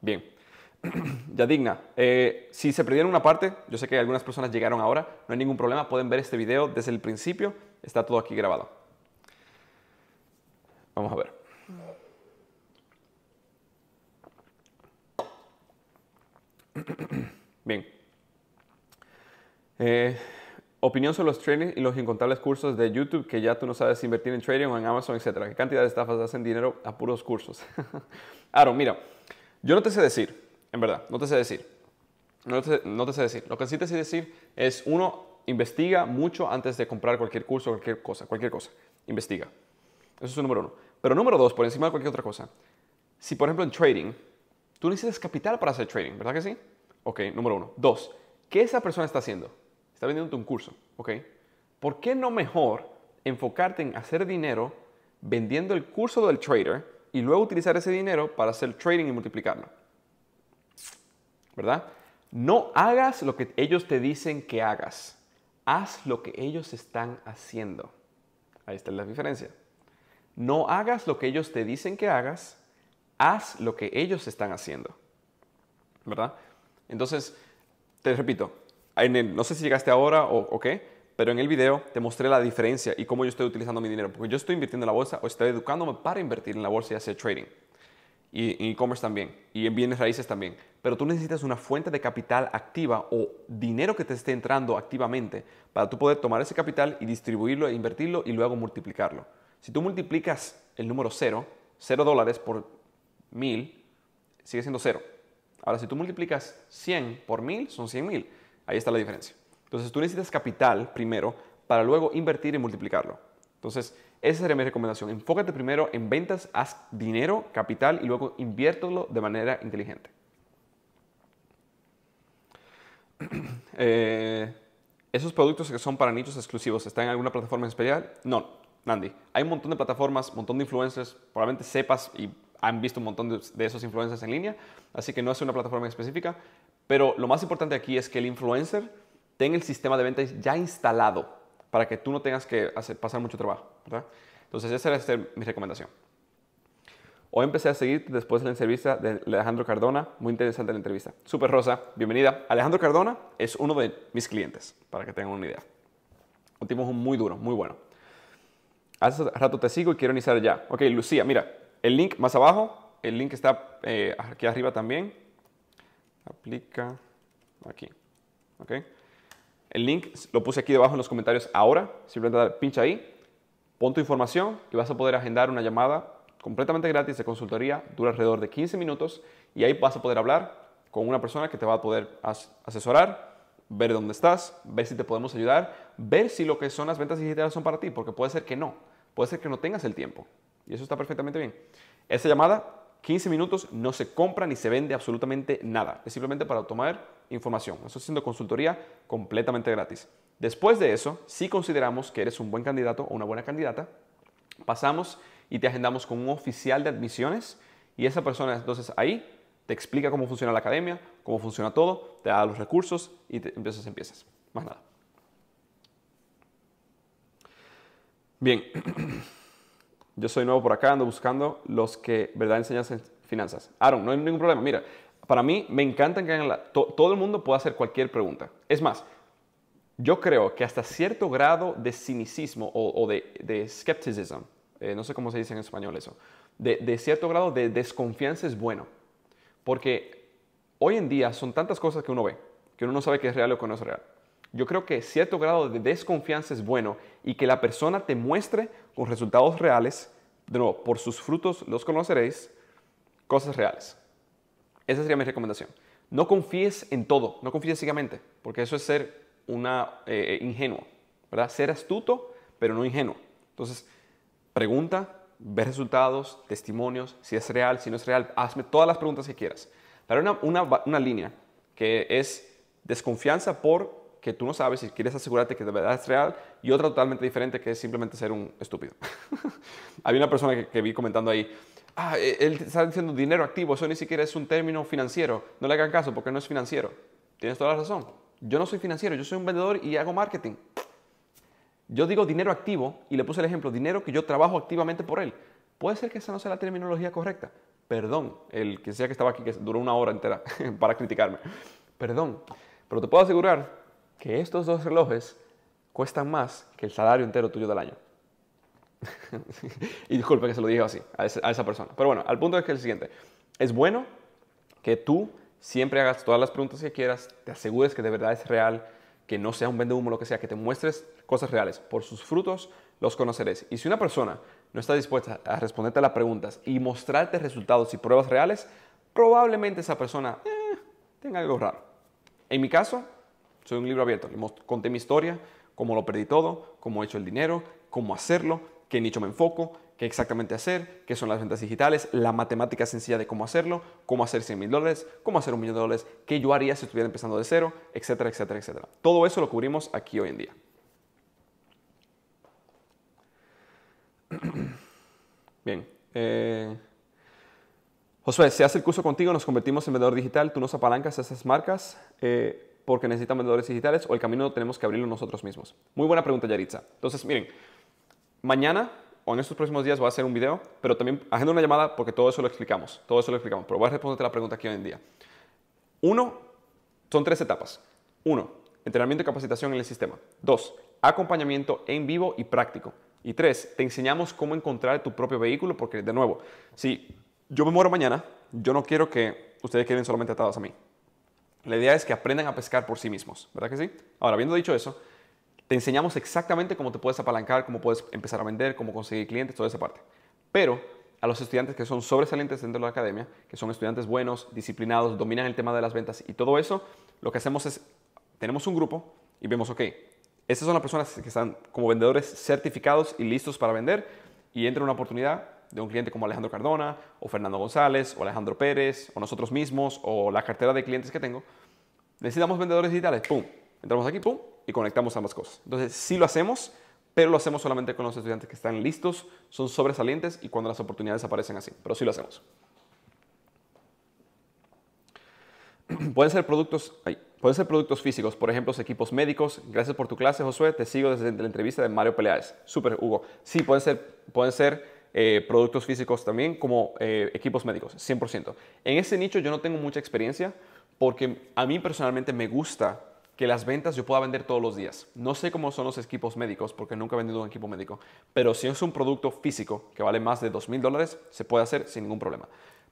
Bien. ya digna. Eh, si se perdieron una parte, yo sé que algunas personas llegaron ahora, no hay ningún problema, pueden ver este video desde el principio, está todo aquí grabado. Vamos a ver. Bien. Eh, opinión sobre los trading y los incontables cursos de YouTube que ya tú no sabes invertir en trading o en Amazon, etcétera. ¿Qué cantidad de estafas hacen dinero a puros cursos? Aaron, mira, yo no te sé decir, en verdad, no te sé decir. No te, sé decir. Lo que sí te sé decir es, uno, investiga mucho antes de comprar cualquier curso, cualquier cosa, cualquier cosa. Investiga. Eso es un número uno. Pero número dos, por encima de cualquier otra cosa, si por ejemplo en trading, tú necesitas capital para hacer trading, ¿verdad que sí? Ok, número uno. Dos, ¿qué esa persona está haciendo? está vendiendo un curso, ¿ok? ¿Por qué no mejor enfocarte en hacer dinero vendiendo el curso del trader y luego utilizar ese dinero para hacer trading y multiplicarlo? ¿Verdad? No hagas lo que ellos te dicen que hagas. Haz lo que ellos están haciendo. Ahí está la diferencia. No hagas lo que ellos te dicen que hagas. Haz lo que ellos están haciendo. ¿Verdad? Entonces, te repito, no sé si llegaste ahora o, qué, pero en el video te mostré la diferencia y cómo yo estoy utilizando mi dinero, porque yo estoy invirtiendo en la bolsa o estoy educándome para invertir en la bolsa y hacer trading. Y en e-commerce también, y en bienes raíces también. Pero tú necesitas una fuente de capital activa o dinero que te esté entrando activamente para tú poder tomar ese capital y distribuirlo e invertirlo y luego multiplicarlo. Si tú multiplicas el número cero, cero dólares por mil, sigue siendo cero. Ahora, si tú multiplicas 100 por mil, son 100 mil. Ahí está la diferencia. Entonces tú necesitas capital primero para luego invertir y multiplicarlo. Entonces, esa sería mi recomendación. Enfócate primero en ventas, haz dinero, capital y luego inviértelo de manera inteligente. Eh, esos productos que son para nichos exclusivos, ¿están en alguna plataforma especial? No, Nandi. Hay un montón de plataformas, un montón de influencers, probablemente sepas y han visto un montón de, de esos influencers en línea, así que no es una plataforma específica, pero lo más importante aquí es que el influencer tenga el sistema de ventas ya instalado para que tú no tengas que pasar mucho trabajo. Entonces, esa era mi recomendación. Hoy empecé a seguir después de la entrevista de Alejandro Cardona. Muy interesante la entrevista. Super Rosa, bienvenida. Alejandro Cardona es uno de mis clientes, para que tengan una idea. Un tipo muy duro, muy bueno. Hace rato te sigo y quiero iniciar ya. Ok, Lucía, mira, el link más abajo, el link está eh, aquí arriba también aplica aquí. ¿Ok? El link lo puse aquí debajo en los comentarios ahora. Simplemente pincha ahí, pon tu información y vas a poder agendar una llamada completamente gratis de consultoría. Dura alrededor de 15 minutos y ahí vas a poder hablar con una persona que te va a poder asesorar, ver dónde estás, ver si te podemos ayudar, ver si lo que son las ventas digitales son para ti, porque puede ser que no. Puede ser que no tengas el tiempo. Y eso está perfectamente bien. Esa llamada 15 minutos no se compra ni se vende absolutamente nada. Es simplemente para tomar información. Eso siendo consultoría completamente gratis. Después de eso, si consideramos que eres un buen candidato o una buena candidata, pasamos y te agendamos con un oficial de admisiones y esa persona entonces ahí te explica cómo funciona la academia, cómo funciona todo, te da los recursos y te empiezas, empiezas. Más nada. Bien. Yo soy nuevo por acá, ando buscando los que, ¿verdad?, enseñan finanzas. Aaron, no hay ningún problema. Mira, para mí me encanta que todo el mundo pueda hacer cualquier pregunta. Es más, yo creo que hasta cierto grado de cinicismo o, de, de skepticism, eh, no sé cómo se dice en español eso, de, cierto grado de desconfianza es bueno. Porque hoy en día son tantas cosas que uno ve, que uno no sabe qué es real o qué no es real yo creo que cierto grado de desconfianza es bueno y que la persona te muestre con resultados reales, de nuevo, por sus frutos los conoceréis, cosas reales. Esa sería mi recomendación. No confíes en todo, no confíes ciegamente, porque eso es ser una, eh, ingenuo, ¿verdad? Ser astuto, pero no ingenuo. Entonces, pregunta, ve resultados, testimonios, si es real, si no es real, hazme todas las preguntas que quieras. Pero una, una, una línea que es desconfianza por que tú no sabes y quieres asegurarte que de verdad es real, y otra totalmente diferente que es simplemente ser un estúpido. Había una persona que, vi comentando ahí, ah, e, él está diciendo dinero activo, eso ni siquiera es un término financiero, no le hagan caso porque no es financiero. Tienes toda la razón. Yo no soy financiero, yo soy un vendedor y hago marketing. Yo digo dinero activo y le puse el ejemplo, dinero que yo trabajo activamente por él. Puede ser que esa no sea la terminología correcta. Perdón, el que sea que estaba aquí, que duró una hora entera para criticarme. Perdón, pero te puedo asegurar que estos dos relojes cuestan más que el salario entero tuyo del año. y disculpe que se lo dije así, a esa, persona. Pero bueno, al punto es que el siguiente. Es bueno que tú siempre hagas todas las preguntas que quieras, te asegures que de verdad es real, que no sea un vende humo, lo que sea, que te muestres cosas reales. Por sus frutos los conoceréis. Y si una persona no está dispuesta a responderte a las preguntas y mostrarte resultados y pruebas reales, probablemente esa persona eh, tenga algo raro. En mi caso, soy un libro abierto. Conté mi historia, cómo lo perdí todo, cómo he hecho el dinero, cómo hacerlo, qué nicho me enfoco, qué exactamente hacer, qué son las ventas digitales, la matemática sencilla de cómo hacerlo, cómo hacer 100 mil dólares, cómo hacer un millón de dólares, qué yo haría si estuviera empezando de cero, etcétera, etcétera, etcétera. Todo eso lo cubrimos aquí hoy en día. Bien. José eh, Josué, si hace el curso contigo, nos convertimos en vendedor digital, tú nos apalancas a esas marcas. Eh, porque necesitan vendedores digitales o el camino tenemos que abrirlo nosotros mismos? Muy buena pregunta, Yaritza. Entonces, miren, mañana o en estos próximos días voy a hacer un video, pero también haciendo una llamada porque todo eso lo explicamos, todo eso lo explicamos, pero voy a responderte la pregunta aquí hoy en día. Uno, son tres etapas. Uno, entrenamiento y capacitación en el sistema. Dos, acompañamiento en vivo y práctico. Y tres, te enseñamos cómo encontrar tu propio vehículo porque, de nuevo, si yo me muero mañana, yo no quiero que ustedes queden solamente atados a mí. La idea es que aprendan a pescar por sí mismos, ¿verdad que sí? Ahora, habiendo dicho eso, te enseñamos exactamente cómo te puedes apalancar, cómo puedes empezar a vender, cómo conseguir clientes, toda esa parte. Pero a los estudiantes que son sobresalientes dentro de la academia, que son estudiantes buenos, disciplinados, dominan el tema de las ventas y todo eso, lo que hacemos es, tenemos un grupo y vemos, ok, Esas son las personas que están como vendedores certificados y listos para vender y entra una oportunidad, de un cliente como Alejandro Cardona o Fernando González o Alejandro Pérez o nosotros mismos o la cartera de clientes que tengo, necesitamos vendedores digitales, ¡pum! Entramos aquí, ¡pum! y conectamos ambas cosas. Entonces, sí lo hacemos, pero lo hacemos solamente con los estudiantes que están listos, son sobresalientes y cuando las oportunidades aparecen así, pero sí lo hacemos. Pueden ser productos, pueden ser productos físicos, por ejemplo, equipos médicos. Gracias por tu clase, Josué. Te sigo desde la entrevista de Mario Peleares. Súper, Hugo. Sí, pueden ser, pueden ser eh, productos físicos también como eh, equipos médicos, 100%. En ese nicho yo no tengo mucha experiencia porque a mí personalmente me gusta que las ventas yo pueda vender todos los días. No sé cómo son los equipos médicos, porque nunca he vendido un equipo médico, pero si es un producto físico que vale más de dos mil dólares, se puede hacer sin ningún problema.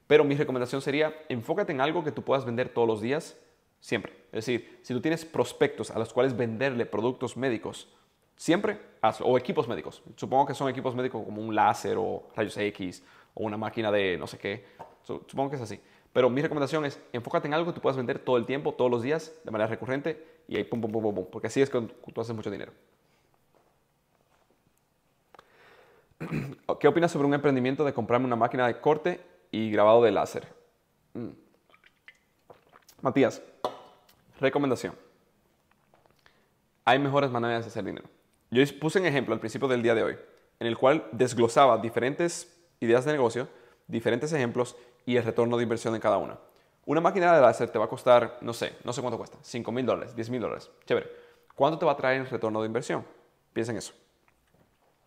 Pero mi recomendación sería, enfócate en algo que tú puedas vender todos los días, siempre. Es decir, si tú tienes prospectos a los cuales venderle productos médicos, Siempre O equipos médicos. Supongo que son equipos médicos como un láser o rayos X o una máquina de no sé qué. Supongo que es así. Pero mi recomendación es enfócate en algo que tú puedas vender todo el tiempo, todos los días, de manera recurrente y ahí pum, pum, pum, pum, pum. Porque así es que tú haces mucho dinero. ¿Qué opinas sobre un emprendimiento de comprarme una máquina de corte y grabado de láser? Mm. Matías, recomendación. Hay mejores maneras de hacer dinero. Yo puse un ejemplo al principio del día de hoy, en el cual desglosaba diferentes ideas de negocio, diferentes ejemplos y el retorno de inversión en cada una. Una máquina de láser te va a costar, no sé, no sé cuánto cuesta, 5 mil dólares, 10 mil dólares, chévere. ¿Cuánto te va a traer el retorno de inversión? Piensa en eso.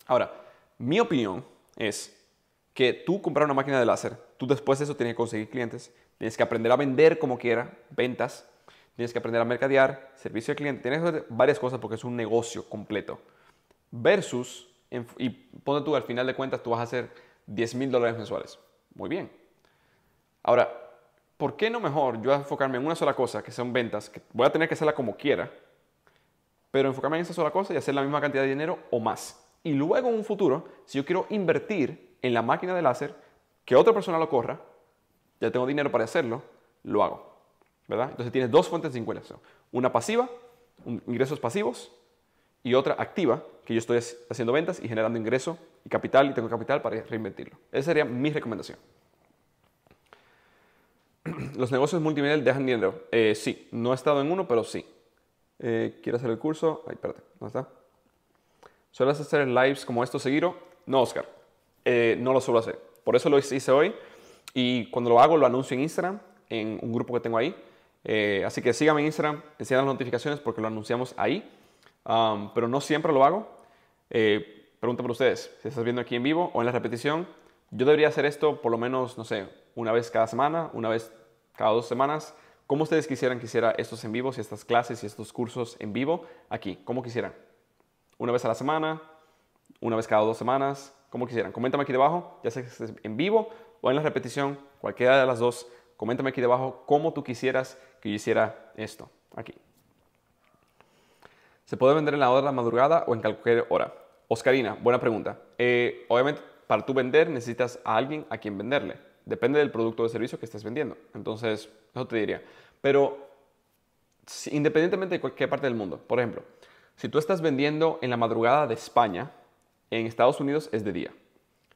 Ahora, mi opinión es que tú comprar una máquina de láser, tú después de eso tienes que conseguir clientes, tienes que aprender a vender como quiera, ventas, tienes que aprender a mercadear, servicio al cliente, tienes que hacer varias cosas porque es un negocio completo. Versus, y ponte tú, al final de cuentas tú vas a hacer 10 mil dólares mensuales. Muy bien. Ahora, ¿por qué no mejor yo enfocarme en una sola cosa, que son ventas, que voy a tener que hacerla como quiera, pero enfocarme en esa sola cosa y hacer la misma cantidad de dinero o más? Y luego en un futuro, si yo quiero invertir en la máquina de láser, que otra persona lo corra, ya tengo dinero para hacerlo, lo hago. ¿verdad? Entonces tienes dos fuentes de ingreso, una pasiva, ingresos pasivos, y otra activa, que yo estoy haciendo ventas y generando ingreso y capital y tengo capital para reinvertirlo. Esa sería mi recomendación. Los negocios multinivel dejan dinero. Eh, sí, no he estado en uno, pero sí. Eh, ¿Quieres hacer el curso? Ay, espérate, ¿dónde está? ¿Sueles hacer lives como estos seguido? No, Oscar. Eh, no lo suelo hacer. Por eso lo hice hoy. Y cuando lo hago, lo anuncio en Instagram, en un grupo que tengo ahí. Eh, así que síganme en Instagram, enciendan las notificaciones porque lo anunciamos ahí. Um, pero no siempre lo hago. Eh, pregunta por ustedes, si estás viendo aquí en vivo o en la repetición, yo debería hacer esto por lo menos, no sé, una vez cada semana, una vez cada dos semanas. ¿Cómo ustedes quisieran que hiciera estos en vivo y estas clases y estos cursos en vivo aquí? ¿Cómo quisieran? ¿Una vez a la semana? ¿Una vez cada dos semanas? ¿Cómo quisieran? Coméntame aquí debajo, ya sea que en vivo o en la repetición, cualquiera de las dos. Coméntame aquí debajo cómo tú quisieras que yo hiciera esto aquí. ¿Se puede vender en la hora de la madrugada o en cualquier hora? Oscarina, buena pregunta. Eh, obviamente, para tú vender necesitas a alguien a quien venderle. Depende del producto o servicio que estés vendiendo. Entonces, eso te diría. Pero independientemente de cualquier parte del mundo, por ejemplo, si tú estás vendiendo en la madrugada de España, en Estados Unidos es de día.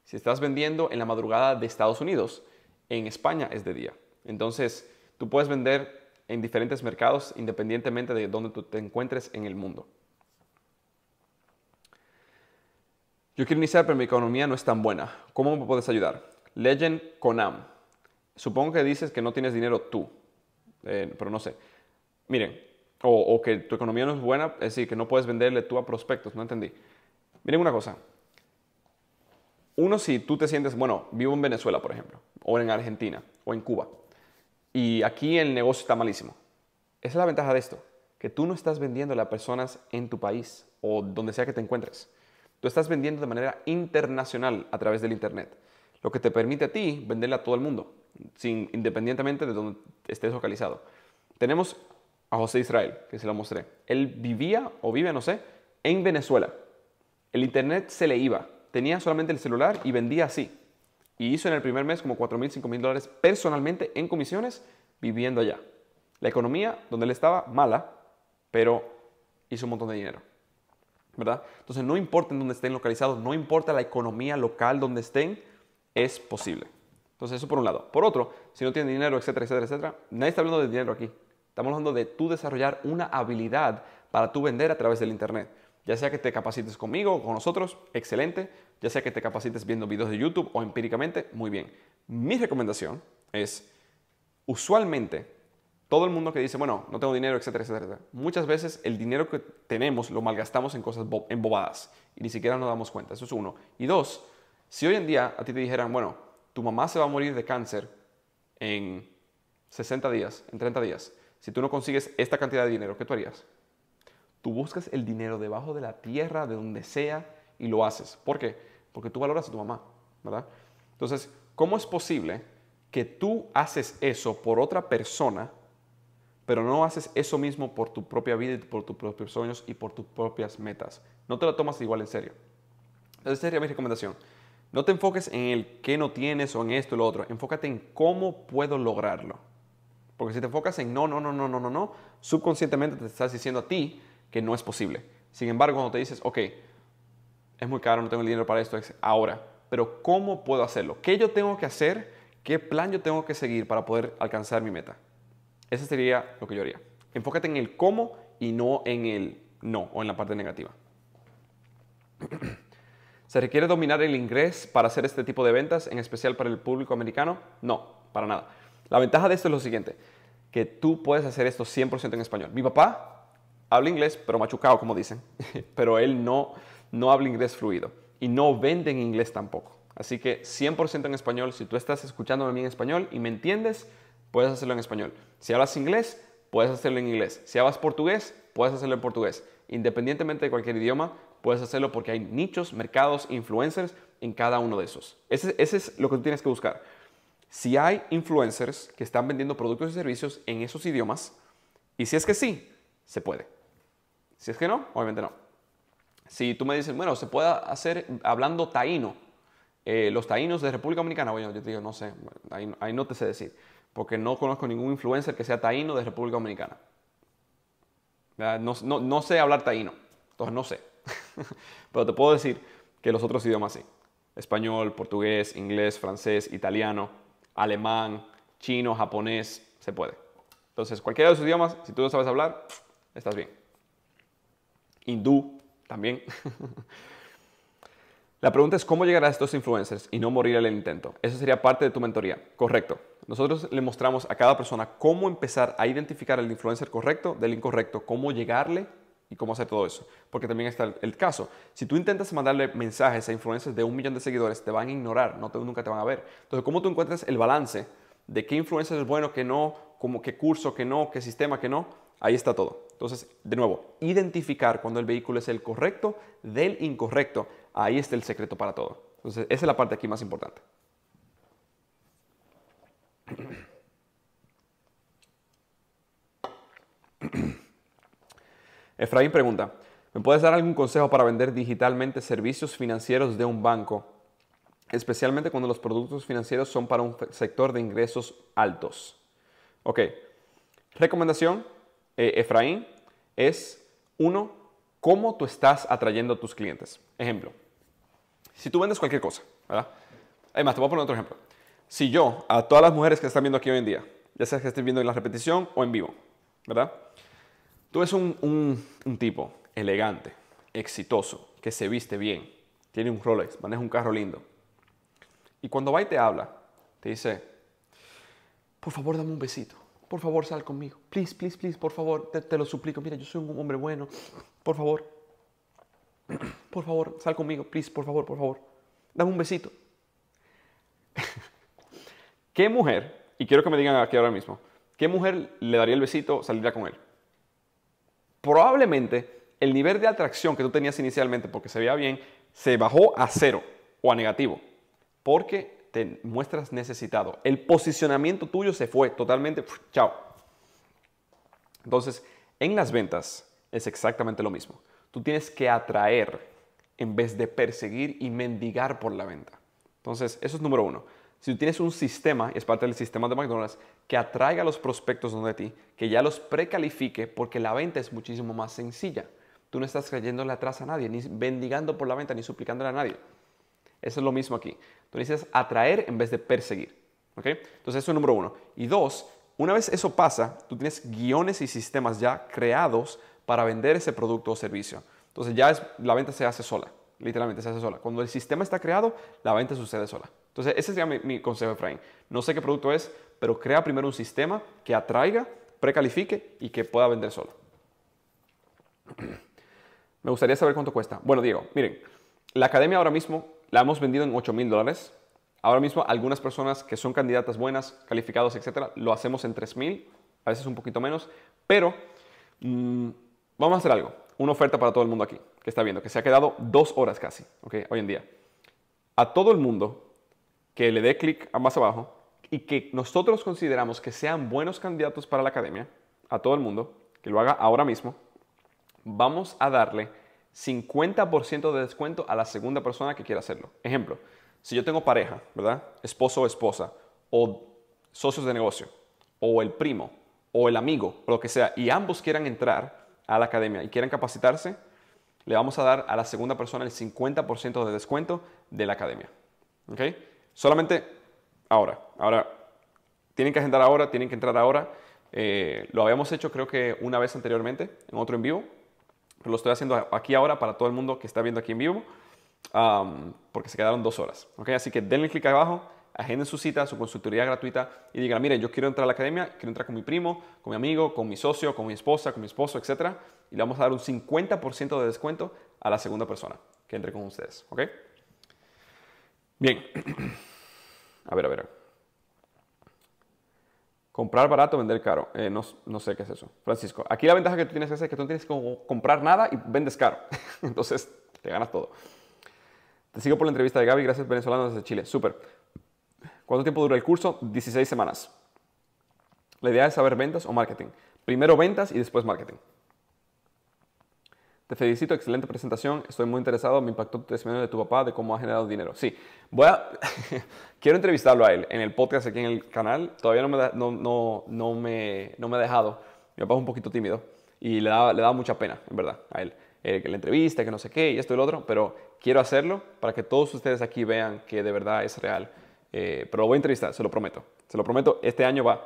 Si estás vendiendo en la madrugada de Estados Unidos, en España es de día. Entonces, tú puedes vender en diferentes mercados independientemente de donde tú te encuentres en el mundo. Yo quiero iniciar, pero mi economía no es tan buena. ¿Cómo me puedes ayudar? Legend Conam. Supongo que dices que no tienes dinero tú, eh, pero no sé. Miren, o, que tu economía no es buena, es decir, que no puedes venderle tú a prospectos, no entendí. Miren una cosa. Uno, si tú te sientes, bueno, vivo en Venezuela, por ejemplo, o en Argentina, o en Cuba. Y aquí el negocio está malísimo. Esa es la ventaja de esto, que tú no estás vendiendo a personas en tu país o donde sea que te encuentres. Tú estás vendiendo de manera internacional a través del Internet, lo que te permite a ti venderle a todo el mundo, sin, independientemente de donde estés localizado. Tenemos a José Israel, que se lo mostré. Él vivía o vive, no sé, en Venezuela. El Internet se le iba. Tenía solamente el celular y vendía así y hizo en el primer mes como 4 mil, mil dólares personalmente en comisiones viviendo allá. La economía donde él estaba, mala, pero hizo un montón de dinero. ¿Verdad? Entonces no importa en dónde estén localizados, no importa la economía local donde estén, es posible. Entonces eso por un lado. Por otro, si no tienen dinero, etcétera, etcétera, etcétera, nadie está hablando de dinero aquí. Estamos hablando de tú desarrollar una habilidad para tú vender a través del Internet. Ya sea que te capacites conmigo o con nosotros, excelente. Ya sea que te capacites viendo videos de YouTube o empíricamente, muy bien. Mi recomendación es, usualmente, todo el mundo que dice, bueno, no tengo dinero, etcétera, etcétera, muchas veces el dinero que tenemos lo malgastamos en cosas embobadas y ni siquiera nos damos cuenta. Eso es uno. Y dos, si hoy en día a ti te dijeran, bueno, tu mamá se va a morir de cáncer en 60 días, en 30 días, si tú no consigues esta cantidad de dinero, ¿qué tú harías? Tú buscas el dinero debajo de la tierra, de donde sea, y lo haces. ¿Por qué? Porque tú valoras a tu mamá, ¿verdad? Entonces, ¿cómo es posible que tú haces eso por otra persona, pero no haces eso mismo por tu propia vida, por tus propios sueños y por tus propias metas? No te lo tomas igual en serio. Entonces, sería mi recomendación. No te enfoques en el qué no tienes o en esto o lo otro. Enfócate en cómo puedo lograrlo. Porque si te enfocas en no, no, no, no, no, no, no, subconscientemente te estás diciendo a ti, que no es posible. Sin embargo, cuando te dices, ok, es muy caro, no tengo el dinero para esto, ahora, pero ¿cómo puedo hacerlo? ¿Qué yo tengo que hacer? ¿Qué plan yo tengo que seguir para poder alcanzar mi meta? Ese sería lo que yo haría. Enfócate en el cómo y no en el no o en la parte negativa. ¿Se requiere dominar el inglés para hacer este tipo de ventas, en especial para el público americano? No, para nada. La ventaja de esto es lo siguiente, que tú puedes hacer esto 100% en español. Mi papá habla inglés, pero machucado, como dicen, pero él no, no habla inglés fluido y no vende en inglés tampoco. Así que 100% en español, si tú estás escuchándome a mí en español y me entiendes, puedes hacerlo en español. Si hablas inglés, puedes hacerlo en inglés. Si hablas portugués, puedes hacerlo en portugués. Independientemente de cualquier idioma, puedes hacerlo porque hay nichos, mercados, influencers en cada uno de esos. Ese, ese es lo que tú tienes que buscar. Si hay influencers que están vendiendo productos y servicios en esos idiomas, y si es que sí, se puede. Si es que no, obviamente no. Si tú me dices, bueno, se puede hacer hablando taíno, eh, los taínos de República Dominicana, bueno, yo te digo, no sé, ahí, no te sé decir, porque no conozco ningún influencer que sea taíno de República Dominicana. No, sé hablar taíno, entonces no sé. Pero te puedo decir que los otros idiomas sí. Español, portugués, inglés, francés, italiano, alemán, chino, japonés, se puede. Entonces, cualquiera de esos idiomas, si tú no sabes hablar, estás bien hindú también. La pregunta es cómo llegar a estos influencers y no morir en el intento. Eso sería parte de tu mentoría. Correcto. Nosotros le mostramos a cada persona cómo empezar a identificar el influencer correcto del incorrecto, cómo llegarle y cómo hacer todo eso. Porque también está el, caso. Si tú intentas mandarle mensajes a influencers de un millón de seguidores, te van a ignorar, no te, nunca te van a ver. Entonces, ¿cómo tú encuentras el balance de qué influencer es bueno, qué no, qué curso, qué no, qué sistema, qué no? Ahí está todo. Entonces, de nuevo, identificar cuando el vehículo es el correcto del incorrecto. Ahí está el secreto para todo. Entonces, esa es la parte aquí más importante. Efraín pregunta, ¿me puedes dar algún consejo para vender digitalmente servicios financieros de un banco? Especialmente cuando los productos financieros son para un sector de ingresos altos. Ok, recomendación, eh, Efraín, es, uno, cómo tú estás atrayendo a tus clientes. Ejemplo, si tú vendes cualquier cosa, ¿verdad? Además, te voy a poner otro ejemplo. Si yo, a todas las mujeres que están viendo aquí hoy en día, ya sea que estén viendo en la repetición o en vivo, ¿verdad? Tú eres un, un tipo elegante, exitoso, que se viste bien, tiene un Rolex, maneja un carro lindo. Y cuando va y te habla, te dice, por favor dame un besito por favor sal conmigo. Please, please, please, por favor, te, lo suplico. Mira, yo soy un hombre bueno. Por favor, por favor, sal conmigo. Please, por favor, por favor. Dame un besito. ¿Qué mujer, y quiero que me digan aquí ahora mismo, qué mujer le daría el besito, saldría con él? Probablemente el nivel de atracción que tú tenías inicialmente porque se veía bien se bajó a cero o a negativo. Porque te muestras necesitado. El posicionamiento tuyo se fue totalmente. chao. Entonces, en las ventas es exactamente lo mismo. Tú tienes que atraer en vez de perseguir y mendigar por la venta. Entonces, eso es número uno. Si tú tienes un sistema, es parte del sistema de McDonald's, que atraiga a los prospectos donde ti, que ya los precalifique, porque la venta es muchísimo más sencilla. Tú no estás cayéndole atrás a nadie, ni mendigando por la venta, ni suplicándole a nadie. Eso es lo mismo aquí. Tú necesitas atraer en vez de perseguir. ¿ok? Entonces eso es número uno. Y dos, una vez eso pasa, tú tienes guiones y sistemas ya creados para vender ese producto o servicio. Entonces ya es, la venta se hace sola, literalmente se hace sola. Cuando el sistema está creado, la venta sucede sola. Entonces ese sería mi, mi consejo, Efraín. No sé qué producto es, pero crea primero un sistema que atraiga, precalifique y que pueda vender solo. Me gustaría saber cuánto cuesta. Bueno, Diego, miren, la academia ahora mismo la hemos vendido en 8 mil dólares. Ahora mismo algunas personas que son candidatas buenas, calificados, etcétera, lo hacemos en 3 mil, a veces un poquito menos, pero mm, vamos a hacer algo. Una oferta para todo el mundo aquí, que está viendo, que se ha quedado dos horas casi, hoy en día. A todo el mundo que le dé clic más abajo y que nosotros consideramos que sean buenos candidatos para la academia, a todo el mundo, que lo haga ahora mismo, vamos a darle 50% de descuento a la segunda persona que quiera hacerlo. Ejemplo, si yo tengo pareja, ¿verdad? Esposo o esposa, o socios de negocio, o el primo, o el amigo, o lo que sea, y ambos quieran entrar a la academia y quieran capacitarse, le vamos a dar a la segunda persona el 50% de descuento de la academia. ¿Ok? Solamente ahora. Ahora, tienen que agendar ahora, tienen que entrar ahora. Eh, lo habíamos hecho creo que una vez anteriormente, en otro en vivo, lo estoy haciendo aquí ahora para todo el mundo que está viendo aquí en vivo, porque se quedaron dos horas. ¿okay? Así que denle clic abajo, agenden su cita, su consultoría gratuita y digan, miren, yo quiero entrar a la academia, quiero entrar con mi primo, con mi amigo, con mi socio, con mi esposa, con mi esposo, etc. Y le vamos a dar un 50% de descuento a la segunda persona que entre con ustedes. ¿Ok? Bien. A ver, a ver. Comprar barato, vender caro. Eh, no, sé qué es eso. Francisco, aquí la ventaja que tú tienes es que tú no tienes que comprar nada y vendes caro. Entonces, te ganas todo. Te sigo por la entrevista de Gaby. Gracias, venezolanos desde Chile. Súper. ¿Cuánto tiempo dura el curso? 16 semanas. La idea es saber ventas o marketing. Primero ventas y después marketing. Te felicito, excelente presentación. Estoy muy interesado, me impactó tu testimonio de tu papá, de cómo ha generado dinero. Sí, voy a... quiero entrevistarlo a él en el podcast aquí en el canal. Todavía no me, no, no, me, no me ha dejado. Mi papá es un poquito tímido y le da, le da mucha pena, en verdad, a él. Eh, que le entrevista, que no sé qué, y esto y lo otro, pero quiero hacerlo para que todos ustedes aquí vean que de verdad es real. Eh, pero lo voy a entrevistar, se lo prometo. Se lo prometo, este año va.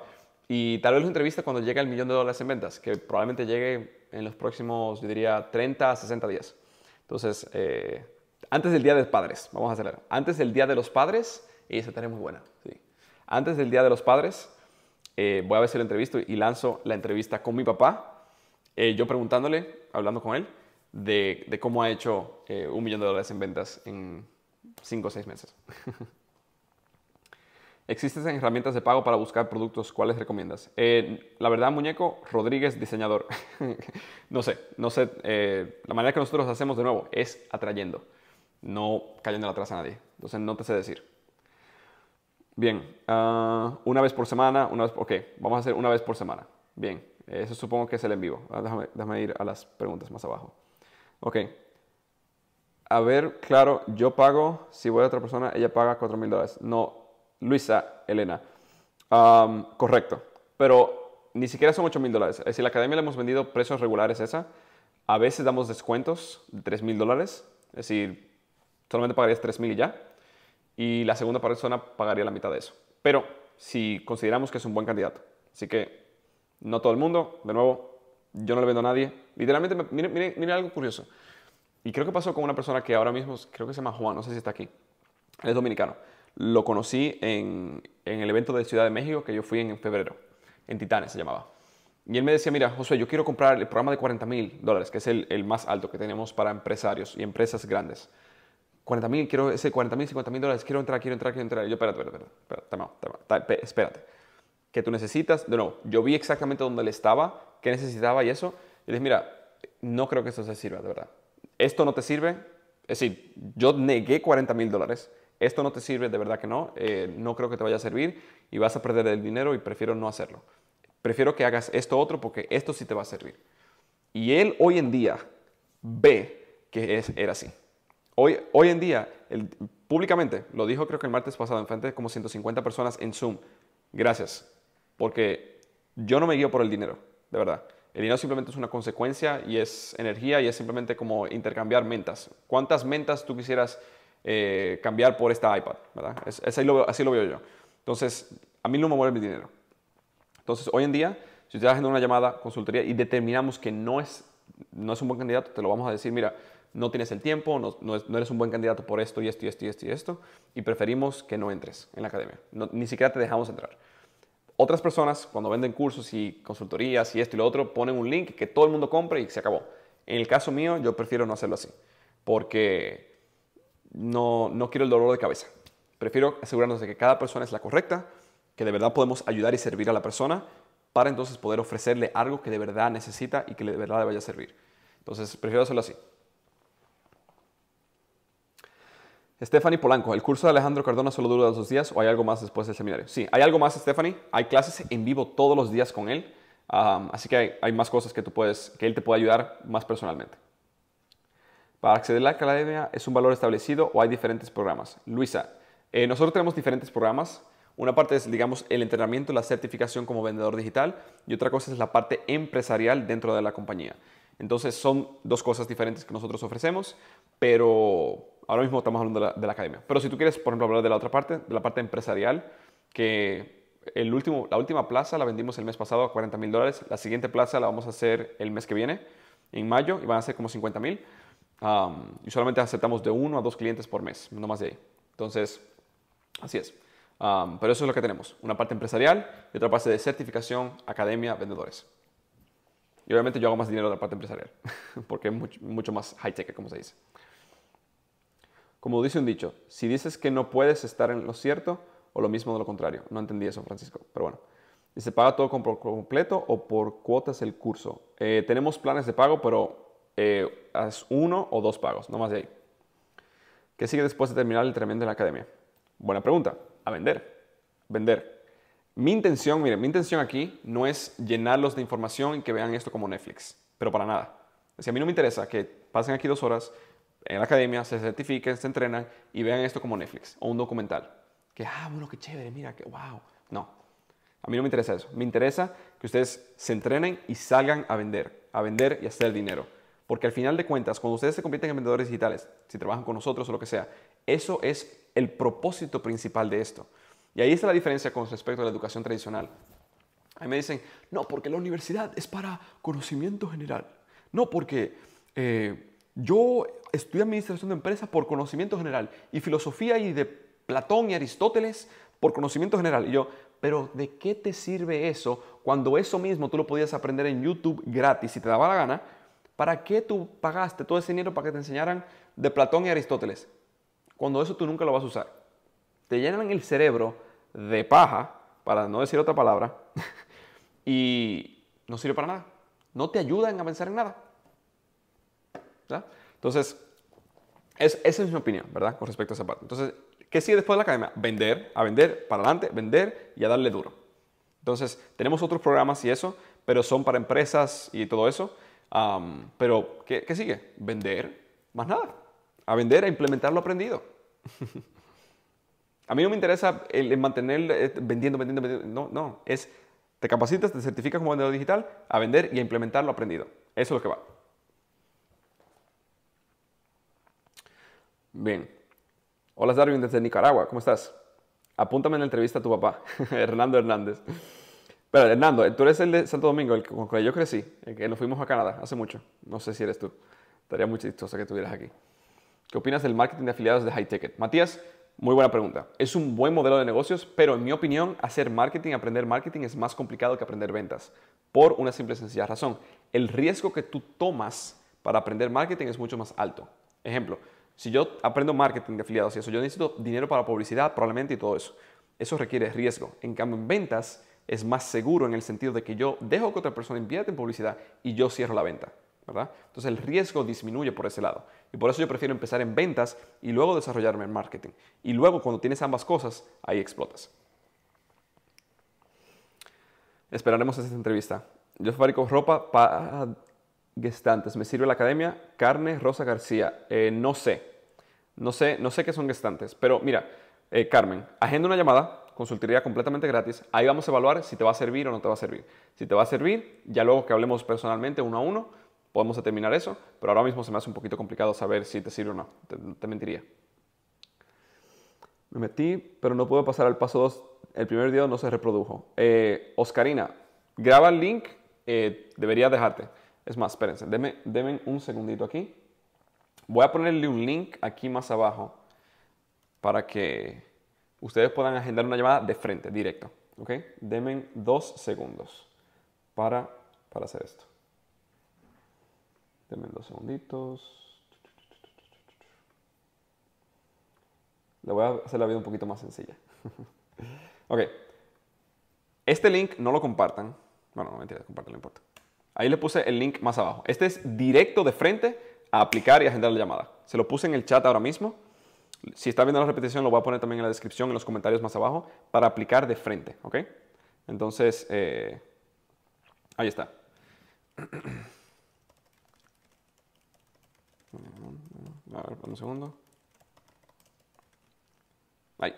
Y tal vez la entrevista cuando llegue el millón de dólares en ventas, que probablemente llegue en los próximos, yo diría, 30 a 60 días. Entonces, eh, antes del Día de los Padres, vamos a hacerlo. Antes del Día de los Padres, y esa tarea es muy buena. Antes del Día de los Padres, eh, voy a ver la entrevista y lanzo la entrevista con mi papá, eh, yo preguntándole, hablando con él, de, de cómo ha hecho un millón de dólares en ventas en 5 o 6 meses. ¿Existen herramientas de pago para buscar productos? ¿Cuáles recomiendas? Eh, la verdad, muñeco, Rodríguez, diseñador. no sé, no sé. Eh, la manera que nosotros hacemos de nuevo es atrayendo, no cayendo atrás a nadie. Entonces, no te sé decir. Bien, ah, una vez por semana, una vez, ok, vamos a hacer una vez por semana. Bien, eso supongo que es el en vivo. Ah, déjame, déjame ir a las preguntas más abajo. Ok, a ver, claro, yo pago, si voy a otra persona, ella paga 4 mil dólares. No, Luisa Elena. correcto. Pero ni siquiera son 8 mil dólares. Es eh, decir, la academia le hemos vendido precios regulares esa. A veces damos descuentos de 3 mil dólares. Es decir, solamente pagarías 3 mil y ya. Y la segunda persona pagaría la mitad de eso. Pero si consideramos que es un buen candidato. Así que no todo el mundo. De nuevo, yo no le vendo a nadie. Literalmente, mire algo curioso. Y creo que pasó con una persona que ahora mismo, creo que se llama Juan, no sé si está aquí. es dominicano lo conocí en, el evento de Ciudad de México que yo fui en febrero, en Titanes se llamaba. Y él me decía, mira, José, yo quiero comprar el programa de 40 mil dólares, que es el, más alto que tenemos para empresarios y empresas grandes. 40 mil, quiero ese 40 mil, 50 mil dólares, quiero entrar, quiero entrar, quiero entrar. Y yo, espérate, espérate, espérate, espérate, Que tú necesitas, de nuevo, yo vi exactamente dónde él estaba, qué necesitaba y eso. Y dije, mira, no creo que esto se sirva, de verdad. Esto no te sirve. Es decir, yo negué 40 mil dólares esto no te sirve, de verdad que no, eh, no creo que te vaya a servir y vas a perder el dinero y prefiero no hacerlo. Prefiero que hagas esto otro porque esto sí te va a servir. Y él hoy en día ve que es, era así. Hoy, hoy en día, públicamente, lo dijo creo que el martes pasado, enfrente de como 150 personas en Zoom, gracias, porque yo no me guío por el dinero, de verdad. El dinero simplemente es una consecuencia y es energía y es simplemente como intercambiar mentas. ¿Cuántas mentas tú quisieras eh, cambiar por esta iPad, ¿verdad? así, lo, veo yo. Entonces, a mí no me mueve mi dinero. Entonces, hoy en día, si usted está haciendo una llamada, consultoría y determinamos que no es, no es un buen candidato, te lo vamos a decir, mira, no tienes el tiempo, no, no, eres un buen candidato por esto y esto y esto y esto y esto, y preferimos que no entres en la academia. ni siquiera te dejamos entrar. Otras personas, cuando venden cursos y consultorías y esto y lo otro, ponen un link que todo el mundo compre y se acabó. En el caso mío, yo prefiero no hacerlo así, porque no, quiero el dolor de cabeza. Prefiero asegurarnos de que cada persona es la correcta, que de verdad podemos ayudar y servir a la persona para entonces poder ofrecerle algo que de verdad necesita y que de verdad le vaya a servir. Entonces, prefiero hacerlo así. Stephanie Polanco, ¿el curso de Alejandro Cardona solo dura dos días o hay algo más después del seminario? Sí, hay algo más, Stephanie. Hay clases en vivo todos los días con él. así que hay, hay, más cosas que tú puedes, que él te puede ayudar más personalmente. Para acceder a la academia es un valor establecido o hay diferentes programas. Luisa, eh, nosotros tenemos diferentes programas. Una parte es, digamos, el entrenamiento, la certificación como vendedor digital y otra cosa es la parte empresarial dentro de la compañía. Entonces son dos cosas diferentes que nosotros ofrecemos, pero ahora mismo estamos hablando de la, academia. Pero si tú quieres, por ejemplo, hablar de la otra parte, de la parte empresarial, que el último, la última plaza la vendimos el mes pasado a 40 mil dólares, la siguiente plaza la vamos a hacer el mes que viene, en mayo, y van a ser como 50 mil y solamente aceptamos de uno a dos clientes por mes, no más de ahí. Entonces, así es. pero eso es lo que tenemos, una parte empresarial y otra parte de certificación, academia, vendedores. Y obviamente yo hago más dinero de la parte empresarial, porque es mucho, más high-tech, como se dice. Como dice un dicho, si dices que no puedes estar en lo cierto o lo mismo de lo contrario. No entendí eso, Francisco, pero bueno. ¿y ¿Se paga todo completo o por cuotas el curso? Eh, tenemos planes de pago, pero eh, haz uno o dos pagos, no más de ahí. ¿Qué sigue después de terminar el entrenamiento en la academia? Buena pregunta, a vender. Vender. Mi intención, miren, mi intención aquí no es llenarlos de información y que vean esto como Netflix, pero para nada. Si a mí no me interesa que pasen aquí dos horas en la academia, se certifiquen, se entrenan y vean esto como Netflix o un documental. Que, ah, bueno, qué chévere, mira, qué wow. No, a mí no me interesa eso. Me interesa que ustedes se entrenen y salgan a vender, a vender y a hacer dinero. Porque al final de cuentas, cuando ustedes se convierten en vendedores digitales, si trabajan con nosotros o lo que sea, eso es el propósito principal de esto. Y ahí está la diferencia con respecto a la educación tradicional. A mí me dicen, no, porque la universidad es para conocimiento general. No, porque eh, yo estudié administración de empresas por conocimiento general y filosofía y de Platón y Aristóteles por conocimiento general. Y yo, pero ¿de qué te sirve eso cuando eso mismo tú lo podías aprender en YouTube gratis si te daba la gana ¿Para qué tú pagaste todo ese dinero para que te enseñaran de Platón y Aristóteles? Cuando eso tú nunca lo vas a usar. Te llenan el cerebro de paja, para no decir otra palabra, y no sirve para nada. No te ayudan a pensar en nada. Entonces, esa es mi opinión, ¿verdad? Con respecto a esa parte. Entonces, ¿qué sigue después de la academia? Vender, a vender, para adelante, vender y a darle duro. Entonces, tenemos otros programas y eso, pero son para empresas y todo eso pero, ¿qué, sigue? Vender, más nada. A vender, a implementar lo aprendido. a mí no me interesa el, mantener eh, vendiendo, vendiendo, vendiendo. No, no. Es, te capacitas, te certificas como vendedor digital, a vender y a implementar lo aprendido. Eso es lo que va. Bien. Hola Darwin desde Nicaragua, ¿cómo estás? Apúntame en la entrevista a tu papá, Hernando Hernández. Pero Hernando, tú eres el de Santo Domingo, el con el que yo crecí, el que nos fuimos a Canadá hace mucho. No sé si eres tú. Estaría muy chistoso que estuvieras aquí. ¿Qué opinas del marketing de afiliados de High Ticket? Matías, muy buena pregunta. Es un buen modelo de negocios, pero en mi opinión, hacer marketing, aprender marketing es más complicado que aprender ventas, por una simple y sencilla razón. El riesgo que tú tomas para aprender marketing es mucho más alto. Ejemplo, si yo aprendo marketing de afiliados y eso, yo necesito dinero para publicidad probablemente y todo eso. Eso requiere riesgo. En cambio, en ventas es más seguro en el sentido de que yo dejo que otra persona invierte en publicidad y yo cierro la venta. ¿verdad? Entonces el riesgo disminuye por ese lado. Y por eso yo prefiero empezar en ventas y luego desarrollarme en marketing. Y luego cuando tienes ambas cosas, ahí explotas. Esperaremos esta entrevista. Yo fabrico ropa para gestantes. ¿Me sirve la academia? Carne Rosa García. Eh, no sé. No sé, no sé qué son gestantes. Pero mira, eh, Carmen, agenda una llamada Consultaría completamente gratis. Ahí vamos a evaluar si te va a servir o no te va a servir. Si te va a servir, ya luego que hablemos personalmente uno a uno, podemos determinar eso, pero ahora mismo se me hace un poquito complicado saber si te sirve o no. Te, mentiría. Me metí, pero no pude pasar al paso 2. El primer día no se reprodujo. Eh, Oscarina, graba el link, eh, debería dejarte. Es más, espérense, denme, un segundito aquí. Voy a ponerle un link aquí más abajo para que ustedes puedan agendar una llamada de frente, directo. ¿Ok? Denme dos segundos para, para hacer esto. Denme dos segunditos. Le voy a hacer la vida un poquito más sencilla. ok. Este link no lo compartan. Bueno, no mentira, compartan, no importa. Ahí le puse el link más abajo. Este es directo de frente a aplicar y agendar la llamada. Se lo puse en el chat ahora mismo. Si está viendo la repetición, lo voy a poner también en la descripción, en los comentarios más abajo, para aplicar de frente, ¿ok? Entonces, eh, ahí está. A un segundo. Ahí.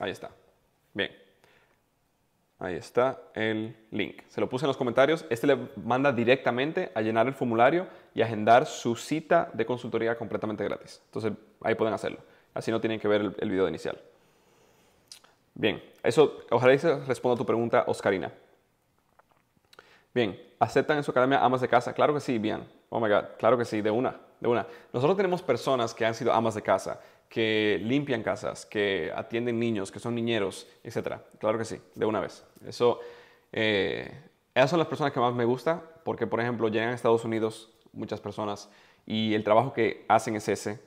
Ahí está. Bien. Ahí está el link. Se lo puse en los comentarios. Este le manda directamente a llenar el formulario y agendar su cita de consultoría completamente gratis. Entonces ahí pueden hacerlo. Así no tienen que ver el, video inicial. Bien, eso ojalá se responda a tu pregunta, Oscarina. Bien, ¿aceptan en su academia amas de casa? Claro que sí, bien. Oh my God, claro que sí, de una, de una. Nosotros tenemos personas que han sido amas de casa que limpian casas, que atienden niños, que son niñeros, etc. Claro que sí, de una vez. Eso, eh, esas son las personas que más me gusta, porque por ejemplo llegan a Estados Unidos muchas personas y el trabajo que hacen es ese.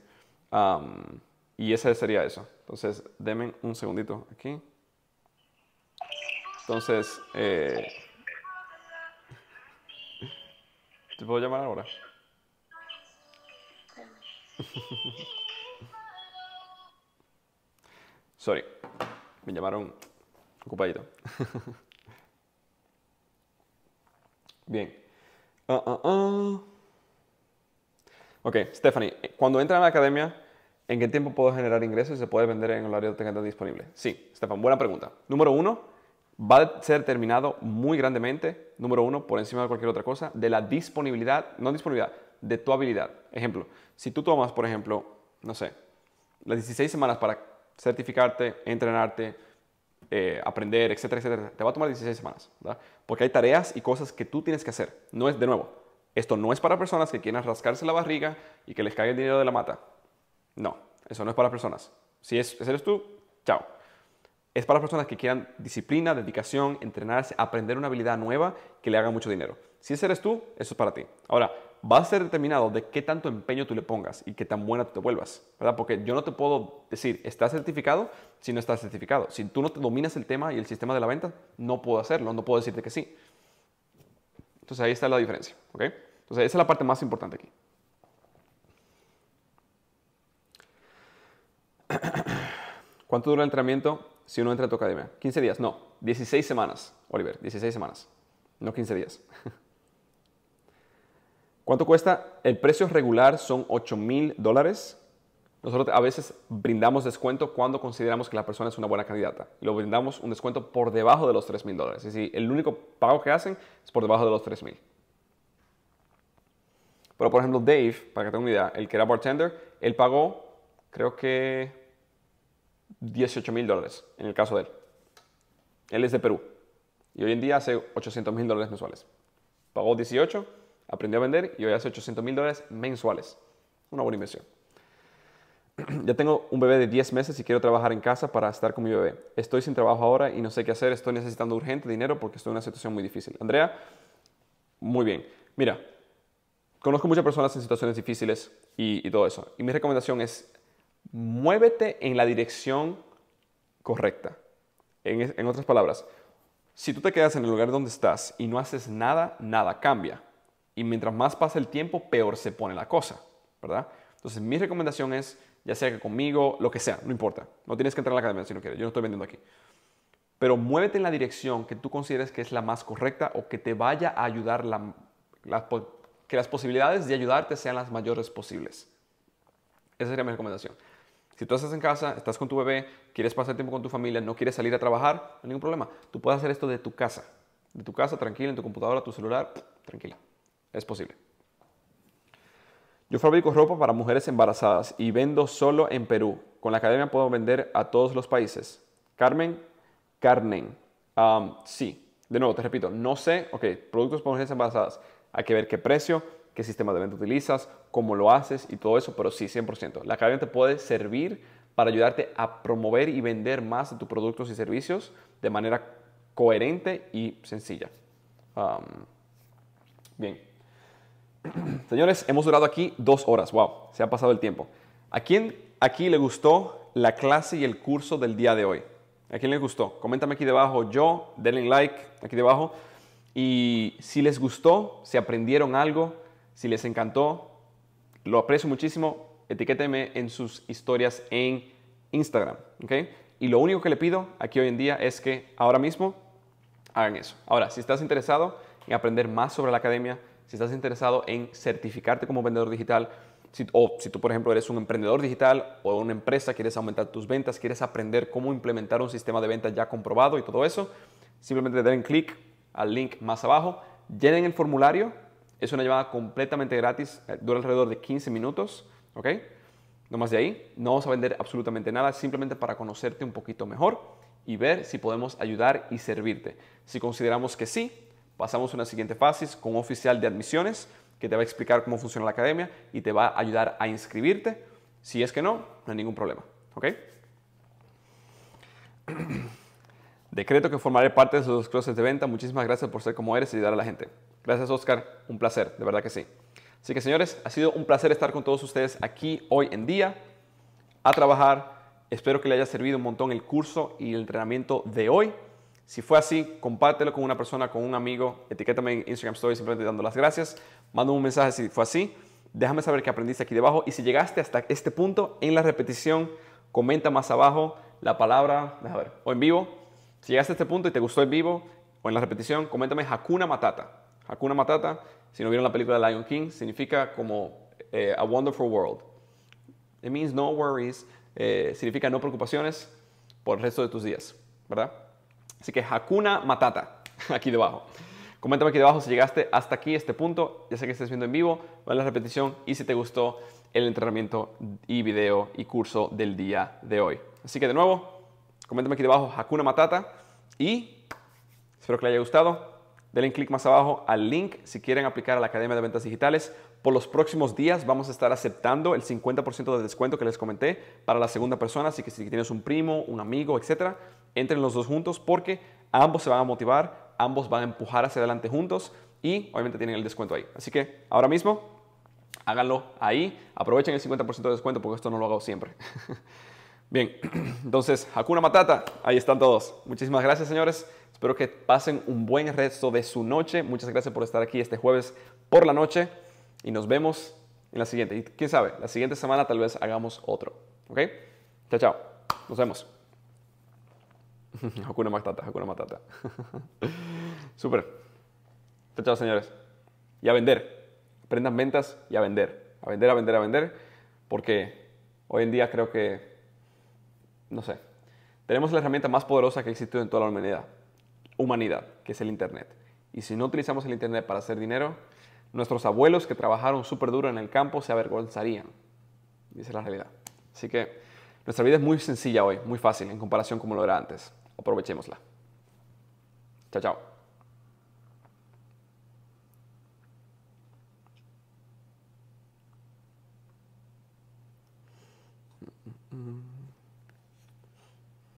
y ese sería eso. Entonces, denme un segundito aquí. Entonces, eh, ¿te puedo llamar ahora? Sorry, me llamaron ocupadito. Bien. Ah, ah, ah. Ok, Stephanie, eh, cuando entra en la academia, ¿en qué tiempo puedo generar ingresos y se puede vender en el horario que tenga disponible? Sí, Stefan, buena pregunta. Número uno, va a ser terminado muy grandemente, número uno, por encima de cualquier otra cosa, de la disponibilidad, no disponibilidad, de tu habilidad. Ejemplo, si tú tomas, por ejemplo, no sé, las 16 semanas para certificarte, entrenarte, eh, aprender, etcétera, etcétera. Te va a tomar 16 semanas, ¿verdad? Porque hay tareas y cosas que tú tienes que hacer. No es, de nuevo, esto no es para personas que quieran rascarse la barriga y que les caiga el dinero de la mata. No, eso no es para personas. Si es, eres tú, chao. Es para personas que quieran disciplina, dedicación, entrenarse, aprender una habilidad nueva que le haga mucho dinero. Si ese eres tú, eso es para ti. Ahora, va a ser determinado de qué tanto empeño tú le pongas y qué tan buena tú te vuelvas, ¿verdad? Porque yo no te puedo decir, estás certificado si no estás certificado. Si tú no dominas el tema y el sistema de la venta, no puedo hacerlo, no puedo decirte que sí. Entonces ahí está la diferencia, ¿ok? Entonces esa es la parte más importante aquí. ¿Cuánto dura el entrenamiento si uno entra a tu academia? 15 días, no, 16 semanas, Oliver, 16 semanas, no 15 días. ¿Cuánto cuesta? El precio regular son 8 mil dólares. Nosotros a veces brindamos descuento cuando consideramos que la persona es una buena candidata. Lo brindamos un descuento por debajo de los 3 mil dólares. Es decir, el único pago que hacen es por debajo de los 3 mil. Pero por ejemplo, Dave, para que tenga una idea, el que era bartender, él pagó, creo que 18 mil dólares en el caso de él. Él es de Perú y hoy en día hace 800 mil dólares mensuales. Pagó 18 Aprendí a vender y hoy hace 800 mil dólares mensuales. Una buena inversión. Ya tengo un bebé de 10 meses y quiero trabajar en casa para estar con mi bebé. Estoy sin trabajo ahora y no sé qué hacer. Estoy necesitando urgente dinero porque estoy en una situación muy difícil. Andrea, muy bien. Mira, conozco muchas personas en situaciones difíciles y, todo eso. Y mi recomendación es, muévete en la dirección correcta. en otras palabras, si tú te quedas en el lugar donde estás y no haces nada, nada cambia. Y mientras más pasa el tiempo, peor se pone la cosa, ¿verdad? Entonces, mi recomendación es, ya sea que conmigo, lo que sea, no importa. No tienes que entrar a la academia si no quieres. Yo no estoy vendiendo aquí. Pero muévete en la dirección que tú consideres que es la más correcta o que te vaya a ayudar, la, que las posibilidades de ayudarte sean las mayores posibles. Esa sería mi recomendación. Si tú estás en casa, estás con tu bebé, quieres pasar tiempo con tu familia, no quieres salir a trabajar, no hay ningún problema. Tú puedes hacer esto de tu casa. De tu casa, tranquila, en tu computadora, tu celular, tranquila. Es posible. Yo fabrico ropa para mujeres embarazadas y vendo solo en Perú. Con la academia puedo vender a todos los países. Carmen, Carmen. sí, de nuevo, te repito, no sé, ok, productos para mujeres embarazadas. Hay que ver qué precio, qué sistema de venta utilizas, cómo lo haces y todo eso, pero sí, 100%. La academia te puede servir para ayudarte a promover y vender más de tus productos y servicios de manera coherente y sencilla. bien. Señores, hemos durado aquí dos horas. Wow, se ha pasado el tiempo. ¿A quién aquí le gustó la clase y el curso del día de hoy? ¿A quién le gustó? Coméntame aquí debajo yo, denle like aquí debajo. Y si les gustó, si aprendieron algo, si les encantó, lo aprecio muchísimo. Etiquéteme en sus historias en Instagram. Y lo único que le pido aquí hoy en día es que ahora mismo hagan eso. Ahora, si estás interesado en aprender más sobre la academia, si estás interesado en certificarte como vendedor digital, si, o si tú, por ejemplo, eres un emprendedor digital o una empresa, quieres aumentar tus ventas, quieres aprender cómo implementar un sistema de ventas ya comprobado y todo eso, simplemente den clic al link más abajo, llenen el formulario, es una llamada completamente gratis, eh, dura alrededor de 15 minutos, ¿ok? No más de ahí, no vamos a vender absolutamente nada, simplemente para conocerte un poquito mejor y ver si podemos ayudar y servirte. Si consideramos que sí, Pasamos a una siguiente fase con un oficial de admisiones que te va a explicar cómo funciona la academia y te va a ayudar a inscribirte. Si es que no, no hay ningún problema. ¿Ok? Decreto que formaré parte de sus clases de venta. Muchísimas gracias por ser como eres y ayudar a la gente. Gracias, Oscar. Un placer, de verdad que sí. Así que, señores, ha sido un placer estar con todos ustedes aquí hoy en día a trabajar. Espero que le haya servido un montón el curso y el entrenamiento de hoy. Si fue así, compártelo con una persona, con un amigo, etiquétame en Instagram Stories simplemente dando las gracias, mando un mensaje si fue así, déjame saber qué aprendiste aquí debajo y si llegaste hasta este punto en la repetición, comenta más abajo la palabra, déjame ver, o en vivo, si llegaste a este punto y te gustó en vivo o en la repetición, coméntame Hakuna Matata. Hakuna Matata, si no vieron la película de Lion King, significa como eh, A Wonderful World. It means no worries, eh, significa no preocupaciones por el resto de tus días, ¿verdad? Así que Hakuna Matata, aquí debajo. Coméntame aquí debajo si llegaste hasta aquí, este punto. Ya sé que estás viendo en vivo, vale la repetición y si te gustó el entrenamiento y video y curso del día de hoy. Así que de nuevo, coméntame aquí debajo Hakuna Matata y espero que le haya gustado. Denle clic más abajo al link si quieren aplicar a la Academia de Ventas Digitales. Por los próximos días vamos a estar aceptando el 50% de descuento que les comenté para la segunda persona, así que si tienes un primo, un amigo, etcétera, entren los dos juntos porque ambos se van a motivar, ambos van a empujar hacia adelante juntos y obviamente tienen el descuento ahí. Así que ahora mismo, háganlo ahí, aprovechen el 50% de descuento porque esto no lo hago siempre. Bien, entonces, Hakuna Matata, ahí están todos. Muchísimas gracias, señores. Espero que pasen un buen resto de su noche. Muchas gracias por estar aquí este jueves por la noche y nos vemos en la siguiente. Y quién sabe, la siguiente semana tal vez hagamos otro. ¿Ok? Chao, chao. Nos vemos. Hakuna Matata, Hakuna Matata. super Chao, señores. Y a vender. prendan ventas y a vender. A vender, a vender, a vender. Porque hoy en día creo que, no sé, tenemos la herramienta más poderosa que ha existido en toda la humanidad, humanidad, que es el Internet. Y si no utilizamos el Internet para hacer dinero, nuestros abuelos que trabajaron súper duro en el campo se avergonzarían. dice la realidad. Así que nuestra vida es muy sencilla hoy, muy fácil en comparación como lo era antes aprovechémosla. Chao, chao.